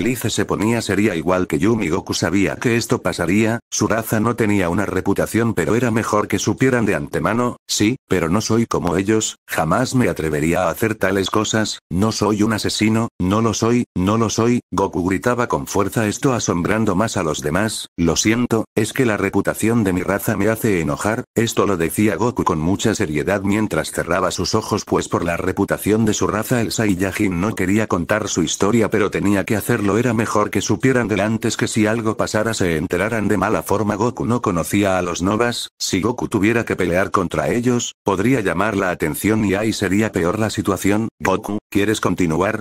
Ice se ponía sería igual que Yumi Goku sabía que esto pasaría, su raza no tenía una reputación pero era mejor que supieran de antemano, sí, pero no soy como ellos, jamás me atrevería a hacer tales cosas, no soy un asesino, no lo soy, no lo soy, Goku gritaba con fuerza esto asombrando más a los demás, lo siento, es que la reputación de mi raza me hace enojar, esto lo decía Goku con mucha seriedad mientras cerraba sus ojos pues por la reputación de su raza el Saiyajin no quería contar su historia pero tenía que hacer lo era mejor que supieran del antes que si algo pasara se enteraran de mala forma Goku no conocía a los Novas, si Goku tuviera que pelear contra ellos, podría llamar la atención y ahí sería peor la situación, Goku, ¿quieres continuar?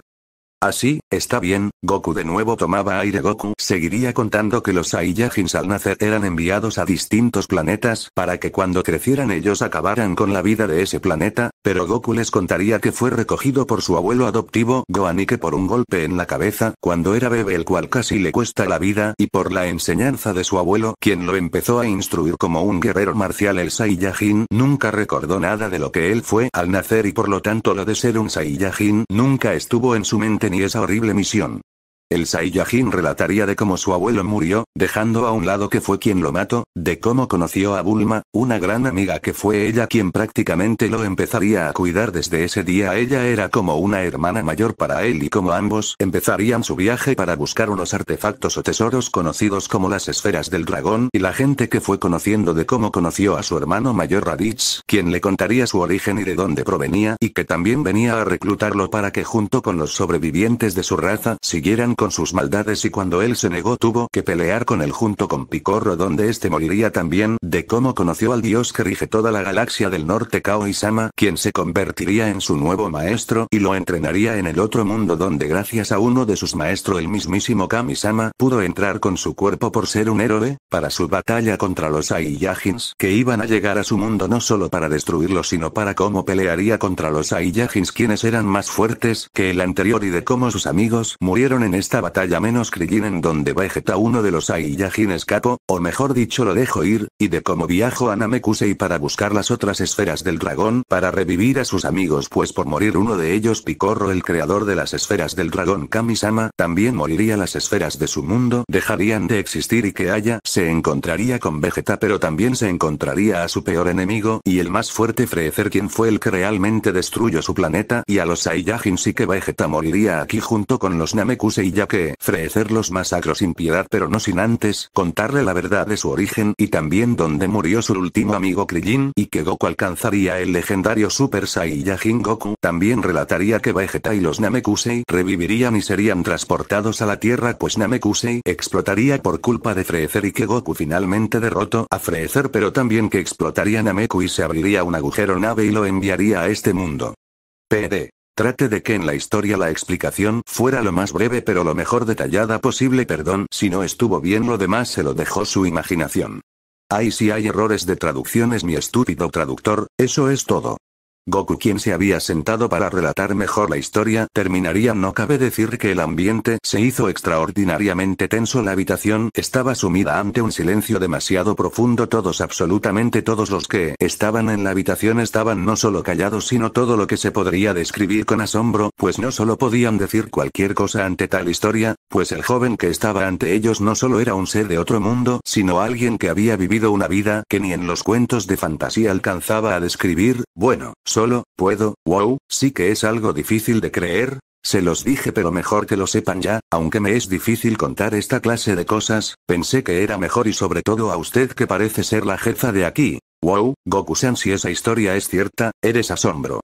Así, está bien, Goku de nuevo tomaba aire. Goku seguiría contando que los Saiyajins al nacer eran enviados a distintos planetas para que cuando crecieran ellos acabaran con la vida de ese planeta, pero Goku les contaría que fue recogido por su abuelo adoptivo Gohan y que por un golpe en la cabeza cuando era bebé el cual casi le cuesta la vida y por la enseñanza de su abuelo quien lo empezó a instruir como un guerrero marcial el Saiyajin nunca recordó nada de lo que él fue al nacer y por lo tanto lo de ser un Saiyajin nunca estuvo en su mente ni esa horrible misión. El Saiyajin relataría de cómo su abuelo murió, dejando a un lado que fue quien lo mató, de cómo conoció a Bulma, una gran amiga que fue ella quien prácticamente lo empezaría a cuidar desde ese día. Ella era como una hermana mayor para él y como ambos empezarían su viaje para buscar unos artefactos o tesoros conocidos como las esferas del dragón y la gente que fue conociendo de cómo conoció a su hermano mayor Raditz, quien le contaría su origen y de dónde provenía y que también venía a reclutarlo para que junto con los sobrevivientes de su raza siguieran con sus maldades y cuando él se negó tuvo que pelear con él junto con Picorro donde este moriría también, de cómo conoció al dios que rige toda la galaxia del norte Kao Isama, quien se convertiría en su nuevo maestro y lo entrenaría en el otro mundo donde gracias a uno de sus maestros el mismísimo Kamisama pudo entrar con su cuerpo por ser un héroe, para su batalla contra los Aiyajins que iban a llegar a su mundo no solo para destruirlo sino para cómo pelearía contra los Aiyajins quienes eran más fuertes que el anterior y de cómo sus amigos murieron en este esta batalla menos Krillin en donde Vegeta uno de los Saiyajin escapó, o mejor dicho lo dejo ir, y de cómo viajo a Namekusei para buscar las otras esferas del dragón para revivir a sus amigos pues por morir uno de ellos Picorro el creador de las esferas del dragón Kamisama también moriría las esferas de su mundo dejarían de existir y que haya se encontraría con Vegeta pero también se encontraría a su peor enemigo y el más fuerte Freezer quien fue el que realmente destruyó su planeta y a los Saiyajin sí que Vegeta moriría aquí junto con los Namekusei que freecer los masacros sin piedad pero no sin antes contarle la verdad de su origen y también dónde murió su último amigo Krillin y que Goku alcanzaría el legendario Super Saiyajin Goku. También relataría que Vegeta y los Namekusei revivirían y serían transportados a la Tierra pues Namekusei explotaría por culpa de Freecer y que Goku finalmente derrotó a Freecer, pero también que explotaría Nameku y se abriría un agujero nave y lo enviaría a este mundo. PD. Trate de que en la historia la explicación fuera lo más breve pero lo mejor detallada posible. Perdón si no estuvo bien, lo demás se lo dejó su imaginación. Ay, si hay errores de es mi estúpido traductor, eso es todo. Goku quien se había sentado para relatar mejor la historia terminaría no cabe decir que el ambiente se hizo extraordinariamente tenso la habitación estaba sumida ante un silencio demasiado profundo todos absolutamente todos los que estaban en la habitación estaban no solo callados sino todo lo que se podría describir con asombro pues no solo podían decir cualquier cosa ante tal historia pues el joven que estaba ante ellos no solo era un ser de otro mundo sino alguien que había vivido una vida que ni en los cuentos de fantasía alcanzaba a describir bueno Solo, puedo, wow, sí que es algo difícil de creer, se los dije pero mejor que lo sepan ya, aunque me es difícil contar esta clase de cosas, pensé que era mejor y sobre todo a usted que parece ser la jefa de aquí. Wow, Goku-san si esa historia es cierta, eres asombro.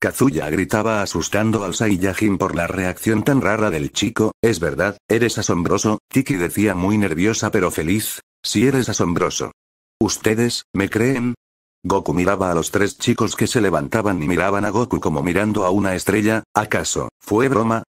Kazuya gritaba asustando al Saiyajin por la reacción tan rara del chico, es verdad, eres asombroso, Tiki decía muy nerviosa pero feliz, si eres asombroso. ¿Ustedes, me creen? Goku miraba a los tres chicos que se levantaban y miraban a Goku como mirando a una estrella, ¿acaso, fue broma?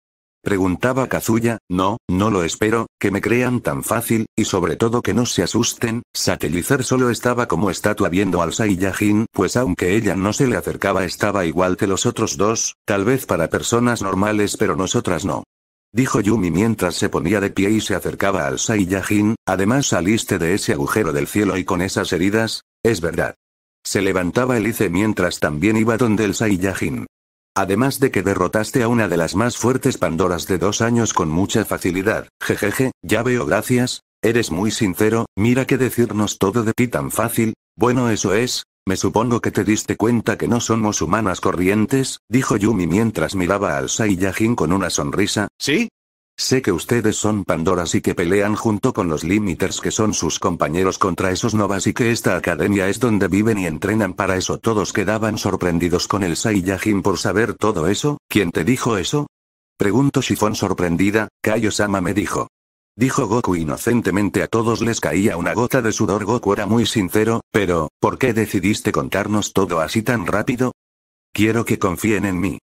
Preguntaba Kazuya, no, no lo espero, que me crean tan fácil, y sobre todo que no se asusten, Satellizer solo estaba como estatua viendo al Saiyajin, pues aunque ella no se le acercaba estaba igual que los otros dos, tal vez para personas normales pero nosotras no. Dijo Yumi mientras se ponía de pie y se acercaba al Saiyajin, además saliste de ese agujero del cielo y con esas heridas, es verdad. Se levantaba Elice mientras también iba donde el Saiyajin. Además de que derrotaste a una de las más fuertes Pandoras de dos años con mucha facilidad, jejeje, ya veo gracias, eres muy sincero, mira que decirnos todo de ti tan fácil, bueno eso es, me supongo que te diste cuenta que no somos humanas corrientes, dijo Yumi mientras miraba al Saiyajin con una sonrisa, ¿sí? Sé que ustedes son Pandoras y que pelean junto con los Limiters que son sus compañeros contra esos Novas y que esta academia es donde viven y entrenan para eso. Todos quedaban sorprendidos con el Saiyajin por saber todo eso. ¿Quién te dijo eso? Pregunto Shifon sorprendida, Kaiosama me dijo. Dijo Goku inocentemente a todos les caía una gota de sudor. Goku era muy sincero, pero, ¿por qué decidiste contarnos todo así tan rápido? Quiero que confíen en mí.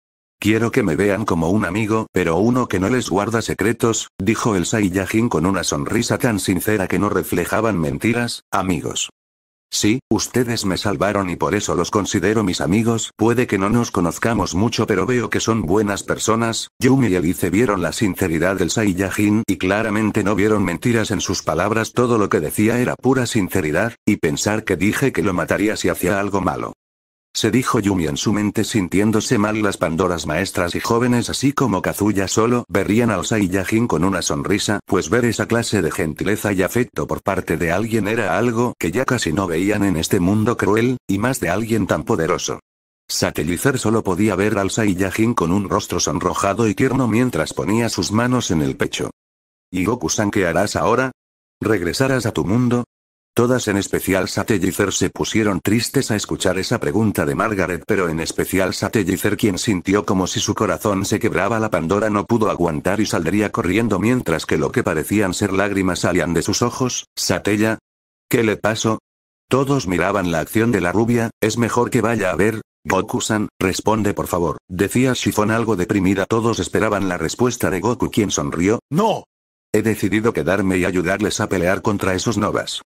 Quiero que me vean como un amigo, pero uno que no les guarda secretos, dijo el Saiyajin con una sonrisa tan sincera que no reflejaban mentiras, amigos. Sí, ustedes me salvaron y por eso los considero mis amigos, puede que no nos conozcamos mucho pero veo que son buenas personas, Yumi y Alice vieron la sinceridad del Saiyajin y claramente no vieron mentiras en sus palabras todo lo que decía era pura sinceridad, y pensar que dije que lo mataría si hacía algo malo. Se dijo Yumi en su mente sintiéndose mal las Pandoras maestras y jóvenes así como Kazuya solo verían al Saiyajin con una sonrisa, pues ver esa clase de gentileza y afecto por parte de alguien era algo que ya casi no veían en este mundo cruel, y más de alguien tan poderoso. Satellizer solo podía ver al Saiyajin con un rostro sonrojado y tierno mientras ponía sus manos en el pecho. ¿Y Goku-san qué harás ahora? ¿Regresarás a tu mundo? Todas en especial Satellizer, se pusieron tristes a escuchar esa pregunta de Margaret, pero en especial Satellizer, quien sintió como si su corazón se quebraba la Pandora no pudo aguantar y saldría corriendo mientras que lo que parecían ser lágrimas salían de sus ojos. Satella. ¿Qué le pasó? Todos miraban la acción de la rubia, es mejor que vaya a ver. Goku-san, responde por favor, decía Shifon algo deprimida. Todos esperaban la respuesta de Goku quien sonrió. No. He decidido quedarme y ayudarles a pelear contra esos novas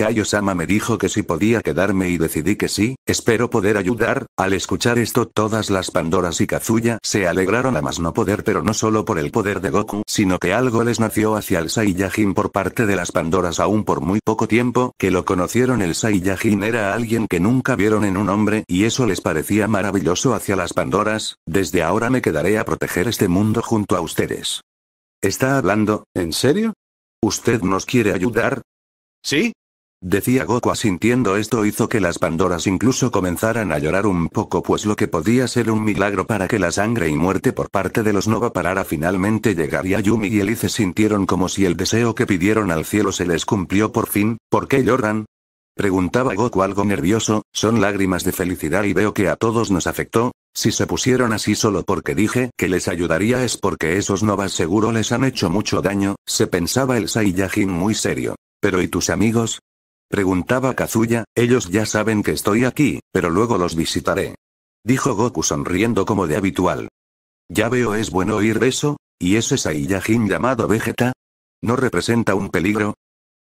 kayo me dijo que si podía quedarme y decidí que sí, espero poder ayudar. Al escuchar esto todas las Pandoras y Kazuya se alegraron a más no poder pero no solo por el poder de Goku, sino que algo les nació hacia el Saiyajin por parte de las Pandoras aún por muy poco tiempo que lo conocieron el Saiyajin era alguien que nunca vieron en un hombre y eso les parecía maravilloso hacia las Pandoras, desde ahora me quedaré a proteger este mundo junto a ustedes. ¿Está hablando, en serio? ¿Usted nos quiere ayudar? Sí, Decía Goku asintiendo esto hizo que las Pandoras incluso comenzaran a llorar un poco pues lo que podía ser un milagro para que la sangre y muerte por parte de los Nova parara finalmente llegaría Yumi y Elise sintieron como si el deseo que pidieron al cielo se les cumplió por fin, ¿por qué lloran? Preguntaba Goku algo nervioso, son lágrimas de felicidad y veo que a todos nos afectó, si se pusieron así solo porque dije que les ayudaría es porque esos novas seguro les han hecho mucho daño, se pensaba el Saiyajin muy serio. Pero ¿y tus amigos? Preguntaba Kazuya, ellos ya saben que estoy aquí, pero luego los visitaré. Dijo Goku sonriendo como de habitual. Ya veo es bueno oír eso, ¿y ese Saiyajin llamado Vegeta? ¿No representa un peligro?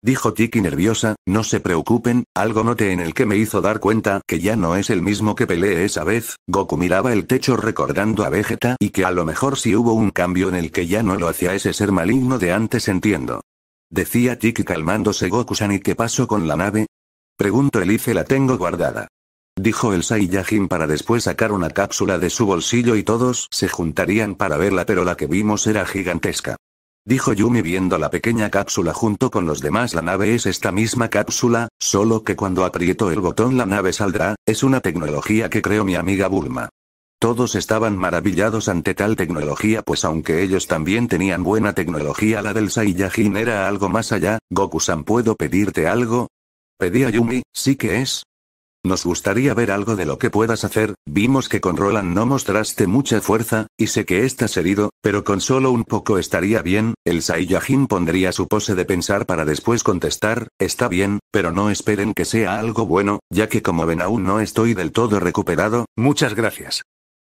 Dijo Tiki nerviosa, no se preocupen, algo noté en el que me hizo dar cuenta que ya no es el mismo que peleé esa vez, Goku miraba el techo recordando a Vegeta y que a lo mejor si hubo un cambio en el que ya no lo hacía ese ser maligno de antes entiendo. Decía Chiki calmándose Goku-san ¿y qué pasó con la nave? el Elice la tengo guardada. Dijo el Saiyajin para después sacar una cápsula de su bolsillo y todos se juntarían para verla pero la que vimos era gigantesca. Dijo Yumi viendo la pequeña cápsula junto con los demás la nave es esta misma cápsula, solo que cuando aprieto el botón la nave saldrá, es una tecnología que creó mi amiga Bulma. Todos estaban maravillados ante tal tecnología pues aunque ellos también tenían buena tecnología la del Saiyajin era algo más allá, Goku-san ¿puedo pedirte algo? Pedí a Yumi, sí que es. Nos gustaría ver algo de lo que puedas hacer, vimos que con Roland no mostraste mucha fuerza, y sé que estás herido, pero con solo un poco estaría bien, el Saiyajin pondría su pose de pensar para después contestar, está bien, pero no esperen que sea algo bueno, ya que como ven aún no estoy del todo recuperado, muchas gracias.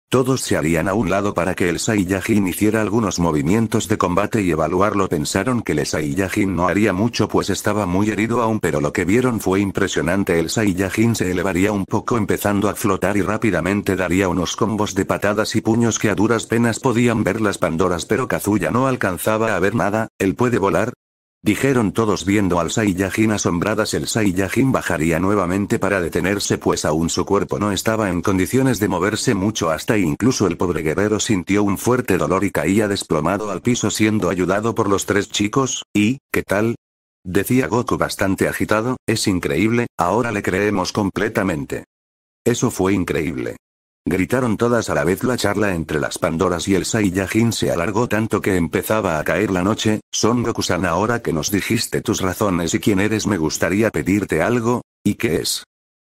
Todos se harían a un lado para que el Saiyajin hiciera algunos movimientos de combate y evaluarlo. Pensaron que el Saiyajin no haría mucho pues estaba muy herido aún pero lo que vieron fue impresionante. El Saiyajin se elevaría un poco empezando a flotar y rápidamente daría unos combos de patadas y puños que a duras penas podían ver las Pandoras pero Kazuya no alcanzaba a ver nada, él puede volar, Dijeron todos viendo al Saiyajin asombradas el Saiyajin bajaría nuevamente para detenerse pues aún su cuerpo no estaba en condiciones de moverse mucho hasta incluso el pobre guerrero sintió un fuerte dolor y caía desplomado al piso siendo ayudado por los tres chicos, y, ¿qué tal? Decía Goku bastante agitado, es increíble, ahora le creemos completamente. Eso fue increíble. Gritaron todas a la vez la charla entre las Pandoras y el Saiyajin se alargó tanto que empezaba a caer la noche. Son Goku-san, ahora que nos dijiste tus razones y quién eres, me gustaría pedirte algo. ¿Y qué es?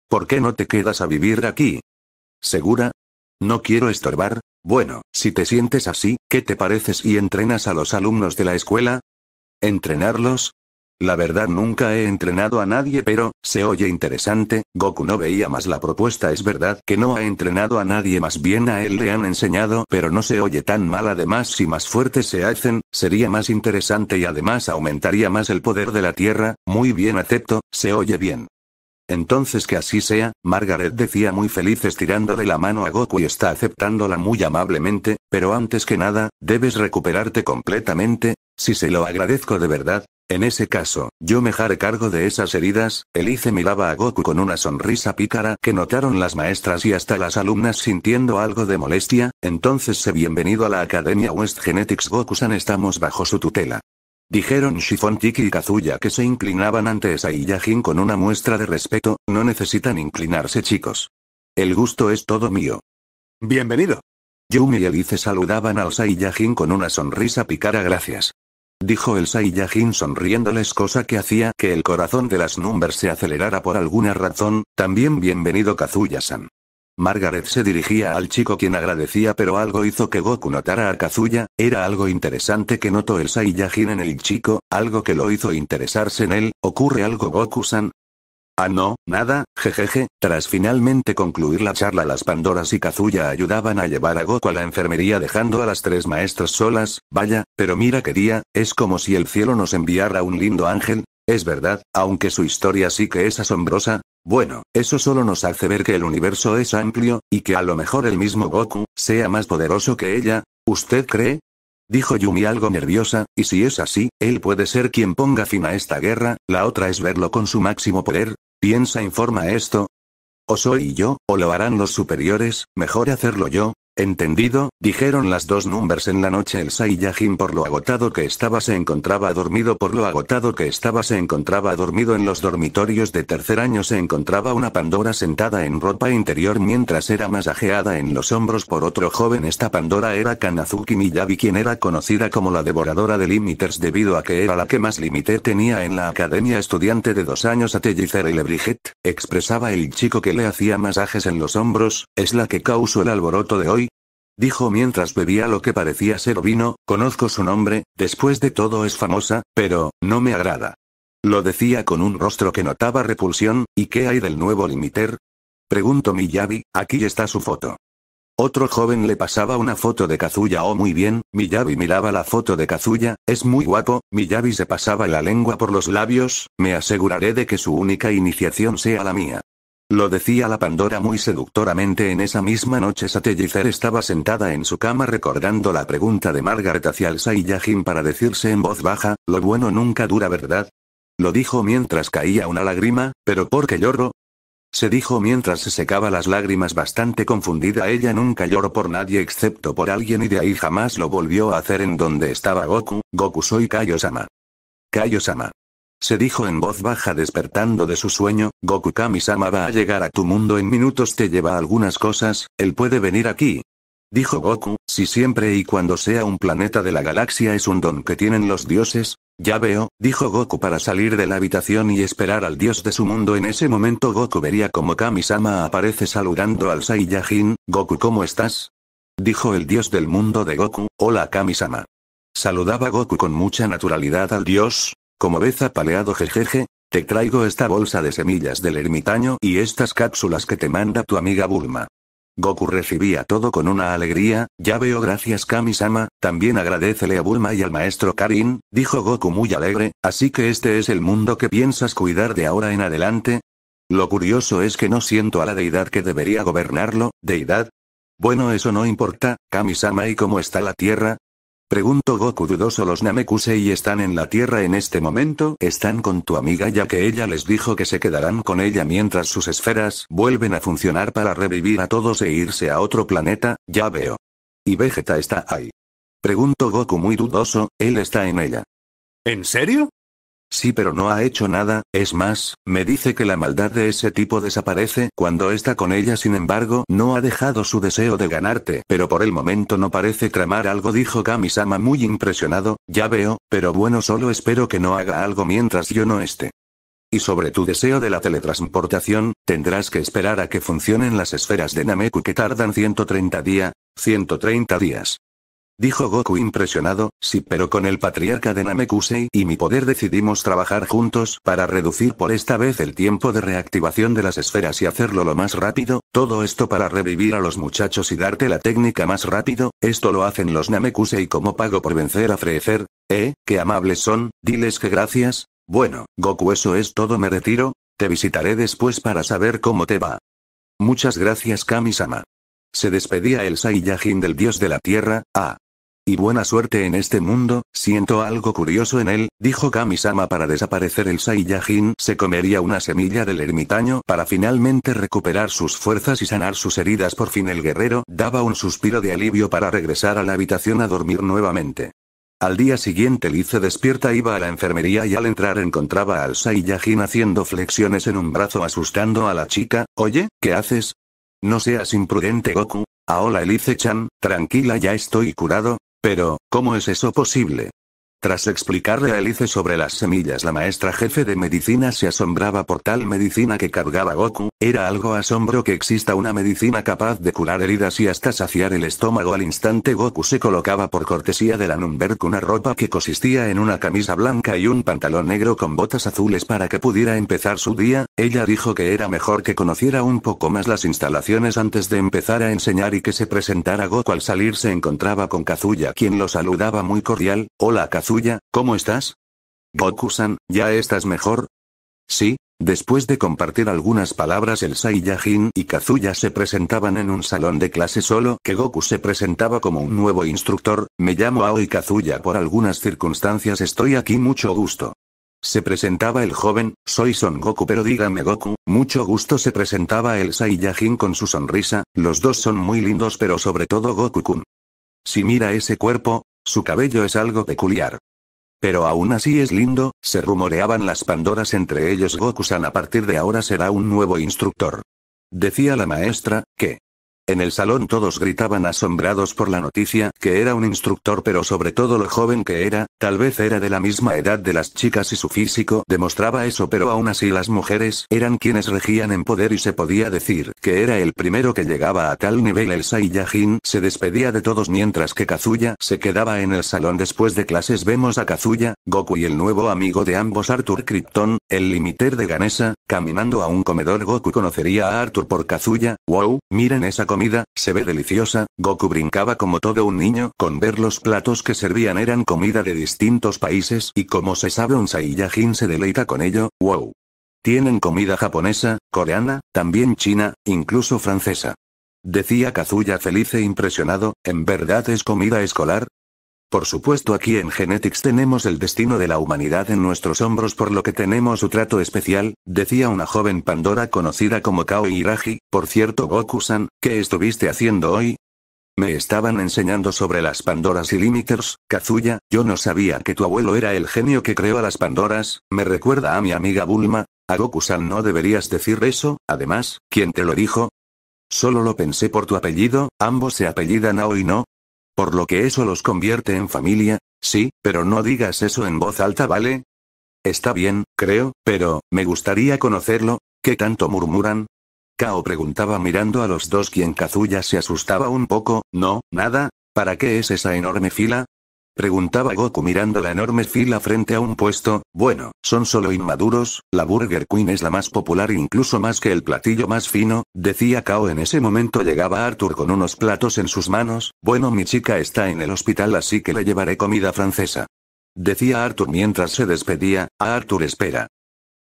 ¿Por qué no te quedas a vivir aquí? ¿Segura? No quiero estorbar. Bueno, si te sientes así, ¿qué te pareces y entrenas a los alumnos de la escuela? ¿Entrenarlos? La verdad nunca he entrenado a nadie pero, se oye interesante, Goku no veía más la propuesta es verdad que no ha entrenado a nadie más bien a él le han enseñado pero no se oye tan mal además si más fuertes se hacen, sería más interesante y además aumentaría más el poder de la tierra, muy bien acepto, se oye bien. Entonces que así sea, Margaret decía muy feliz estirando de la mano a Goku y está aceptándola muy amablemente, pero antes que nada, debes recuperarte completamente, si se lo agradezco de verdad, en ese caso, yo me haré cargo de esas heridas, Elise miraba a Goku con una sonrisa pícara que notaron las maestras y hasta las alumnas sintiendo algo de molestia, entonces se bienvenido a la Academia West Genetics Goku-san estamos bajo su tutela. Dijeron Shifon Tiki y Kazuya que se inclinaban ante Saiyajin con una muestra de respeto, no necesitan inclinarse chicos. El gusto es todo mío. Bienvenido. Yumi y Elise saludaban a Saiyajin con una sonrisa pícara gracias dijo el Saiyajin sonriéndoles cosa que hacía que el corazón de las Numbers se acelerara por alguna razón, también bienvenido Kazuya-san. Margaret se dirigía al chico quien agradecía pero algo hizo que Goku notara a Kazuya, era algo interesante que notó el Saiyajin en el chico, algo que lo hizo interesarse en él, ocurre algo Goku-san, Ah no, nada, jejeje. Tras finalmente concluir la charla las Pandoras y Kazuya ayudaban a llevar a Goku a la enfermería dejando a las tres maestras solas, vaya, pero mira qué día, es como si el cielo nos enviara un lindo ángel. Es verdad, aunque su historia sí que es asombrosa. Bueno, eso solo nos hace ver que el universo es amplio, y que a lo mejor el mismo Goku, sea más poderoso que ella. ¿Usted cree? Dijo Yumi algo nerviosa, y si es así, él puede ser quien ponga fin a esta guerra, la otra es verlo con su máximo poder, piensa informa esto? O soy yo, o lo harán los superiores, mejor hacerlo yo, Entendido, dijeron las dos numbers en la noche el saiyajin por lo agotado que estaba se encontraba dormido por lo agotado que estaba se encontraba dormido en los dormitorios de tercer año se encontraba una Pandora sentada en ropa interior mientras era masajeada en los hombros por otro joven esta Pandora era Kanazuki Miyabi quien era conocida como la devoradora de límites debido a que era la que más límite tenía en la academia estudiante de dos años a Tellicer y brigitte expresaba el chico que le hacía masajes en los hombros, es la que causó el alboroto de hoy dijo mientras bebía lo que parecía ser vino, conozco su nombre, después de todo es famosa, pero, no me agrada. Lo decía con un rostro que notaba repulsión, ¿y qué hay del nuevo limiter? Preguntó Miyabi, aquí está su foto. Otro joven le pasaba una foto de Kazuya oh muy bien, Miyabi miraba la foto de Kazuya, es muy guapo, Miyabi se pasaba la lengua por los labios, me aseguraré de que su única iniciación sea la mía. Lo decía la Pandora muy seductoramente en esa misma noche. Satellizer estaba sentada en su cama recordando la pregunta de Margaret hacia el Saiyajin para decirse en voz baja, lo bueno nunca dura, ¿verdad? Lo dijo mientras caía una lágrima, pero ¿por qué lloro? Se dijo mientras se secaba las lágrimas bastante confundida. Ella nunca lloró por nadie excepto por alguien y de ahí jamás lo volvió a hacer en donde estaba Goku, Goku soy Kaiosama. Kaiosama. Se dijo en voz baja despertando de su sueño, Goku Kami-sama va a llegar a tu mundo en minutos te lleva algunas cosas, él puede venir aquí. Dijo Goku, si siempre y cuando sea un planeta de la galaxia es un don que tienen los dioses, ya veo, dijo Goku para salir de la habitación y esperar al dios de su mundo en ese momento Goku vería como Kami-sama aparece saludando al Saiyajin, Goku ¿cómo estás? Dijo el dios del mundo de Goku, hola Kami-sama. Saludaba Goku con mucha naturalidad al dios, como ves apaleado jejeje, te traigo esta bolsa de semillas del ermitaño y estas cápsulas que te manda tu amiga Bulma. Goku recibía todo con una alegría, ya veo gracias Kami-sama, también agradecele a Bulma y al maestro Karin, dijo Goku muy alegre, así que este es el mundo que piensas cuidar de ahora en adelante. Lo curioso es que no siento a la deidad que debería gobernarlo, deidad. Bueno eso no importa, Kami-sama y cómo está la tierra, Pregunto Goku dudoso los Namekusei están en la Tierra en este momento, están con tu amiga ya que ella les dijo que se quedarán con ella mientras sus esferas vuelven a funcionar para revivir a todos e irse a otro planeta, ya veo. Y Vegeta está ahí. Pregunto Goku muy dudoso, él está en ella. ¿En serio? Sí, pero no ha hecho nada, es más, me dice que la maldad de ese tipo desaparece cuando está con ella, sin embargo, no ha dejado su deseo de ganarte, pero por el momento no parece tramar algo, dijo Kamisama muy impresionado, ya veo, pero bueno, solo espero que no haga algo mientras yo no esté. Y sobre tu deseo de la teletransportación, tendrás que esperar a que funcionen las esferas de Nameku que tardan 130 días, 130 días. Dijo Goku impresionado, sí pero con el patriarca de Namekusei y mi poder decidimos trabajar juntos para reducir por esta vez el tiempo de reactivación de las esferas y hacerlo lo más rápido, todo esto para revivir a los muchachos y darte la técnica más rápido, esto lo hacen los Namekusei como pago por vencer a Freecer eh, qué amables son, diles que gracias, bueno, Goku eso es todo me retiro, te visitaré después para saber cómo te va. Muchas gracias Kami-sama. Se despedía el Saiyajin del dios de la tierra, ah. Y buena suerte en este mundo, siento algo curioso en él, dijo Kamisama para desaparecer el Saiyajin se comería una semilla del ermitaño para finalmente recuperar sus fuerzas y sanar sus heridas por fin el guerrero daba un suspiro de alivio para regresar a la habitación a dormir nuevamente. Al día siguiente Lice despierta iba a la enfermería y al entrar encontraba al Saiyajin haciendo flexiones en un brazo asustando a la chica, oye, ¿qué haces? No seas imprudente Goku. Ah hola chan tranquila ya estoy curado, pero, ¿cómo es eso posible? Tras explicarle a Alice sobre las semillas, la maestra jefe de medicina se asombraba por tal medicina que cargaba Goku. Era algo asombro que exista una medicina capaz de curar heridas y hasta saciar el estómago. Al instante Goku se colocaba por cortesía de la Numberg una ropa que consistía en una camisa blanca y un pantalón negro con botas azules para que pudiera empezar su día. Ella dijo que era mejor que conociera un poco más las instalaciones antes de empezar a enseñar y que se presentara Goku. Al salir se encontraba con Kazuya quien lo saludaba muy cordial. Hola Kazuya suya, ¿cómo estás? Goku-san, ¿ya estás mejor? Sí, después de compartir algunas palabras el Saiyajin y Kazuya se presentaban en un salón de clase solo que Goku se presentaba como un nuevo instructor, me llamo Aoi Kazuya por algunas circunstancias estoy aquí mucho gusto. Se presentaba el joven, soy Son Goku pero dígame Goku, mucho gusto se presentaba el Saiyajin con su sonrisa, los dos son muy lindos pero sobre todo Goku-kun. Si mira ese cuerpo, su cabello es algo peculiar. Pero aún así es lindo, se rumoreaban las pandoras entre ellos Goku-san a partir de ahora será un nuevo instructor. Decía la maestra, que en el salón todos gritaban asombrados por la noticia, que era un instructor pero sobre todo lo joven que era, tal vez era de la misma edad de las chicas y su físico demostraba eso pero aún así las mujeres eran quienes regían en poder y se podía decir que era el primero que llegaba a tal nivel el Saiyajin se despedía de todos mientras que Kazuya se quedaba en el salón después de clases vemos a Kazuya, Goku y el nuevo amigo de ambos Arthur Krypton, el limiter de Ganesa, caminando a un comedor Goku conocería a Arthur por Kazuya, wow, miren esa se ve deliciosa, Goku brincaba como todo un niño con ver los platos que servían eran comida de distintos países y como se sabe un Saiyajin se deleita con ello, wow. Tienen comida japonesa, coreana, también china, incluso francesa. Decía Kazuya feliz e impresionado, ¿en verdad es comida escolar? Por supuesto aquí en Genetics tenemos el destino de la humanidad en nuestros hombros por lo que tenemos su trato especial, decía una joven Pandora conocida como Kao Iraji. por cierto Goku-san, ¿qué estuviste haciendo hoy? Me estaban enseñando sobre las Pandoras y Limiters, Kazuya, yo no sabía que tu abuelo era el genio que creó a las Pandoras, me recuerda a mi amiga Bulma, a Goku-san no deberías decir eso, además, ¿quién te lo dijo? Solo lo pensé por tu apellido, ambos se apellidan Aoi no, por lo que eso los convierte en familia, sí, pero no digas eso en voz alta, ¿vale? Está bien, creo, pero, me gustaría conocerlo, ¿qué tanto murmuran? Kao preguntaba mirando a los dos quien Kazuya se asustaba un poco, no, nada, ¿para qué es esa enorme fila? Preguntaba Goku mirando la enorme fila frente a un puesto, bueno, son solo inmaduros, la Burger Queen es la más popular e incluso más que el platillo más fino, decía Kao en ese momento llegaba Arthur con unos platos en sus manos, bueno mi chica está en el hospital así que le llevaré comida francesa. Decía Arthur mientras se despedía, a Arthur espera.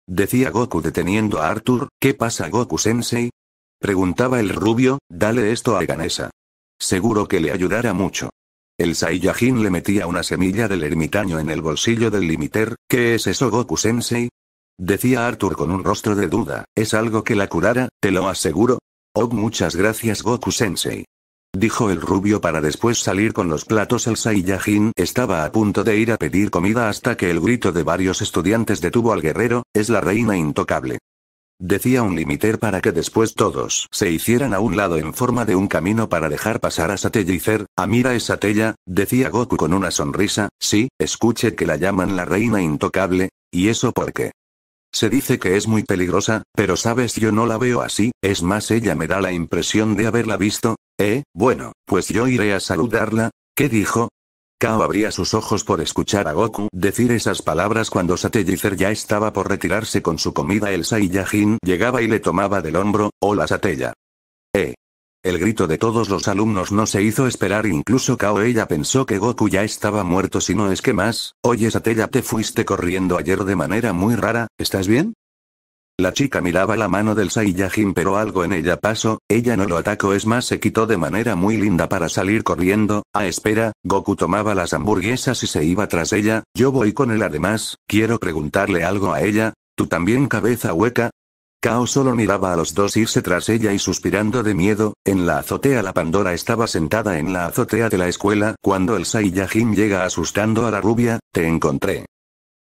Decía Goku deteniendo a Arthur, ¿qué pasa Goku-sensei? Preguntaba el rubio, dale esto a Ganesa. Seguro que le ayudará mucho. El Saiyajin le metía una semilla del ermitaño en el bolsillo del limiter, ¿qué es eso Goku-sensei? Decía Arthur con un rostro de duda, ¿es algo que la curara, te lo aseguro? Oh muchas gracias Goku-sensei. Dijo el rubio para después salir con los platos el Saiyajin estaba a punto de ir a pedir comida hasta que el grito de varios estudiantes detuvo al guerrero, es la reina intocable. Decía un limiter para que después todos se hicieran a un lado en forma de un camino para dejar pasar a satellicer y ah, mira Amira es Satella, decía Goku con una sonrisa, sí, escuche que la llaman la reina intocable, y eso porque. Se dice que es muy peligrosa, pero sabes yo no la veo así, es más ella me da la impresión de haberla visto, eh, bueno, pues yo iré a saludarla, ¿qué dijo? Kao abría sus ojos por escuchar a Goku decir esas palabras cuando Satellizer ya estaba por retirarse con su comida. El Saiyajin llegaba y le tomaba del hombro, hola Satella. Eh. El grito de todos los alumnos no se hizo esperar incluso Kao ella pensó que Goku ya estaba muerto si no es que más, oye Satella te fuiste corriendo ayer de manera muy rara, ¿estás bien? La chica miraba la mano del Saiyajin pero algo en ella pasó, ella no lo atacó es más se quitó de manera muy linda para salir corriendo, a espera, Goku tomaba las hamburguesas y se iba tras ella, yo voy con él además, quiero preguntarle algo a ella, ¿tú también cabeza hueca? Kao solo miraba a los dos irse tras ella y suspirando de miedo, en la azotea la Pandora estaba sentada en la azotea de la escuela cuando el Saiyajin llega asustando a la rubia, te encontré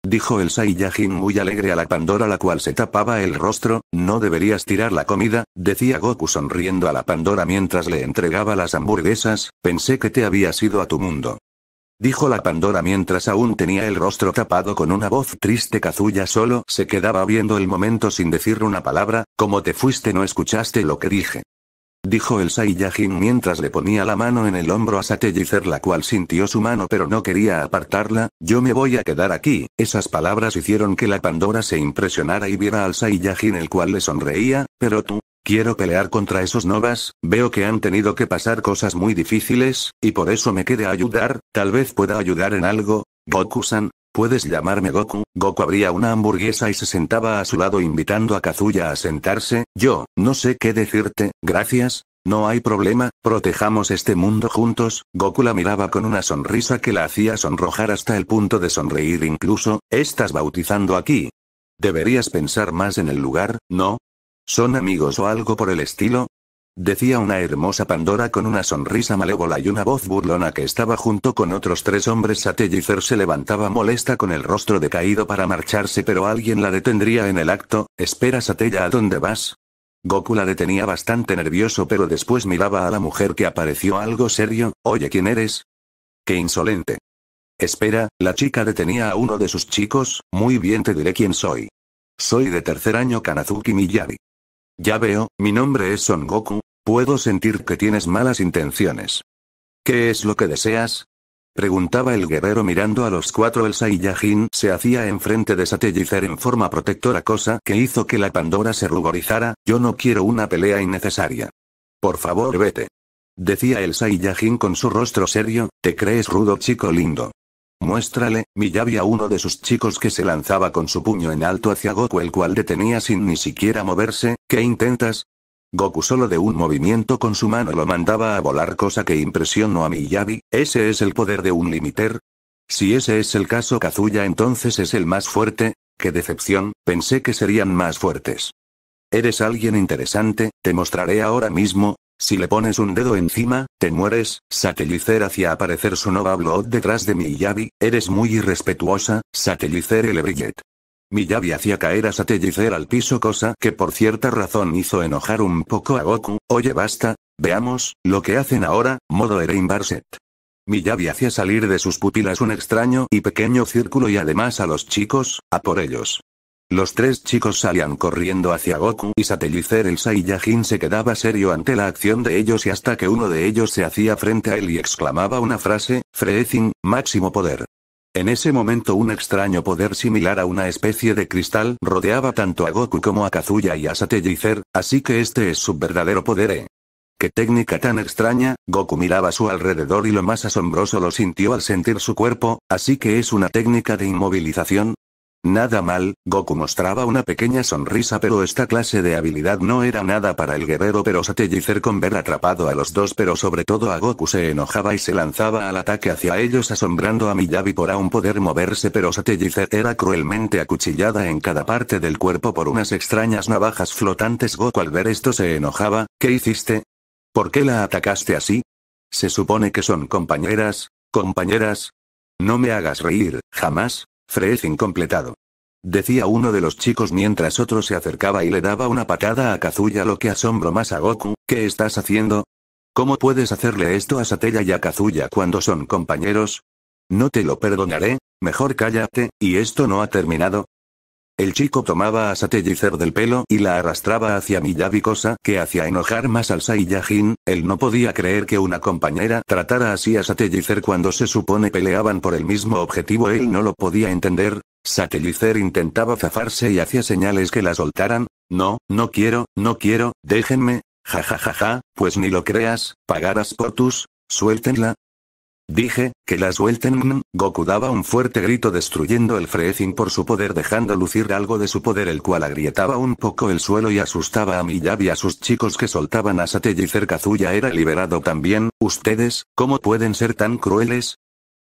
dijo el Saiyajin muy alegre a la Pandora la cual se tapaba el rostro, no deberías tirar la comida, decía Goku sonriendo a la Pandora mientras le entregaba las hamburguesas, pensé que te había ido a tu mundo. Dijo la Pandora mientras aún tenía el rostro tapado con una voz triste Kazuya solo se quedaba viendo el momento sin decir una palabra, como te fuiste no escuchaste lo que dije dijo el Saiyajin mientras le ponía la mano en el hombro a Satellizer la cual sintió su mano pero no quería apartarla, yo me voy a quedar aquí, esas palabras hicieron que la Pandora se impresionara y viera al Saiyajin el cual le sonreía, pero tú, quiero pelear contra esos novas, veo que han tenido que pasar cosas muy difíciles, y por eso me quedé a ayudar, tal vez pueda ayudar en algo, Goku-san, Puedes llamarme Goku. Goku abría una hamburguesa y se sentaba a su lado invitando a Kazuya a sentarse. Yo, no sé qué decirte, gracias. No hay problema, protejamos este mundo juntos. Goku la miraba con una sonrisa que la hacía sonrojar hasta el punto de sonreír incluso. Estás bautizando aquí. Deberías pensar más en el lugar, ¿no? ¿Son amigos o algo por el estilo? Decía una hermosa Pandora con una sonrisa malévola y una voz burlona que estaba junto con otros tres hombres. Satellifer se levantaba molesta con el rostro decaído para marcharse, pero alguien la detendría en el acto. Espera, Satella, ¿a dónde vas? Goku la detenía bastante nervioso, pero después miraba a la mujer que apareció algo serio. Oye, ¿quién eres? Qué insolente. Espera, la chica detenía a uno de sus chicos. Muy bien, te diré quién soy. Soy de tercer año Kanazuki Miyabi. Ya veo, mi nombre es Son Goku, Puedo sentir que tienes malas intenciones. ¿Qué es lo que deseas? Preguntaba el guerrero mirando a los cuatro. El Saiyajin se hacía enfrente de Satellizer en forma protectora, cosa que hizo que la Pandora se ruborizara. Yo no quiero una pelea innecesaria. Por favor, vete. Decía el Saiyajin con su rostro serio: Te crees rudo, chico lindo. Muéstrale, mi llave a uno de sus chicos que se lanzaba con su puño en alto hacia Goku, el cual detenía sin ni siquiera moverse. ¿Qué intentas? Goku solo de un movimiento con su mano lo mandaba a volar cosa que impresionó a Miyabi, ¿ese es el poder de un limiter? Si ese es el caso Kazuya entonces es el más fuerte, qué decepción, pensé que serían más fuertes. Eres alguien interesante, te mostraré ahora mismo, si le pones un dedo encima, te mueres, Satellicer hacia aparecer su nova detrás de Miyabi, eres muy irrespetuosa, Satellicer el Lebrillet. Mi hacía caer a Satellicer al piso cosa que por cierta razón hizo enojar un poco a Goku. Oye basta, veamos, lo que hacen ahora, modo Eren Barset. Mi hacía salir de sus pupilas un extraño y pequeño círculo y además a los chicos, a por ellos. Los tres chicos salían corriendo hacia Goku y Satellicer el Saiyajin se quedaba serio ante la acción de ellos y hasta que uno de ellos se hacía frente a él y exclamaba una frase, Freezing, máximo poder. En ese momento un extraño poder similar a una especie de cristal rodeaba tanto a Goku como a Kazuya y a Satellicer, así que este es su verdadero poder ¿eh? ¡Qué técnica tan extraña! Goku miraba a su alrededor y lo más asombroso lo sintió al sentir su cuerpo, así que es una técnica de inmovilización, Nada mal, Goku mostraba una pequeña sonrisa pero esta clase de habilidad no era nada para el guerrero pero Satellicer con ver atrapado a los dos pero sobre todo a Goku se enojaba y se lanzaba al ataque hacia ellos asombrando a Miyabi por aún poder moverse pero Satellicer era cruelmente acuchillada en cada parte del cuerpo por unas extrañas navajas flotantes Goku al ver esto se enojaba, ¿qué hiciste? ¿Por qué la atacaste así? Se supone que son compañeras, compañeras. No me hagas reír, jamás, Frez incompletado. Decía uno de los chicos mientras otro se acercaba y le daba una patada a Kazuya lo que asombró más a Goku, ¿qué estás haciendo? ¿Cómo puedes hacerle esto a Satella y a Kazuya cuando son compañeros? No te lo perdonaré, mejor cállate, y esto no ha terminado, el chico tomaba a Satellicer del pelo y la arrastraba hacia Miyabi cosa que hacía enojar más al Saiyajin, él no podía creer que una compañera tratara así a Satellicer cuando se supone peleaban por el mismo objetivo él no lo podía entender. Satellicer intentaba zafarse y hacía señales que la soltaran, no, no quiero, no quiero, déjenme, jajajaja, ja, ja, ja, pues ni lo creas, pagarás por tus, suéltenla, Dije, que las suelten, Goku daba un fuerte grito destruyendo el freezing por su poder dejando lucir algo de su poder el cual agrietaba un poco el suelo y asustaba a Miyabi y a sus chicos que soltaban a cerca suya era liberado también, ustedes, ¿cómo pueden ser tan crueles?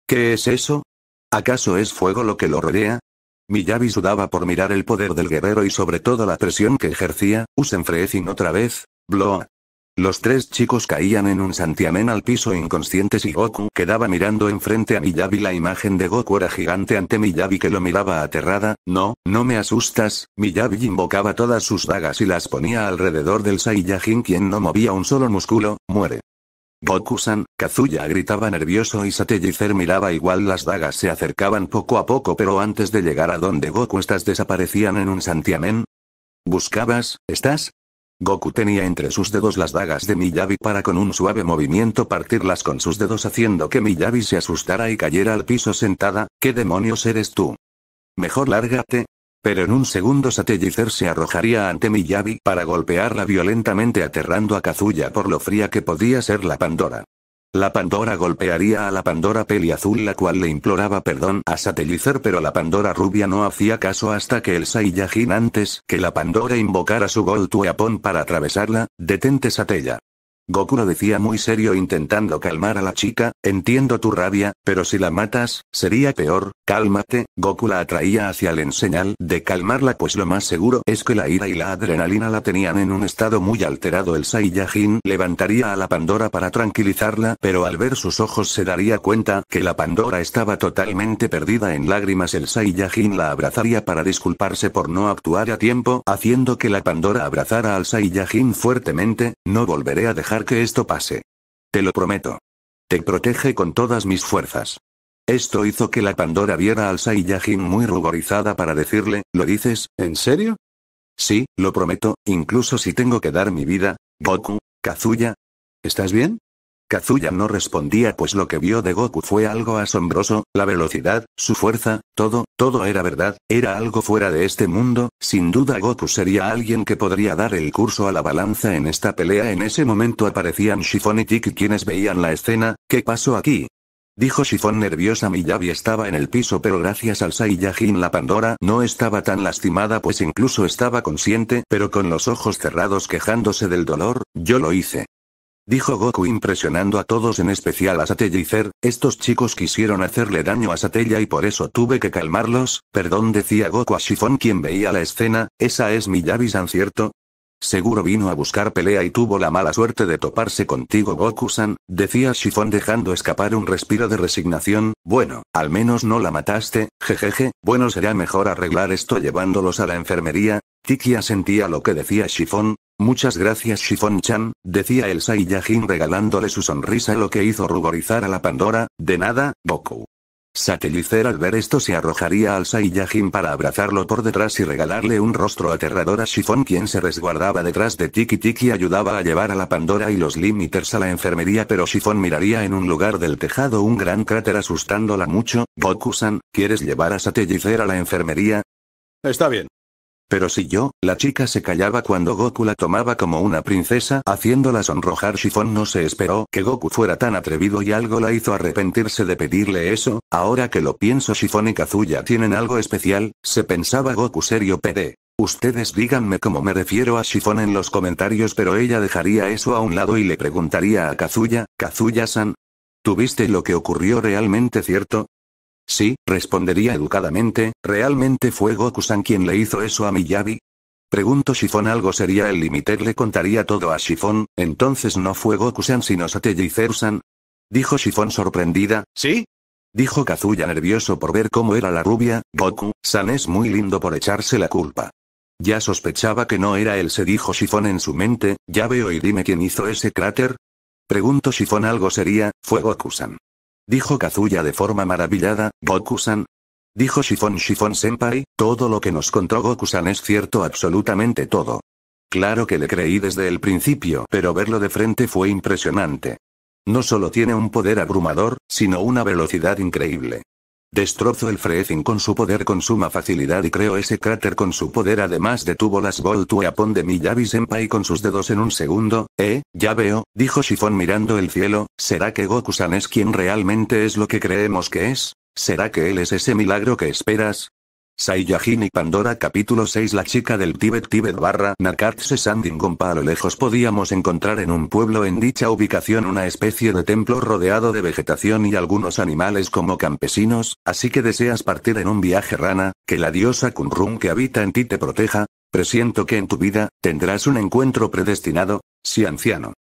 ¿Qué es eso? ¿Acaso es fuego lo que lo rodea? Miyabi sudaba por mirar el poder del guerrero y sobre todo la presión que ejercía, usen freezing otra vez, Bloa. Los tres chicos caían en un santiamén al piso inconscientes y Goku quedaba mirando enfrente a Miyabi. La imagen de Goku era gigante ante Miyabi que lo miraba aterrada. No, no me asustas. Miyabi invocaba todas sus dagas y las ponía alrededor del Saiyajin quien no movía un solo músculo, muere. Goku-san, Kazuya gritaba nervioso y Satellizer miraba igual las dagas se acercaban poco a poco pero antes de llegar a donde Goku estas desaparecían en un santiamén. Buscabas, ¿estás? Goku tenía entre sus dedos las dagas de Miyabi para con un suave movimiento partirlas con sus dedos haciendo que Miyabi se asustara y cayera al piso sentada, ¿qué demonios eres tú? Mejor lárgate. Pero en un segundo Satellicer se arrojaría ante Miyabi para golpearla violentamente aterrando a Kazuya por lo fría que podía ser la Pandora. La Pandora golpearía a la Pandora peliazul la cual le imploraba perdón a Satellicer pero la Pandora rubia no hacía caso hasta que el Saiyajin antes que la Pandora invocara su Pon para atravesarla, detente Satella. Goku lo decía muy serio intentando calmar a la chica, entiendo tu rabia, pero si la matas, sería peor, cálmate, Goku la atraía hacia el enseñal de calmarla pues lo más seguro es que la ira y la adrenalina la tenían en un estado muy alterado el Saiyajin levantaría a la Pandora para tranquilizarla pero al ver sus ojos se daría cuenta que la Pandora estaba totalmente perdida en lágrimas el Saiyajin la abrazaría para disculparse por no actuar a tiempo haciendo que la Pandora abrazara al Saiyajin fuertemente, no volveré a dejar que esto pase. Te lo prometo. Te protege con todas mis fuerzas. Esto hizo que la Pandora viera al Saiyajin muy ruborizada para decirle, ¿lo dices, en serio? Sí, lo prometo, incluso si tengo que dar mi vida, Goku, Kazuya. ¿Estás bien? Kazuya no respondía pues lo que vio de Goku fue algo asombroso, la velocidad, su fuerza, todo, todo era verdad, era algo fuera de este mundo, sin duda Goku sería alguien que podría dar el curso a la balanza en esta pelea en ese momento aparecían Shifon y Tiki quienes veían la escena, ¿qué pasó aquí? Dijo Shifon nerviosa mi Miyabi estaba en el piso pero gracias al Saiyajin la Pandora no estaba tan lastimada pues incluso estaba consciente pero con los ojos cerrados quejándose del dolor, yo lo hice. Dijo Goku impresionando a todos en especial a y Zer, estos chicos quisieron hacerle daño a Satella y por eso tuve que calmarlos, perdón decía Goku a Shifon quien veía la escena, esa es mi san cierto, Seguro vino a buscar pelea y tuvo la mala suerte de toparse contigo Goku-san, decía Shifon dejando escapar un respiro de resignación, bueno, al menos no la mataste, jejeje, bueno será mejor arreglar esto llevándolos a la enfermería. Tiki sentía lo que decía Shifon, Muchas gracias Shifon-chan, decía el Saiyajin regalándole su sonrisa lo que hizo ruborizar a la Pandora, de nada, Boku. Satellicer al ver esto se arrojaría al Saiyajin para abrazarlo por detrás y regalarle un rostro aterrador a Shifon quien se resguardaba detrás de Tiki Tiki ayudaba a llevar a la Pandora y los Limiters a la enfermería pero Shifon miraría en un lugar del tejado un gran cráter asustándola mucho, Goku-san, ¿quieres llevar a Satellicer a la enfermería? Está bien. Pero si yo, la chica se callaba cuando Goku la tomaba como una princesa haciéndola sonrojar Shifon no se esperó que Goku fuera tan atrevido y algo la hizo arrepentirse de pedirle eso, ahora que lo pienso Shifon y Kazuya tienen algo especial, se pensaba Goku serio PD. Ustedes díganme cómo me refiero a Shifon en los comentarios pero ella dejaría eso a un lado y le preguntaría a Kazuya, Kazuya-san, ¿Tuviste lo que ocurrió realmente cierto? Sí, respondería educadamente, ¿realmente fue Goku-san quien le hizo eso a Miyabi? Pregunto Shifon algo sería el límite le contaría todo a Shifon, entonces no fue Goku-san sino Satellizer san Dijo Shifon sorprendida, ¿sí? Dijo Kazuya nervioso por ver cómo era la rubia, Goku-san es muy lindo por echarse la culpa. Ya sospechaba que no era él se dijo Shifon en su mente, ya veo y dime quién hizo ese cráter. Pregunto Shifon algo sería, fue Goku-san. Dijo Kazuya de forma maravillada, Goku-san. Dijo Shifon Shifon senpai, todo lo que nos contó Goku-san es cierto absolutamente todo. Claro que le creí desde el principio, pero verlo de frente fue impresionante. No solo tiene un poder abrumador, sino una velocidad increíble. Destrozo el Freezing con su poder con suma facilidad y creo ese cráter con su poder además detuvo las pon de mi Senpai con sus dedos en un segundo, eh, ya veo, dijo Shifon mirando el cielo, ¿será que Goku-san es quien realmente es lo que creemos que es? ¿Será que él es ese milagro que esperas? Saiyajin y Pandora capítulo 6 La chica del Tíbet Tíbet barra Nakatse Sandingompa a lo lejos podíamos encontrar en un pueblo en dicha ubicación una especie de templo rodeado de vegetación y algunos animales como campesinos, así que deseas partir en un viaje rana, que la diosa Kunrun que habita en ti te proteja, presiento que en tu vida, tendrás un encuentro predestinado, si anciano.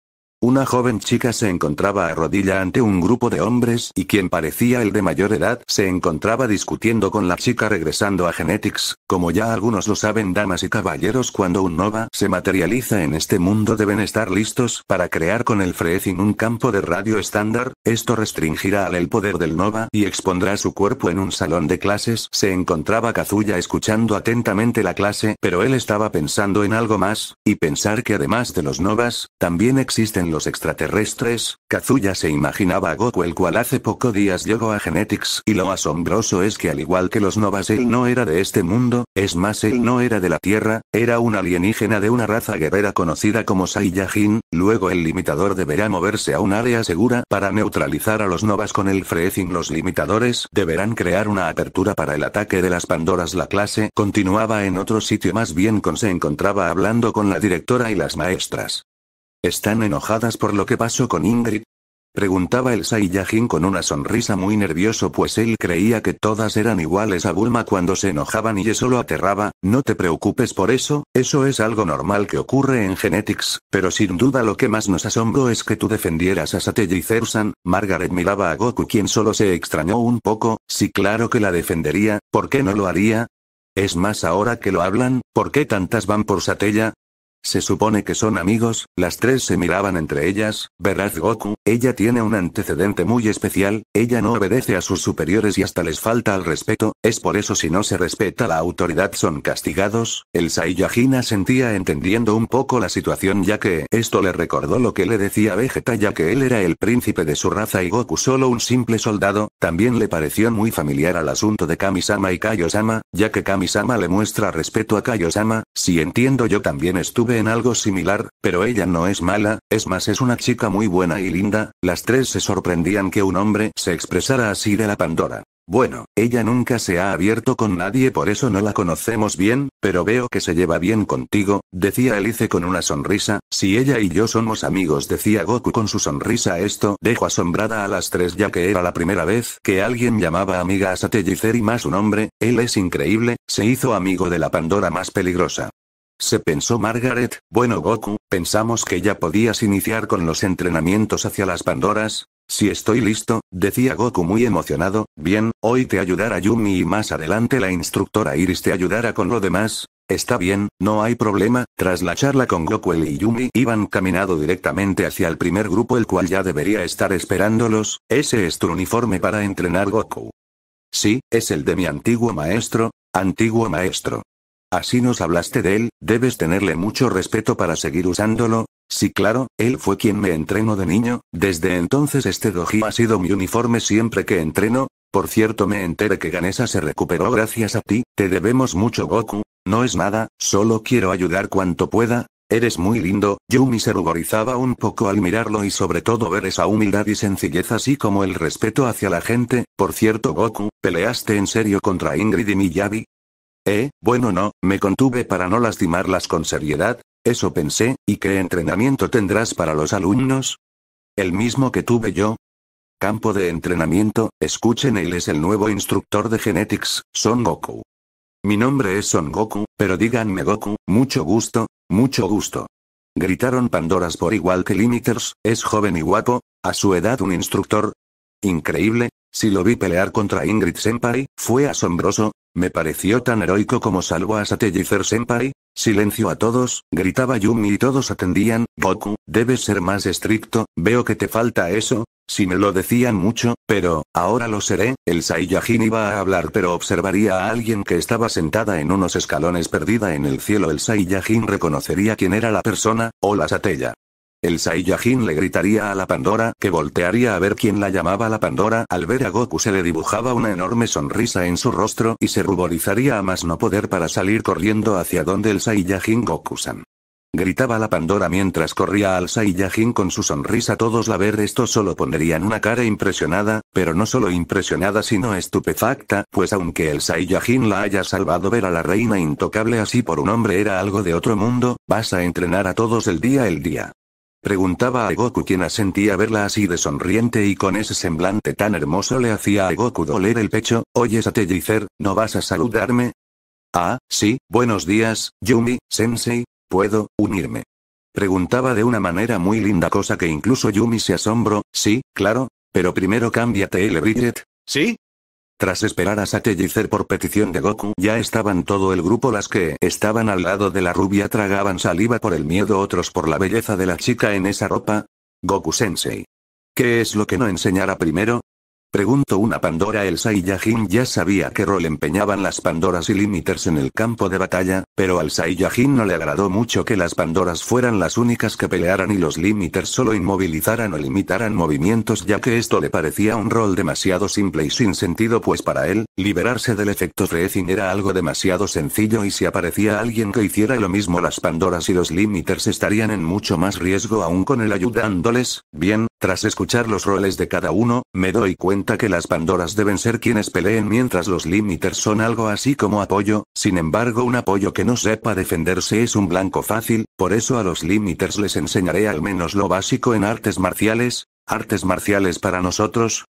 Una joven chica se encontraba a rodilla ante un grupo de hombres y quien parecía el de mayor edad se encontraba discutiendo con la chica regresando a Genetics, como ya algunos lo saben damas y caballeros cuando un nova se materializa en este mundo deben estar listos para crear con el Freezing un campo de radio estándar, esto restringirá al el poder del nova y expondrá su cuerpo en un salón de clases se encontraba Kazuya escuchando atentamente la clase pero él estaba pensando en algo más, y pensar que además de los novas, también existen los extraterrestres, Kazuya se imaginaba a Goku el cual hace poco días llegó a Genetics y lo asombroso es que al igual que los Novas él no era de este mundo, es más él no era de la Tierra, era un alienígena de una raza guerrera conocida como Saiyajin, luego el limitador deberá moverse a un área segura para neutralizar a los Novas con el Freezing los limitadores deberán crear una apertura para el ataque de las Pandoras la clase continuaba en otro sitio más bien con se encontraba hablando con la directora y las maestras. ¿Están enojadas por lo que pasó con Ingrid? Preguntaba el Saiyajin con una sonrisa muy nervioso pues él creía que todas eran iguales a Bulma cuando se enojaban y eso lo aterraba, no te preocupes por eso, eso es algo normal que ocurre en Genetics, pero sin duda lo que más nos asombró es que tú defendieras a Satella y Cersan, Margaret miraba a Goku quien solo se extrañó un poco, sí claro que la defendería, ¿por qué no lo haría? Es más ahora que lo hablan, ¿por qué tantas van por Satella? Se supone que son amigos, las tres se miraban entre ellas, verás Goku, ella tiene un antecedente muy especial, ella no obedece a sus superiores y hasta les falta al respeto, es por eso si no se respeta la autoridad son castigados, el Saiyajin sentía entendiendo un poco la situación ya que esto le recordó lo que le decía Vegeta ya que él era el príncipe de su raza y Goku solo un simple soldado, también le pareció muy familiar al asunto de Kamisama y Kaiosama, ya que Kamisama le muestra respeto a Kaiosama, si entiendo yo también estuve en algo similar, pero ella no es mala, es más es una chica muy buena y linda, las tres se sorprendían que un hombre se expresara así de la Pandora. Bueno, ella nunca se ha abierto con nadie por eso no la conocemos bien, pero veo que se lleva bien contigo, decía Elise con una sonrisa, si ella y yo somos amigos decía Goku con su sonrisa esto dejó asombrada a las tres ya que era la primera vez que alguien llamaba amiga a y más un hombre, él es increíble, se hizo amigo de la Pandora más peligrosa. Se pensó Margaret, bueno Goku, pensamos que ya podías iniciar con los entrenamientos hacia las Pandoras. Si estoy listo, decía Goku muy emocionado, bien, hoy te ayudará Yumi y más adelante la instructora Iris te ayudará con lo demás. Está bien, no hay problema, tras la charla con Goku el y Yumi iban caminando directamente hacia el primer grupo el cual ya debería estar esperándolos, ese es tu uniforme para entrenar Goku. Sí, es el de mi antiguo maestro, antiguo maestro. Así nos hablaste de él, debes tenerle mucho respeto para seguir usándolo. Sí, claro, él fue quien me entrenó de niño, desde entonces este doji ha sido mi uniforme siempre que entreno. Por cierto, me enteré que Ganesa se recuperó gracias a ti, te debemos mucho Goku. No es nada, solo quiero ayudar cuanto pueda, Eres muy lindo, Yumi se ruborizaba un poco al mirarlo y sobre todo ver esa humildad y sencillez así como el respeto hacia la gente. Por cierto Goku, peleaste en serio contra Ingrid y Miyabi, eh, bueno no, me contuve para no lastimarlas con seriedad, eso pensé, ¿y qué entrenamiento tendrás para los alumnos? El mismo que tuve yo. Campo de entrenamiento, escuchen él es el nuevo instructor de Genetics, Son Goku. Mi nombre es Son Goku, pero díganme Goku, mucho gusto, mucho gusto. Gritaron Pandoras por igual que Limiters, es joven y guapo, a su edad un instructor. Increíble, si lo vi pelear contra Ingrid Senpai, fue asombroso, me pareció tan heroico como salvo a Satellizer senpai Silencio a todos, gritaba Yumi y todos atendían. Goku, debes ser más estricto, veo que te falta eso. Si me lo decían mucho, pero, ahora lo seré. El Saiyajin iba a hablar pero observaría a alguien que estaba sentada en unos escalones perdida en el cielo. El Saiyajin reconocería quién era la persona, o la Satella. El Saiyajin le gritaría a la Pandora que voltearía a ver quién la llamaba la Pandora. Al ver a Goku se le dibujaba una enorme sonrisa en su rostro y se ruborizaría a más no poder para salir corriendo hacia donde el Saiyajin Goku-san. Gritaba la Pandora mientras corría al Saiyajin con su sonrisa. Todos la ver esto solo pondrían una cara impresionada, pero no solo impresionada sino estupefacta, pues aunque el Saiyajin la haya salvado ver a la reina intocable así por un hombre era algo de otro mundo, vas a entrenar a todos el día el día. Preguntaba a Goku quien asentía verla así de sonriente y con ese semblante tan hermoso le hacía a Goku doler el pecho, oyes a ¿no vas a saludarme? Ah, sí, buenos días, Yumi, Sensei, ¿puedo, unirme? Preguntaba de una manera muy linda cosa que incluso Yumi se asombró, sí, claro, pero primero cámbiate el bridget. ¿Sí? Tras esperar a Satellicer por petición de Goku, ya estaban todo el grupo las que estaban al lado de la rubia tragaban saliva por el miedo otros por la belleza de la chica en esa ropa. Goku Sensei. ¿Qué es lo que no enseñara primero? Preguntó una Pandora el Saiyajin ya sabía qué rol empeñaban las Pandoras y Limiters en el campo de batalla, pero al Saiyajin no le agradó mucho que las Pandoras fueran las únicas que pelearan y los Limiters solo inmovilizaran o limitaran movimientos ya que esto le parecía un rol demasiado simple y sin sentido pues para él, liberarse del efecto Freezing era algo demasiado sencillo y si aparecía alguien que hiciera lo mismo las Pandoras y los Limiters estarían en mucho más riesgo aún con él ayudándoles, bien, tras escuchar los roles de cada uno, me doy cuenta que las Pandoras deben ser quienes peleen mientras los Limiters son algo así como apoyo, sin embargo un apoyo que no sepa defenderse es un blanco fácil, por eso a los Limiters les enseñaré al menos lo básico en artes marciales, artes marciales para nosotros.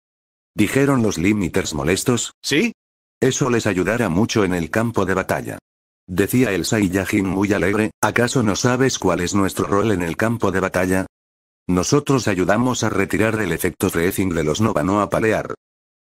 Dijeron los Limiters molestos, ¿sí? Eso les ayudará mucho en el campo de batalla. Decía el Saiyajin muy alegre, ¿acaso no sabes cuál es nuestro rol en el campo de batalla? Nosotros ayudamos a retirar el efecto freezing de los Nova no pelear",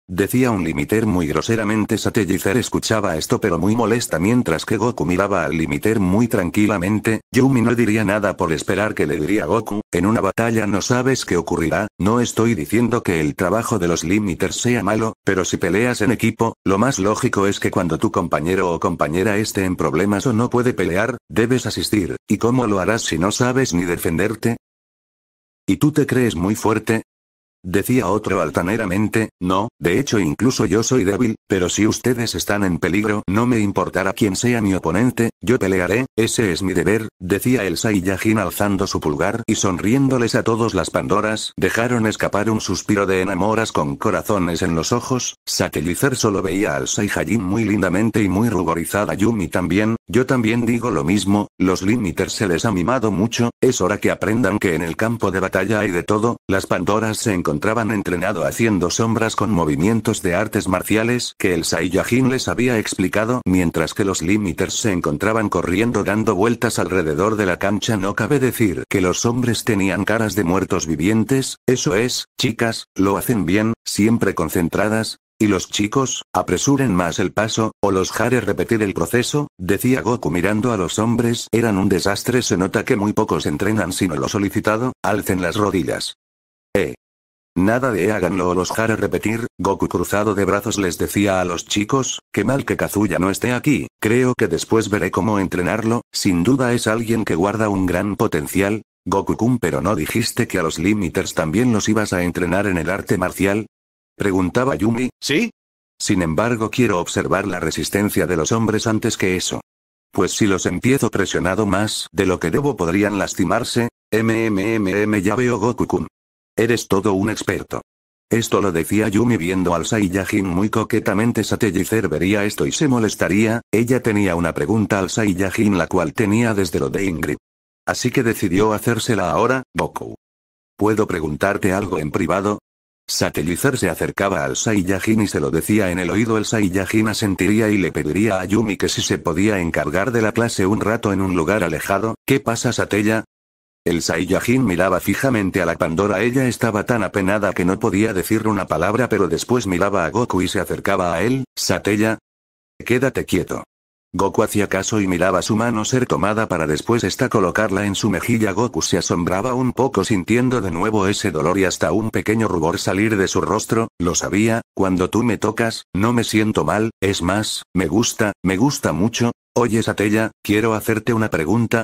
Decía un limiter muy groseramente Satellizer escuchaba esto pero muy molesta mientras que Goku miraba al limiter muy tranquilamente, Yumi no diría nada por esperar que le diría Goku, en una batalla no sabes qué ocurrirá, no estoy diciendo que el trabajo de los limiters sea malo, pero si peleas en equipo, lo más lógico es que cuando tu compañero o compañera esté en problemas o no puede pelear, debes asistir, y cómo lo harás si no sabes ni defenderte, ¿Y tú te crees muy fuerte? Decía otro altaneramente, no, de hecho incluso yo soy débil, pero si ustedes están en peligro, no me importará quién sea mi oponente, yo pelearé, ese es mi deber, decía el Saiyajin alzando su pulgar y sonriéndoles a todos las Pandoras, dejaron escapar un suspiro de enamoras con corazones en los ojos, Satellizer solo veía al Saiyajin muy lindamente y muy ruborizada Yumi también, yo también digo lo mismo, los Limiters se les ha mimado mucho, es hora que aprendan que en el campo de batalla hay de todo, las Pandoras se encontraban entrenado haciendo sombras con movimientos de artes marciales que el Saiyajin les había explicado, mientras que los Limiters se encontraban corriendo dando vueltas alrededor de la cancha no cabe decir que los hombres tenían caras de muertos vivientes, eso es, chicas, lo hacen bien, siempre concentradas, y los chicos, apresuren más el paso, o los haré repetir el proceso, decía Goku mirando a los hombres, eran un desastre se nota que muy pocos entrenan sino lo solicitado, alcen las rodillas. Eh. Nada de háganlo o los haré repetir, Goku cruzado de brazos les decía a los chicos, que mal que Kazuya no esté aquí, creo que después veré cómo entrenarlo, sin duda es alguien que guarda un gran potencial, Goku-kun pero no dijiste que a los limiters también los ibas a entrenar en el arte marcial, Preguntaba Yumi. ¿Sí? Sin embargo, quiero observar la resistencia de los hombres antes que eso. Pues si los empiezo presionado más de lo que debo podrían lastimarse, MMMM ya veo Goku-kun. Eres todo un experto. Esto lo decía Yumi viendo al Saiyajin muy coquetamente Satellizer vería esto y se molestaría, ella tenía una pregunta al Saiyajin la cual tenía desde lo de Ingrid. Así que decidió hacérsela ahora, Goku. ¿Puedo preguntarte algo en privado? Satellizer se acercaba al Saiyajin y se lo decía en el oído el Saiyajin asentiría y le pediría a Yumi que si se podía encargar de la clase un rato en un lugar alejado, ¿qué pasa Satella? El Saiyajin miraba fijamente a la Pandora ella estaba tan apenada que no podía decir una palabra pero después miraba a Goku y se acercaba a él, Satella. Quédate quieto. Goku hacía caso y miraba su mano ser tomada para después esta colocarla en su mejilla. Goku se asombraba un poco sintiendo de nuevo ese dolor y hasta un pequeño rubor salir de su rostro, lo sabía, cuando tú me tocas, no me siento mal, es más, me gusta, me gusta mucho. Oye Satella, quiero hacerte una pregunta,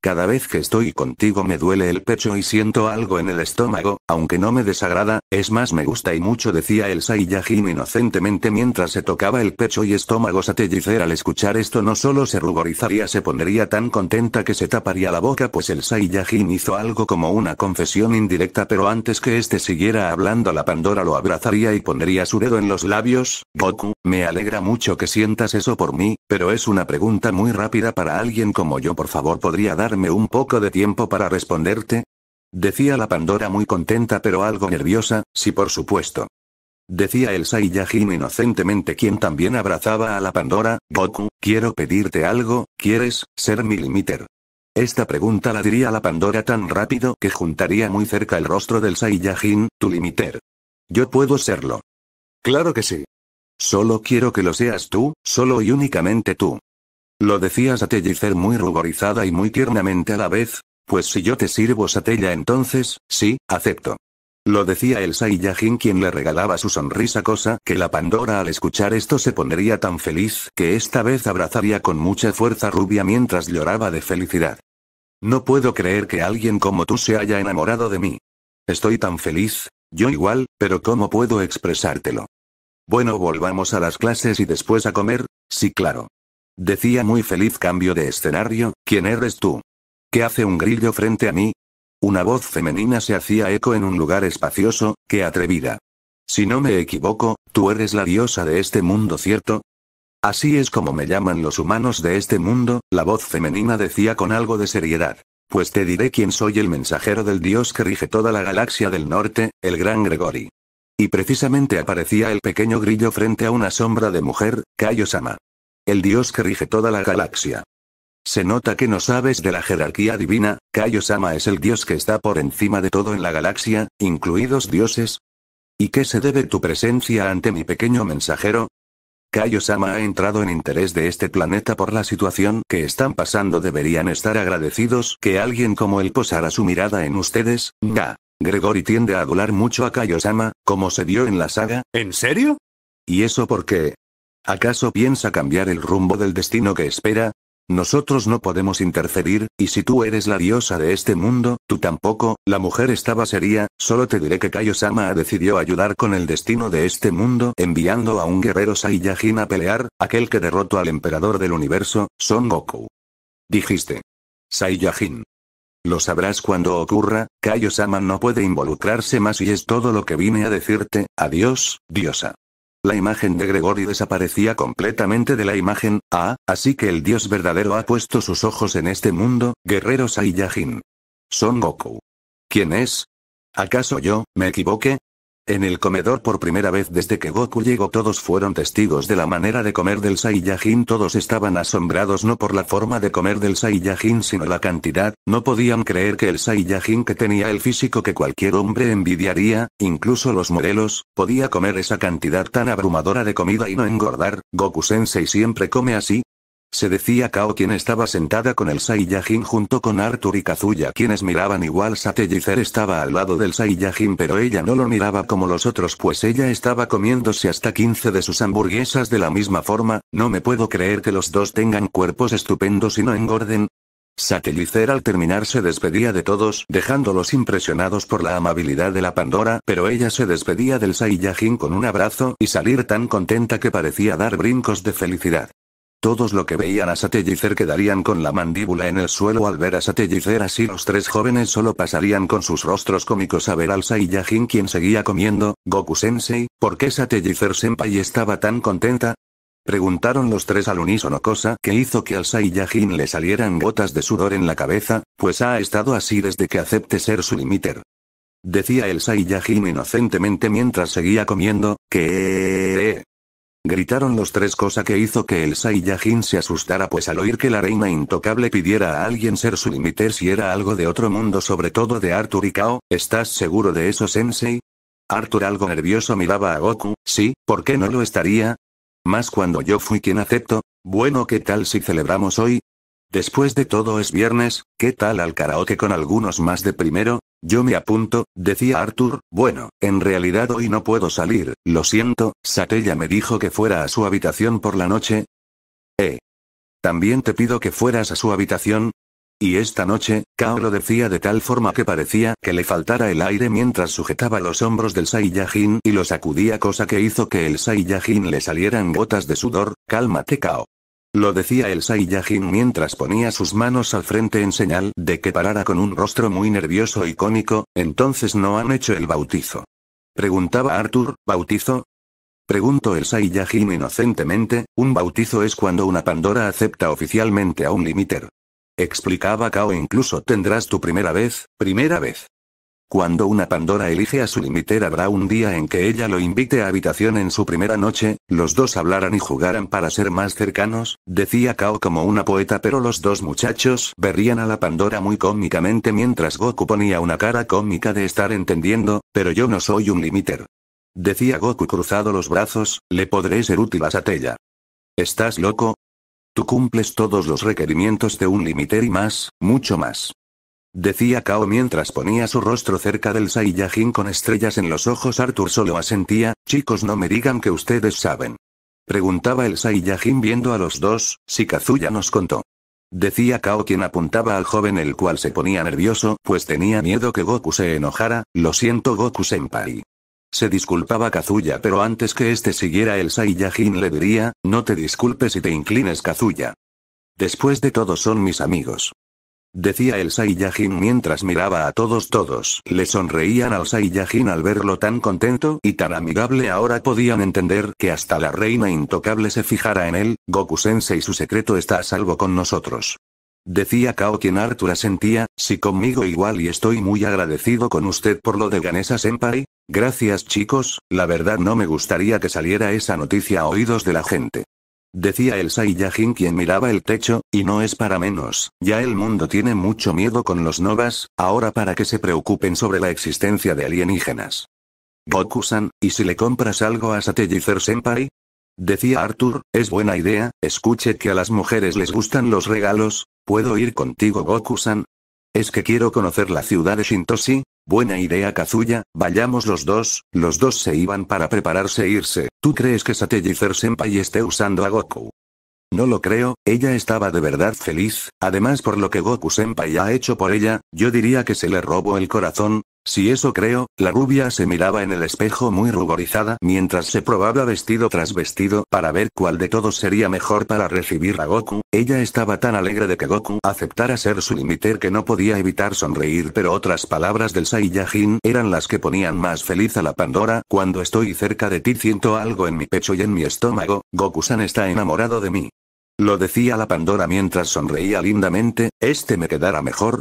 cada vez que estoy contigo me duele el pecho y siento algo en el estómago, aunque no me desagrada, es más me gusta y mucho decía el Saiyajin inocentemente mientras se tocaba el pecho y estómago Satellicer al escuchar esto no solo se ruborizaría se pondría tan contenta que se taparía la boca pues el Saiyajin hizo algo como una confesión indirecta pero antes que este siguiera hablando la Pandora lo abrazaría y pondría su dedo en los labios, Goku, me alegra mucho que sientas eso por mí, pero es una pregunta muy rápida para alguien como yo por favor podría dar un poco de tiempo para responderte? Decía la Pandora muy contenta pero algo nerviosa, sí por supuesto. Decía el saiyajin inocentemente quien también abrazaba a la Pandora, Goku, quiero pedirte algo, ¿quieres, ser mi limiter? Esta pregunta la diría la Pandora tan rápido que juntaría muy cerca el rostro del Saiyajin, tu limiter. Yo puedo serlo. Claro que sí. Solo quiero que lo seas tú, solo y únicamente tú. Lo decías a Tellicer muy ruborizada y muy tiernamente a la vez, pues si yo te sirvo Satella entonces, sí, acepto. Lo decía el y quien le regalaba su sonrisa cosa que la Pandora al escuchar esto se pondría tan feliz que esta vez abrazaría con mucha fuerza Rubia mientras lloraba de felicidad. No puedo creer que alguien como tú se haya enamorado de mí. Estoy tan feliz, yo igual, pero ¿cómo puedo expresártelo? Bueno, volvamos a las clases y después a comer, sí claro. Decía muy feliz cambio de escenario, ¿quién eres tú? ¿Qué hace un grillo frente a mí? Una voz femenina se hacía eco en un lugar espacioso, qué atrevida. Si no me equivoco, tú eres la diosa de este mundo, ¿cierto? Así es como me llaman los humanos de este mundo, la voz femenina decía con algo de seriedad. Pues te diré quién soy el mensajero del dios que rige toda la galaxia del norte, el gran Gregory. Y precisamente aparecía el pequeño grillo frente a una sombra de mujer, Kaiosama el dios que rige toda la galaxia. Se nota que no sabes de la jerarquía divina, Kaiosama es el dios que está por encima de todo en la galaxia, incluidos dioses. ¿Y qué se debe tu presencia ante mi pequeño mensajero? Kayosama ha entrado en interés de este planeta por la situación que están pasando. Deberían estar agradecidos que alguien como él posara su mirada en ustedes, Ya, Gregory tiende a adular mucho a Kaiosama, como se vio en la saga. ¿En serio? Y eso por qué? ¿Acaso piensa cambiar el rumbo del destino que espera? Nosotros no podemos interferir, y si tú eres la diosa de este mundo, tú tampoco, la mujer estaba seria, solo te diré que Kaiosama decidió ayudar con el destino de este mundo enviando a un guerrero Saiyajin a pelear, aquel que derrotó al emperador del universo, Son Goku. Dijiste. Saiyajin. Lo sabrás cuando ocurra, Kaiosama no puede involucrarse más y es todo lo que vine a decirte, adiós, diosa. La imagen de Gregory desaparecía completamente de la imagen, ah, así que el dios verdadero ha puesto sus ojos en este mundo, guerrero Saiyajin. Son Goku. ¿Quién es? ¿Acaso yo, me equivoqué? En el comedor por primera vez desde que Goku llegó todos fueron testigos de la manera de comer del Saiyajin todos estaban asombrados no por la forma de comer del Saiyajin sino la cantidad, no podían creer que el Saiyajin que tenía el físico que cualquier hombre envidiaría, incluso los modelos, podía comer esa cantidad tan abrumadora de comida y no engordar, Goku Sensei siempre come así, se decía Kao quien estaba sentada con el Saiyajin junto con Arthur y Kazuya quienes miraban igual Satellicer estaba al lado del Saiyajin pero ella no lo miraba como los otros pues ella estaba comiéndose hasta 15 de sus hamburguesas de la misma forma, no me puedo creer que los dos tengan cuerpos estupendos y no engorden. Satellicer al terminar se despedía de todos dejándolos impresionados por la amabilidad de la Pandora pero ella se despedía del Saiyajin con un abrazo y salir tan contenta que parecía dar brincos de felicidad. Todos lo que veían a Satellicer quedarían con la mandíbula en el suelo al ver a Satellicer así los tres jóvenes solo pasarían con sus rostros cómicos a ver al Saiyajin quien seguía comiendo, Goku-sensei, ¿por qué Satellicer-senpai estaba tan contenta? Preguntaron los tres al unísono cosa que hizo que al Saiyajin le salieran gotas de sudor en la cabeza, pues ha estado así desde que acepte ser su limiter. Decía el Saiyajin inocentemente mientras seguía comiendo, que gritaron los tres cosa que hizo que el Saiyajin se asustara pues al oír que la reina intocable pidiera a alguien ser su límite si era algo de otro mundo sobre todo de Arthur y Kao, ¿estás seguro de eso sensei? Arthur algo nervioso miraba a Goku, sí, ¿por qué no lo estaría? Más cuando yo fui quien acepto, bueno ¿qué tal si celebramos hoy? Después de todo es viernes, ¿qué tal al karaoke con algunos más de primero? Yo me apunto, decía Arthur, bueno, en realidad hoy no puedo salir, lo siento, Satella me dijo que fuera a su habitación por la noche. Eh. También te pido que fueras a su habitación. Y esta noche, Kao lo decía de tal forma que parecía que le faltara el aire mientras sujetaba los hombros del Saiyajin y lo sacudía cosa que hizo que el Saiyajin le salieran gotas de sudor, cálmate Kao. Lo decía el Saiyajin mientras ponía sus manos al frente en señal de que parara con un rostro muy nervioso y cónico, entonces no han hecho el bautizo. Preguntaba Arthur, ¿bautizo? Preguntó el Saiyajin inocentemente, un bautizo es cuando una Pandora acepta oficialmente a un limiter. Explicaba Kao incluso tendrás tu primera vez, primera vez. Cuando una Pandora elige a su límite habrá un día en que ella lo invite a habitación en su primera noche, los dos hablaran y jugarán para ser más cercanos, decía Kao como una poeta pero los dos muchachos berrían a la Pandora muy cómicamente mientras Goku ponía una cara cómica de estar entendiendo, pero yo no soy un limiter. Decía Goku cruzado los brazos, le podré ser útil a Satella. ¿Estás loco? Tú cumples todos los requerimientos de un limiter y más, mucho más. Decía Kao mientras ponía su rostro cerca del Saiyajin con estrellas en los ojos. Arthur solo asentía, chicos no me digan que ustedes saben. Preguntaba el Saiyajin viendo a los dos, si Kazuya nos contó. Decía Kao quien apuntaba al joven el cual se ponía nervioso, pues tenía miedo que Goku se enojara, lo siento Goku senpai. Se disculpaba Kazuya pero antes que este siguiera el Saiyajin le diría, no te disculpes y te inclines Kazuya. Después de todo son mis amigos. Decía el Saiyajin mientras miraba a todos todos. Le sonreían al Saiyajin al verlo tan contento y tan amigable ahora podían entender que hasta la reina intocable se fijara en él, Goku Sensei su secreto está a salvo con nosotros. Decía Kao quien Artura sentía, si conmigo igual y estoy muy agradecido con usted por lo de Ganesa Senpai. Gracias chicos, la verdad no me gustaría que saliera esa noticia a oídos de la gente decía el Saiyajin quien miraba el techo, y no es para menos, ya el mundo tiene mucho miedo con los novas, ahora para que se preocupen sobre la existencia de alienígenas. Goku-san, ¿y si le compras algo a Satellizer senpai Decía Arthur, es buena idea, escuche que a las mujeres les gustan los regalos, ¿puedo ir contigo Goku-san? Es que quiero conocer la ciudad de Shintoshi, Buena idea Kazuya, vayamos los dos, los dos se iban para prepararse e irse, ¿tú crees que Satellizer Senpai esté usando a Goku? No lo creo, ella estaba de verdad feliz, además por lo que Goku Senpai ha hecho por ella, yo diría que se le robó el corazón, si eso creo, la rubia se miraba en el espejo muy ruborizada mientras se probaba vestido tras vestido para ver cuál de todos sería mejor para recibir a Goku. Ella estaba tan alegre de que Goku aceptara ser su limiter que no podía evitar sonreír, pero otras palabras del Saiyajin eran las que ponían más feliz a la Pandora. Cuando estoy cerca de ti siento algo en mi pecho y en mi estómago. Goku-san está enamorado de mí. Lo decía la Pandora mientras sonreía lindamente, este me quedará mejor,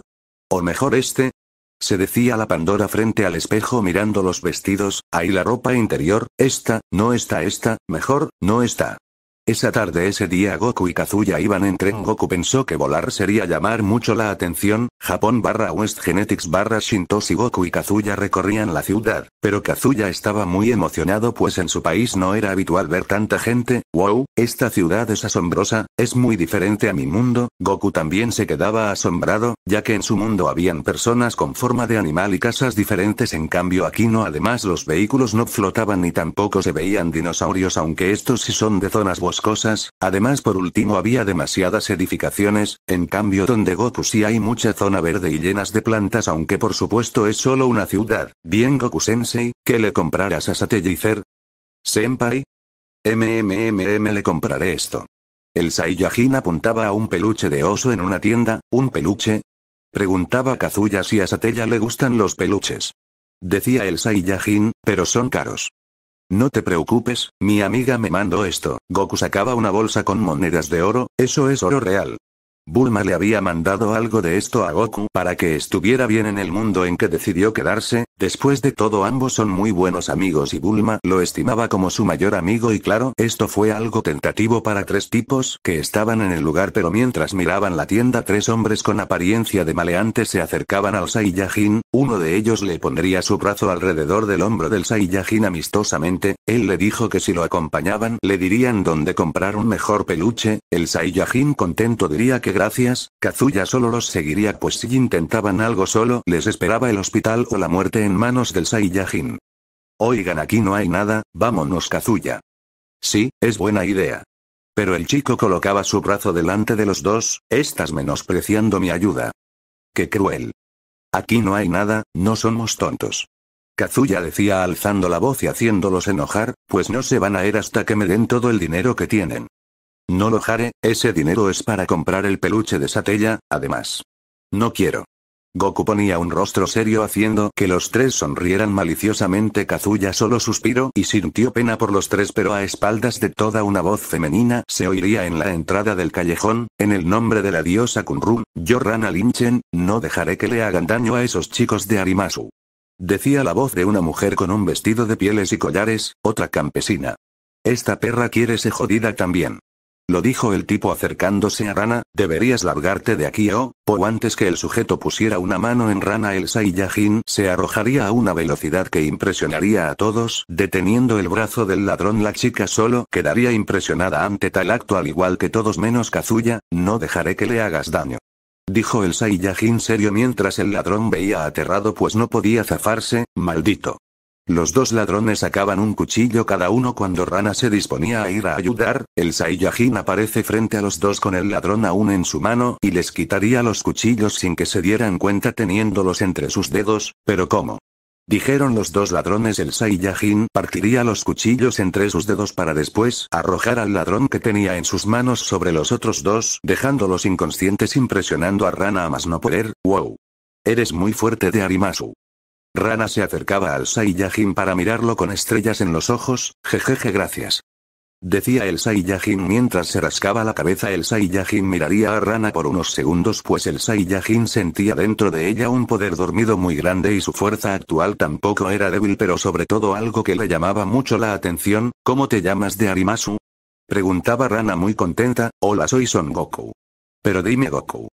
o mejor este, se decía la Pandora frente al espejo mirando los vestidos, ahí la ropa interior, esta, no está esta, mejor, no está. Esa tarde ese día Goku y Kazuya iban en tren. Goku pensó que volar sería llamar mucho la atención, Japón barra West Genetics barra y Goku y Kazuya recorrían la ciudad, pero Kazuya estaba muy emocionado pues en su país no era habitual ver tanta gente, wow, esta ciudad es asombrosa, es muy diferente a mi mundo, Goku también se quedaba asombrado, ya que en su mundo habían personas con forma de animal y casas diferentes en cambio aquí no además los vehículos no flotaban ni tampoco se veían dinosaurios aunque estos sí son de zonas bosques cosas, además por último había demasiadas edificaciones, en cambio donde Goku sí hay mucha zona verde y llenas de plantas aunque por supuesto es solo una ciudad, bien Goku Sensei, ¿qué le comprarás a Satellicer? Senpai? MMMM le compraré esto. El Saiyajin apuntaba a un peluche de oso en una tienda, ¿un peluche? Preguntaba Kazuya si a Satella le gustan los peluches. Decía el Saiyajin, pero son caros. No te preocupes, mi amiga me mandó esto. Goku sacaba una bolsa con monedas de oro, eso es oro real. Bulma le había mandado algo de esto a Goku para que estuviera bien en el mundo en que decidió quedarse, Después de todo ambos son muy buenos amigos y Bulma lo estimaba como su mayor amigo y claro, esto fue algo tentativo para tres tipos que estaban en el lugar pero mientras miraban la tienda tres hombres con apariencia de maleantes se acercaban al Saiyajin, uno de ellos le pondría su brazo alrededor del hombro del Saiyajin amistosamente, él le dijo que si lo acompañaban le dirían dónde comprar un mejor peluche, el Saiyajin contento diría que gracias, Kazuya solo los seguiría pues si intentaban algo solo les esperaba el hospital o la muerte en manos del Saiyajin. Oigan aquí no hay nada, vámonos Kazuya. Sí, es buena idea. Pero el chico colocaba su brazo delante de los dos, estás menospreciando mi ayuda. Qué cruel. Aquí no hay nada, no somos tontos. Kazuya decía alzando la voz y haciéndolos enojar, pues no se van a ir hasta que me den todo el dinero que tienen. No lo jare, ese dinero es para comprar el peluche de Satella, además. No quiero. Goku ponía un rostro serio haciendo que los tres sonrieran maliciosamente. Kazuya solo suspiró y sintió pena por los tres pero a espaldas de toda una voz femenina se oiría en la entrada del callejón, en el nombre de la diosa Kunrun, yo Linchen, no dejaré que le hagan daño a esos chicos de Arimasu. Decía la voz de una mujer con un vestido de pieles y collares, otra campesina. Esta perra quiere ser jodida también. Lo dijo el tipo acercándose a Rana, deberías largarte de aquí o, oh, o antes que el sujeto pusiera una mano en Rana el Saiyajin se arrojaría a una velocidad que impresionaría a todos, deteniendo el brazo del ladrón la chica solo quedaría impresionada ante tal acto al igual que todos menos Kazuya, no dejaré que le hagas daño. Dijo el Saiyajin serio mientras el ladrón veía aterrado pues no podía zafarse, maldito. Los dos ladrones sacaban un cuchillo cada uno cuando Rana se disponía a ir a ayudar, el Saiyajin aparece frente a los dos con el ladrón aún en su mano y les quitaría los cuchillos sin que se dieran cuenta teniéndolos entre sus dedos, pero ¿cómo? Dijeron los dos ladrones el Saiyajin partiría los cuchillos entre sus dedos para después arrojar al ladrón que tenía en sus manos sobre los otros dos, dejándolos inconscientes impresionando a Rana a más no poder, wow. Eres muy fuerte de Arimasu. Rana se acercaba al Saiyajin para mirarlo con estrellas en los ojos, jejeje gracias. Decía el Saiyajin mientras se rascaba la cabeza el Saiyajin miraría a Rana por unos segundos pues el Saiyajin sentía dentro de ella un poder dormido muy grande y su fuerza actual tampoco era débil pero sobre todo algo que le llamaba mucho la atención, ¿cómo te llamas de Arimasu? Preguntaba Rana muy contenta, hola soy Son Goku. Pero dime Goku,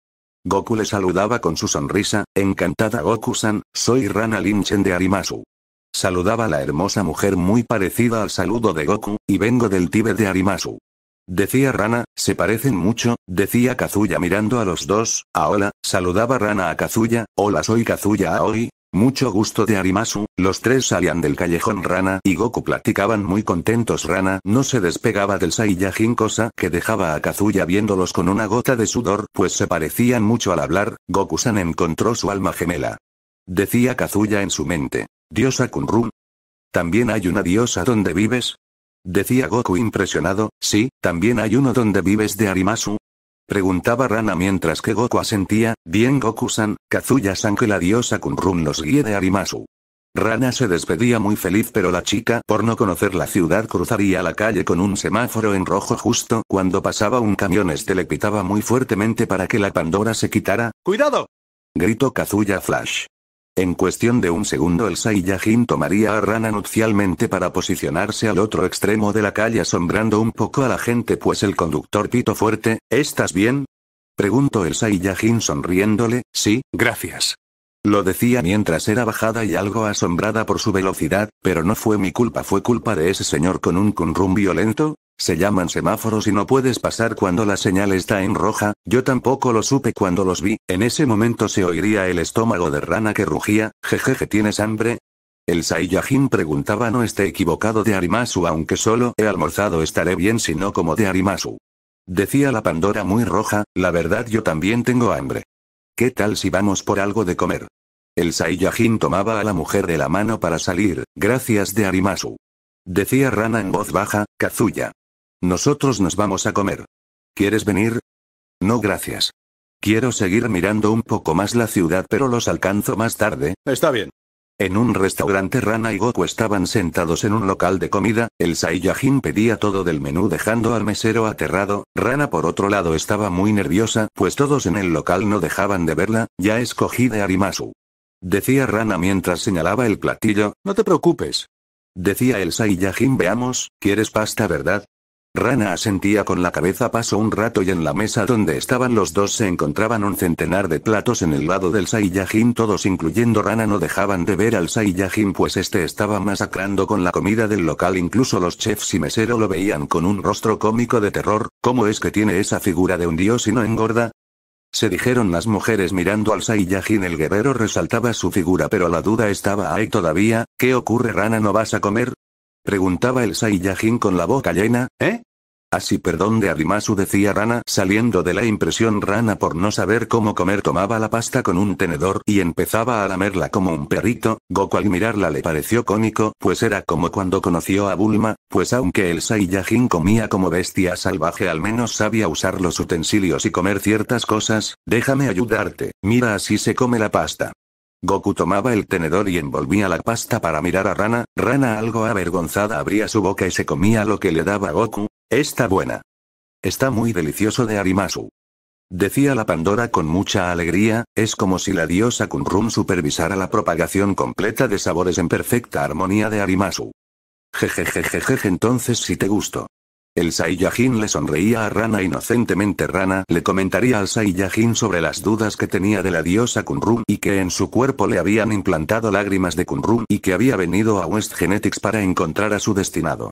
Goku le saludaba con su sonrisa, encantada Goku-san, soy Rana Linchen de Arimasu. Saludaba a la hermosa mujer muy parecida al saludo de Goku, y vengo del Tíbet de Arimasu. Decía Rana, se parecen mucho, decía Kazuya mirando a los dos, hola, saludaba Rana a Kazuya, hola soy Kazuya Aoi, mucho gusto de Arimasu, los tres salían del callejón Rana y Goku platicaban muy contentos Rana no se despegaba del Saiyajin cosa que dejaba a Kazuya viéndolos con una gota de sudor pues se parecían mucho al hablar, Goku-san encontró su alma gemela. Decía Kazuya en su mente. Diosa Kunrun. ¿También hay una diosa donde vives? Decía Goku impresionado, sí, también hay uno donde vives de Arimasu, Preguntaba Rana mientras que Goku asentía, bien Goku-san, Kazuya-san que la diosa Kunrun nos guíe de Arimasu. Rana se despedía muy feliz pero la chica por no conocer la ciudad cruzaría la calle con un semáforo en rojo justo cuando pasaba un camión este le pitaba muy fuertemente para que la Pandora se quitara. ¡Cuidado! Gritó Kazuya Flash. En cuestión de un segundo el Saiyajin tomaría a Rana nupcialmente para posicionarse al otro extremo de la calle asombrando un poco a la gente pues el conductor pito fuerte, ¿estás bien? Preguntó el Saiyajin sonriéndole, sí, gracias. Lo decía mientras era bajada y algo asombrada por su velocidad, pero no fue mi culpa fue culpa de ese señor con un kunrum violento, se llaman semáforos y no puedes pasar cuando la señal está en roja, yo tampoco lo supe cuando los vi, en ese momento se oiría el estómago de rana que rugía, jejeje tienes hambre. El Saiyajin preguntaba no esté equivocado de Arimasu aunque solo he almorzado estaré bien si no como de Arimasu. Decía la Pandora muy roja, la verdad yo también tengo hambre. ¿Qué tal si vamos por algo de comer? El Saiyajin tomaba a la mujer de la mano para salir, gracias de Arimasu. Decía Rana en voz baja, Kazuya. Nosotros nos vamos a comer. ¿Quieres venir? No gracias. Quiero seguir mirando un poco más la ciudad pero los alcanzo más tarde. Está bien. En un restaurante Rana y Goku estaban sentados en un local de comida, el Saiyajin pedía todo del menú dejando al mesero aterrado, Rana por otro lado estaba muy nerviosa pues todos en el local no dejaban de verla, ya escogí de Arimasu. Decía Rana mientras señalaba el platillo, no te preocupes. Decía el Saiyajin veamos, ¿quieres pasta verdad? Rana asentía con la cabeza paso un rato y en la mesa donde estaban los dos se encontraban un centenar de platos en el lado del Saiyajin todos incluyendo Rana no dejaban de ver al Saiyajin pues este estaba masacrando con la comida del local incluso los chefs y mesero lo veían con un rostro cómico de terror, ¿cómo es que tiene esa figura de un dios y no engorda? Se dijeron las mujeres mirando al Saiyajin el guerrero resaltaba su figura pero la duda estaba ahí todavía, ¿qué ocurre Rana no vas a comer? Preguntaba el Saiyajin con la boca llena, ¿eh? Así perdón de Arimasu decía Rana saliendo de la impresión Rana por no saber cómo comer tomaba la pasta con un tenedor y empezaba a lamerla como un perrito, Goku al mirarla le pareció cónico pues era como cuando conoció a Bulma, pues aunque el Saiyajin comía como bestia salvaje al menos sabía usar los utensilios y comer ciertas cosas, déjame ayudarte, mira así se come la pasta. Goku tomaba el tenedor y envolvía la pasta para mirar a Rana, Rana algo avergonzada abría su boca y se comía lo que le daba Goku. Está buena. Está muy delicioso de Arimasu. Decía la Pandora con mucha alegría, es como si la diosa Kunrum supervisara la propagación completa de sabores en perfecta armonía de Arimasu. Jejejejejeje entonces si te gustó. El Saiyajin le sonreía a Rana inocentemente. Rana le comentaría al Saiyajin sobre las dudas que tenía de la diosa Kunrum y que en su cuerpo le habían implantado lágrimas de Kunrum y que había venido a West Genetics para encontrar a su destinado.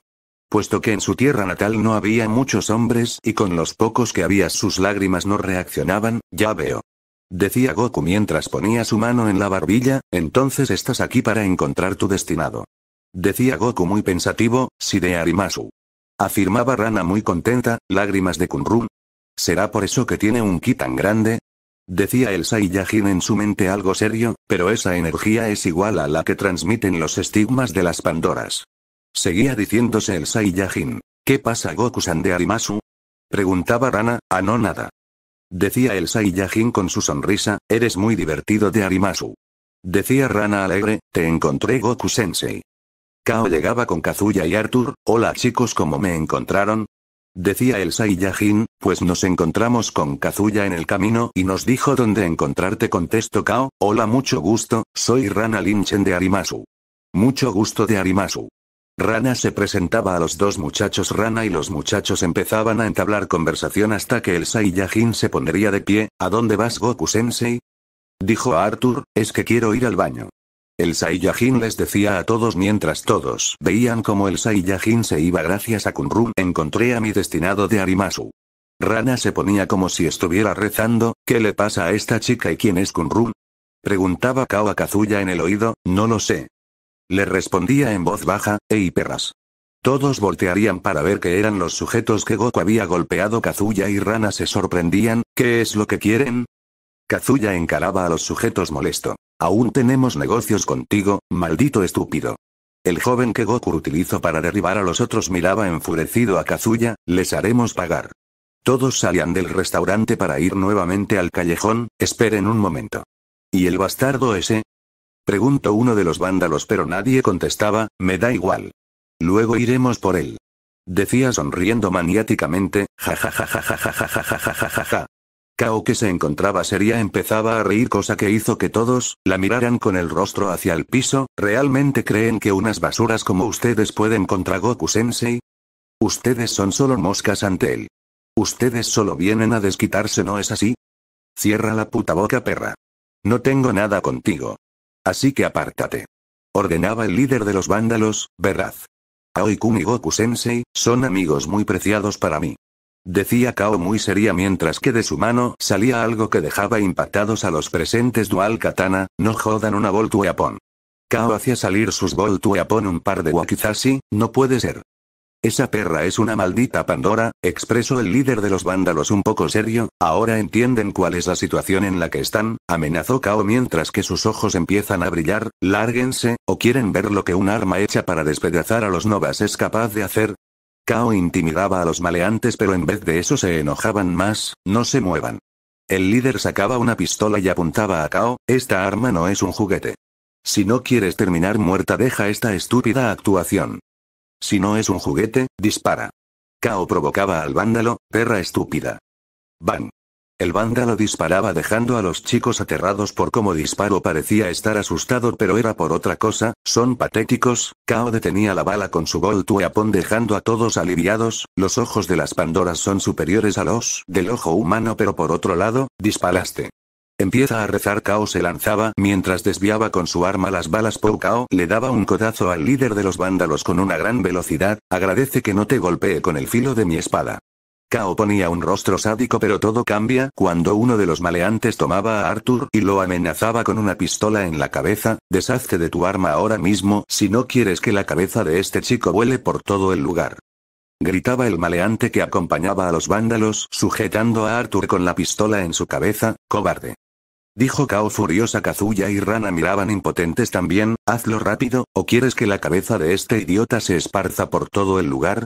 Puesto que en su tierra natal no había muchos hombres y con los pocos que había sus lágrimas no reaccionaban, ya veo. Decía Goku mientras ponía su mano en la barbilla, entonces estás aquí para encontrar tu destinado. Decía Goku muy pensativo, si de Arimasu afirmaba Rana muy contenta, lágrimas de Kunrun. ¿Será por eso que tiene un ki tan grande? Decía el Saiyajin en su mente algo serio, pero esa energía es igual a la que transmiten los estigmas de las Pandoras. Seguía diciéndose el Saiyajin. ¿Qué pasa Goku-san de Arimasu? Preguntaba Rana, a ah, no nada. Decía el Saiyajin con su sonrisa, eres muy divertido de Arimasu. Decía Rana alegre, te encontré Goku-sensei. Kao llegaba con Kazuya y Arthur, hola chicos ¿cómo me encontraron? Decía el Saiyajin, pues nos encontramos con Kazuya en el camino y nos dijo dónde encontrarte contesto Kao, hola mucho gusto, soy Rana Linchen de Arimasu. Mucho gusto de Arimasu. Rana se presentaba a los dos muchachos Rana y los muchachos empezaban a entablar conversación hasta que el Saiyajin se pondría de pie, ¿a dónde vas Goku Sensei? Dijo a Arthur, es que quiero ir al baño. El Saiyajin les decía a todos mientras todos veían cómo el Saiyajin se iba gracias a Kunrun encontré a mi destinado de Arimasu. Rana se ponía como si estuviera rezando, ¿qué le pasa a esta chica y quién es Kunrun? Preguntaba Kao a Kazuya en el oído, no lo sé. Le respondía en voz baja, ¡Ey perras! Todos voltearían para ver que eran los sujetos que Goku había golpeado Kazuya y Rana se sorprendían, ¿qué es lo que quieren? Kazuya encaraba a los sujetos molesto. Aún tenemos negocios contigo, maldito estúpido. El joven que Goku utilizó para derribar a los otros miraba enfurecido a Kazuya, les haremos pagar. Todos salían del restaurante para ir nuevamente al callejón, esperen un momento. ¿Y el bastardo ese? Preguntó uno de los vándalos pero nadie contestaba, me da igual. Luego iremos por él. Decía sonriendo maniáticamente, ja. Kao que se encontraba seria empezaba a reír cosa que hizo que todos, la miraran con el rostro hacia el piso, ¿realmente creen que unas basuras como ustedes pueden contra Goku-sensei? Ustedes son solo moscas ante él. Ustedes solo vienen a desquitarse ¿no es así? Cierra la puta boca perra. No tengo nada contigo. Así que apártate. Ordenaba el líder de los vándalos, verdad? Aoi-kun y Goku-sensei, son amigos muy preciados para mí. Decía Kao muy seria mientras que de su mano salía algo que dejaba impactados a los presentes Dual Katana, no jodan una Voltu Pon. Kao hacía salir sus Voltu Pon un par de Wakizashi, no puede ser. Esa perra es una maldita Pandora, expresó el líder de los vándalos un poco serio, ahora entienden cuál es la situación en la que están, amenazó Kao mientras que sus ojos empiezan a brillar, lárguense, o quieren ver lo que un arma hecha para despedazar a los novas es capaz de hacer. Cao intimidaba a los maleantes pero en vez de eso se enojaban más, no se muevan. El líder sacaba una pistola y apuntaba a Cao, esta arma no es un juguete. Si no quieres terminar muerta deja esta estúpida actuación. Si no es un juguete, dispara. Cao provocaba al vándalo, perra estúpida. Bang. El vándalo disparaba dejando a los chicos aterrados por cómo disparo parecía estar asustado pero era por otra cosa, son patéticos, Kao detenía la bala con su Weapon dejando a todos aliviados, los ojos de las Pandoras son superiores a los del ojo humano pero por otro lado, disparaste. Empieza a rezar Kao se lanzaba mientras desviaba con su arma las balas Pou Kao le daba un codazo al líder de los vándalos con una gran velocidad, agradece que no te golpee con el filo de mi espada. Kao ponía un rostro sádico pero todo cambia cuando uno de los maleantes tomaba a Arthur y lo amenazaba con una pistola en la cabeza, deshazte de tu arma ahora mismo si no quieres que la cabeza de este chico vuele por todo el lugar. Gritaba el maleante que acompañaba a los vándalos sujetando a Arthur con la pistola en su cabeza, cobarde. Dijo Kao furiosa Kazuya y Rana miraban impotentes también, hazlo rápido, o quieres que la cabeza de este idiota se esparza por todo el lugar,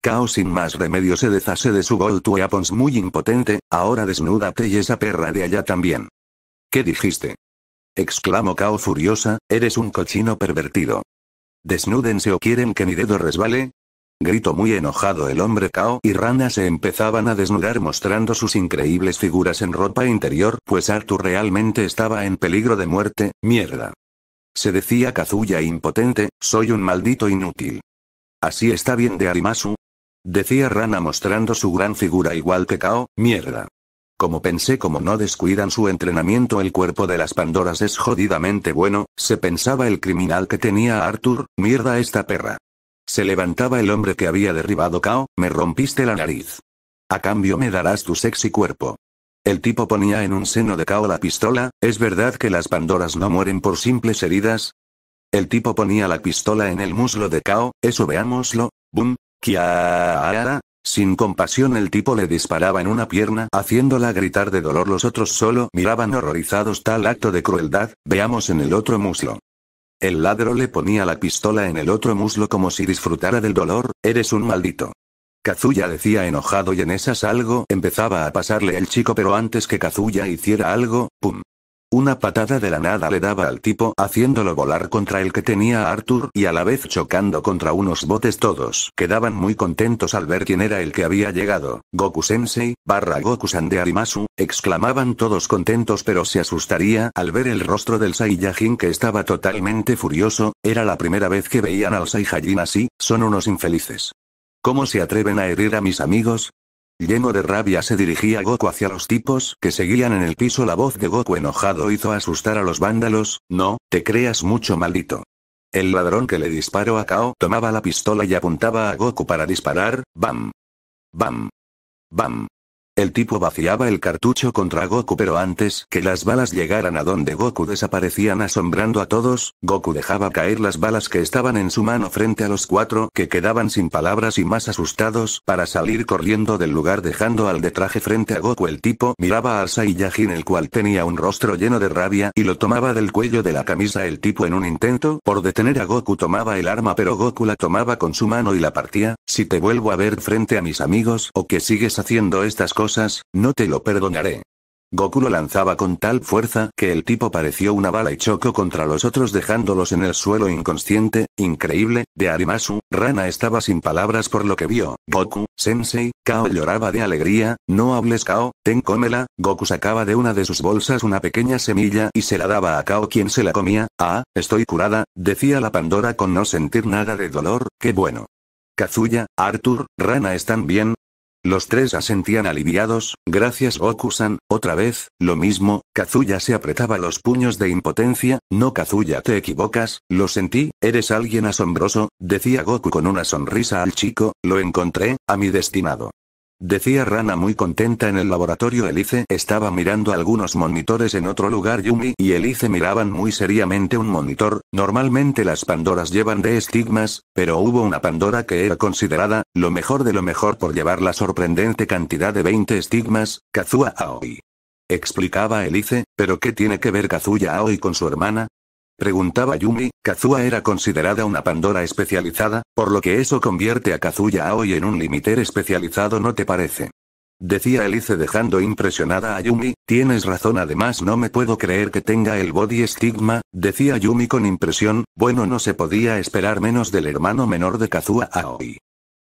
Cao sin más remedio se deshace de su Gold Weapons muy impotente, ahora desnúdate y esa perra de allá también. ¿Qué dijiste? Exclamó Cao furiosa, eres un cochino pervertido. Desnúdense o quieren que mi dedo resbale, Gritó muy enojado el hombre Cao y Rana se empezaban a desnudar mostrando sus increíbles figuras en ropa interior, pues Arthur realmente estaba en peligro de muerte, mierda. Se decía Kazuya impotente, soy un maldito inútil. Así está bien de Arimasu, Decía Rana mostrando su gran figura igual que Kao, mierda. Como pensé como no descuidan su entrenamiento el cuerpo de las Pandoras es jodidamente bueno, se pensaba el criminal que tenía Arthur, mierda esta perra. Se levantaba el hombre que había derribado Kao, me rompiste la nariz. A cambio me darás tu sexy cuerpo. El tipo ponía en un seno de Kao la pistola, ¿es verdad que las Pandoras no mueren por simples heridas? El tipo ponía la pistola en el muslo de Kao, eso veámoslo, boom, Kiara. Sin compasión el tipo le disparaba en una pierna, haciéndola gritar de dolor. Los otros solo miraban horrorizados tal acto de crueldad, veamos en el otro muslo. El ladro le ponía la pistola en el otro muslo como si disfrutara del dolor, eres un maldito. Kazuya decía enojado y en esas algo empezaba a pasarle el chico pero antes que Kazuya hiciera algo, ¡pum! Una patada de la nada le daba al tipo haciéndolo volar contra el que tenía a Arthur y a la vez chocando contra unos botes todos. Quedaban muy contentos al ver quién era el que había llegado. Goku Sensei, barra Goku San de Arimasu, exclamaban todos contentos pero se asustaría al ver el rostro del Saiyajin que estaba totalmente furioso, era la primera vez que veían al Saiyajin así, son unos infelices. ¿Cómo se atreven a herir a mis amigos? Lleno de rabia se dirigía Goku hacia los tipos que seguían en el piso. La voz de Goku enojado hizo asustar a los vándalos, no, te creas mucho maldito. El ladrón que le disparó a Kao tomaba la pistola y apuntaba a Goku para disparar, bam. Bam. Bam. El tipo vaciaba el cartucho contra Goku pero antes que las balas llegaran a donde Goku desaparecían asombrando a todos, Goku dejaba caer las balas que estaban en su mano frente a los cuatro que quedaban sin palabras y más asustados para salir corriendo del lugar dejando al de traje frente a Goku el tipo miraba a Saiyajin el cual tenía un rostro lleno de rabia y lo tomaba del cuello de la camisa el tipo en un intento por detener a Goku tomaba el arma pero Goku la tomaba con su mano y la partía, si te vuelvo a ver frente a mis amigos o que sigues haciendo estas cosas no te lo perdonaré. Goku lo lanzaba con tal fuerza que el tipo pareció una bala y chocó contra los otros dejándolos en el suelo inconsciente, increíble, de Arimasu, Rana estaba sin palabras por lo que vio, Goku, Sensei, Kao lloraba de alegría, no hables Kao, ten cómela, Goku sacaba de una de sus bolsas una pequeña semilla y se la daba a Kao quien se la comía, ah, estoy curada, decía la Pandora con no sentir nada de dolor, qué bueno. Kazuya, Arthur, Rana están bien, los tres asentían aliviados, gracias Goku-san, otra vez, lo mismo, Kazuya se apretaba los puños de impotencia, no Kazuya te equivocas, lo sentí, eres alguien asombroso, decía Goku con una sonrisa al chico, lo encontré, a mi destinado. Decía Rana muy contenta en el laboratorio Elice estaba mirando algunos monitores en otro lugar Yumi y Elice miraban muy seriamente un monitor, normalmente las Pandoras llevan de estigmas, pero hubo una Pandora que era considerada, lo mejor de lo mejor por llevar la sorprendente cantidad de 20 estigmas, Kazuya Aoi. Explicaba Elice, pero ¿qué tiene que ver Kazuya Aoi con su hermana? Preguntaba Yumi, Kazuya era considerada una Pandora especializada, por lo que eso convierte a Kazuya Aoi en un limiter especializado ¿no te parece? Decía Elise dejando impresionada a Yumi, tienes razón además no me puedo creer que tenga el body stigma, decía Yumi con impresión, bueno no se podía esperar menos del hermano menor de Kazuya Aoi.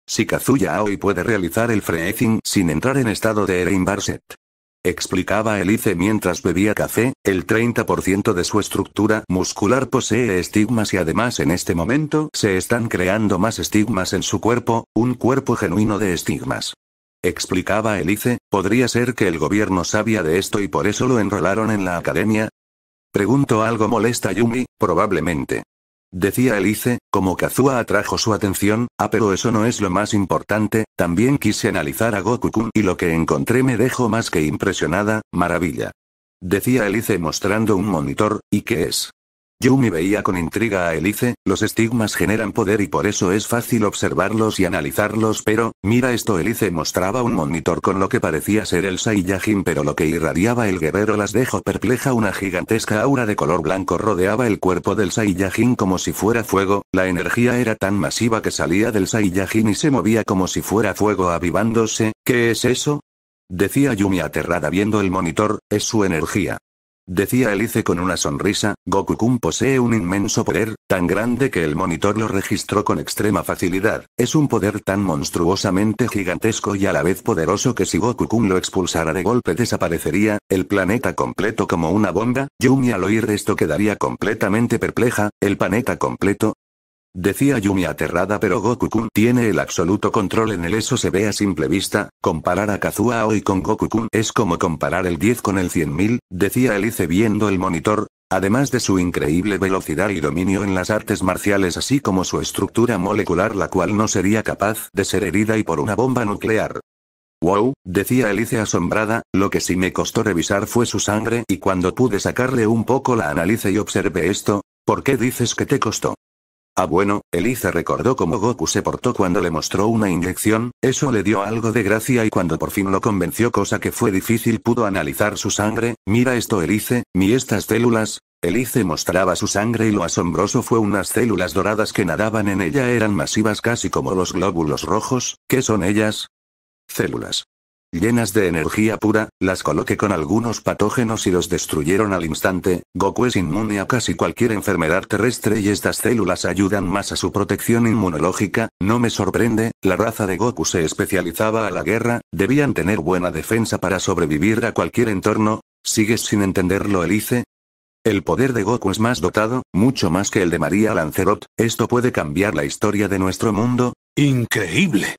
Si Kazuya Aoi puede realizar el freezing sin entrar en estado de Erein Barset, explicaba Elice mientras bebía café, el 30% de su estructura muscular posee estigmas y además en este momento se están creando más estigmas en su cuerpo, un cuerpo genuino de estigmas. Explicaba Elice, ¿podría ser que el gobierno sabía de esto y por eso lo enrolaron en la academia? Pregunto algo molesta Yumi, probablemente. Decía Elise, como Kazua atrajo su atención, ah pero eso no es lo más importante, también quise analizar a Goku-kun y lo que encontré me dejó más que impresionada, maravilla. Decía Elise mostrando un monitor, ¿y qué es? Yumi veía con intriga a Elise, los estigmas generan poder y por eso es fácil observarlos y analizarlos pero, mira esto Elise mostraba un monitor con lo que parecía ser el Saiyajin pero lo que irradiaba el guerrero las dejó perpleja una gigantesca aura de color blanco rodeaba el cuerpo del Saiyajin como si fuera fuego, la energía era tan masiva que salía del Saiyajin y se movía como si fuera fuego avivándose, ¿qué es eso? Decía Yumi aterrada viendo el monitor, es su energía. Decía Elise con una sonrisa, Goku-kun posee un inmenso poder, tan grande que el monitor lo registró con extrema facilidad. Es un poder tan monstruosamente gigantesco y a la vez poderoso que si Goku-kun lo expulsara de golpe desaparecería, el planeta completo como una bomba. Yumi al oír esto quedaría completamente perpleja, el planeta completo, Decía Yumi aterrada pero Goku-kun tiene el absoluto control en el eso se ve a simple vista, comparar a Kazuha hoy con Goku-kun es como comparar el 10 con el 100.000, decía Elise viendo el monitor, además de su increíble velocidad y dominio en las artes marciales así como su estructura molecular la cual no sería capaz de ser herida y por una bomba nuclear. Wow, decía Elise asombrada, lo que sí me costó revisar fue su sangre y cuando pude sacarle un poco la analice y observé esto, ¿por qué dices que te costó? Ah bueno, Elise recordó cómo Goku se portó cuando le mostró una inyección, eso le dio algo de gracia y cuando por fin lo convenció cosa que fue difícil pudo analizar su sangre, mira esto Elice, mi estas células, Elice mostraba su sangre y lo asombroso fue unas células doradas que nadaban en ella eran masivas casi como los glóbulos rojos, ¿qué son ellas? Células. Llenas de energía pura, las coloqué con algunos patógenos y los destruyeron al instante, Goku es inmune a casi cualquier enfermedad terrestre y estas células ayudan más a su protección inmunológica, no me sorprende, la raza de Goku se especializaba a la guerra, debían tener buena defensa para sobrevivir a cualquier entorno, ¿sigues sin entenderlo Elise? El poder de Goku es más dotado, mucho más que el de María Lancerot, esto puede cambiar la historia de nuestro mundo. Increíble.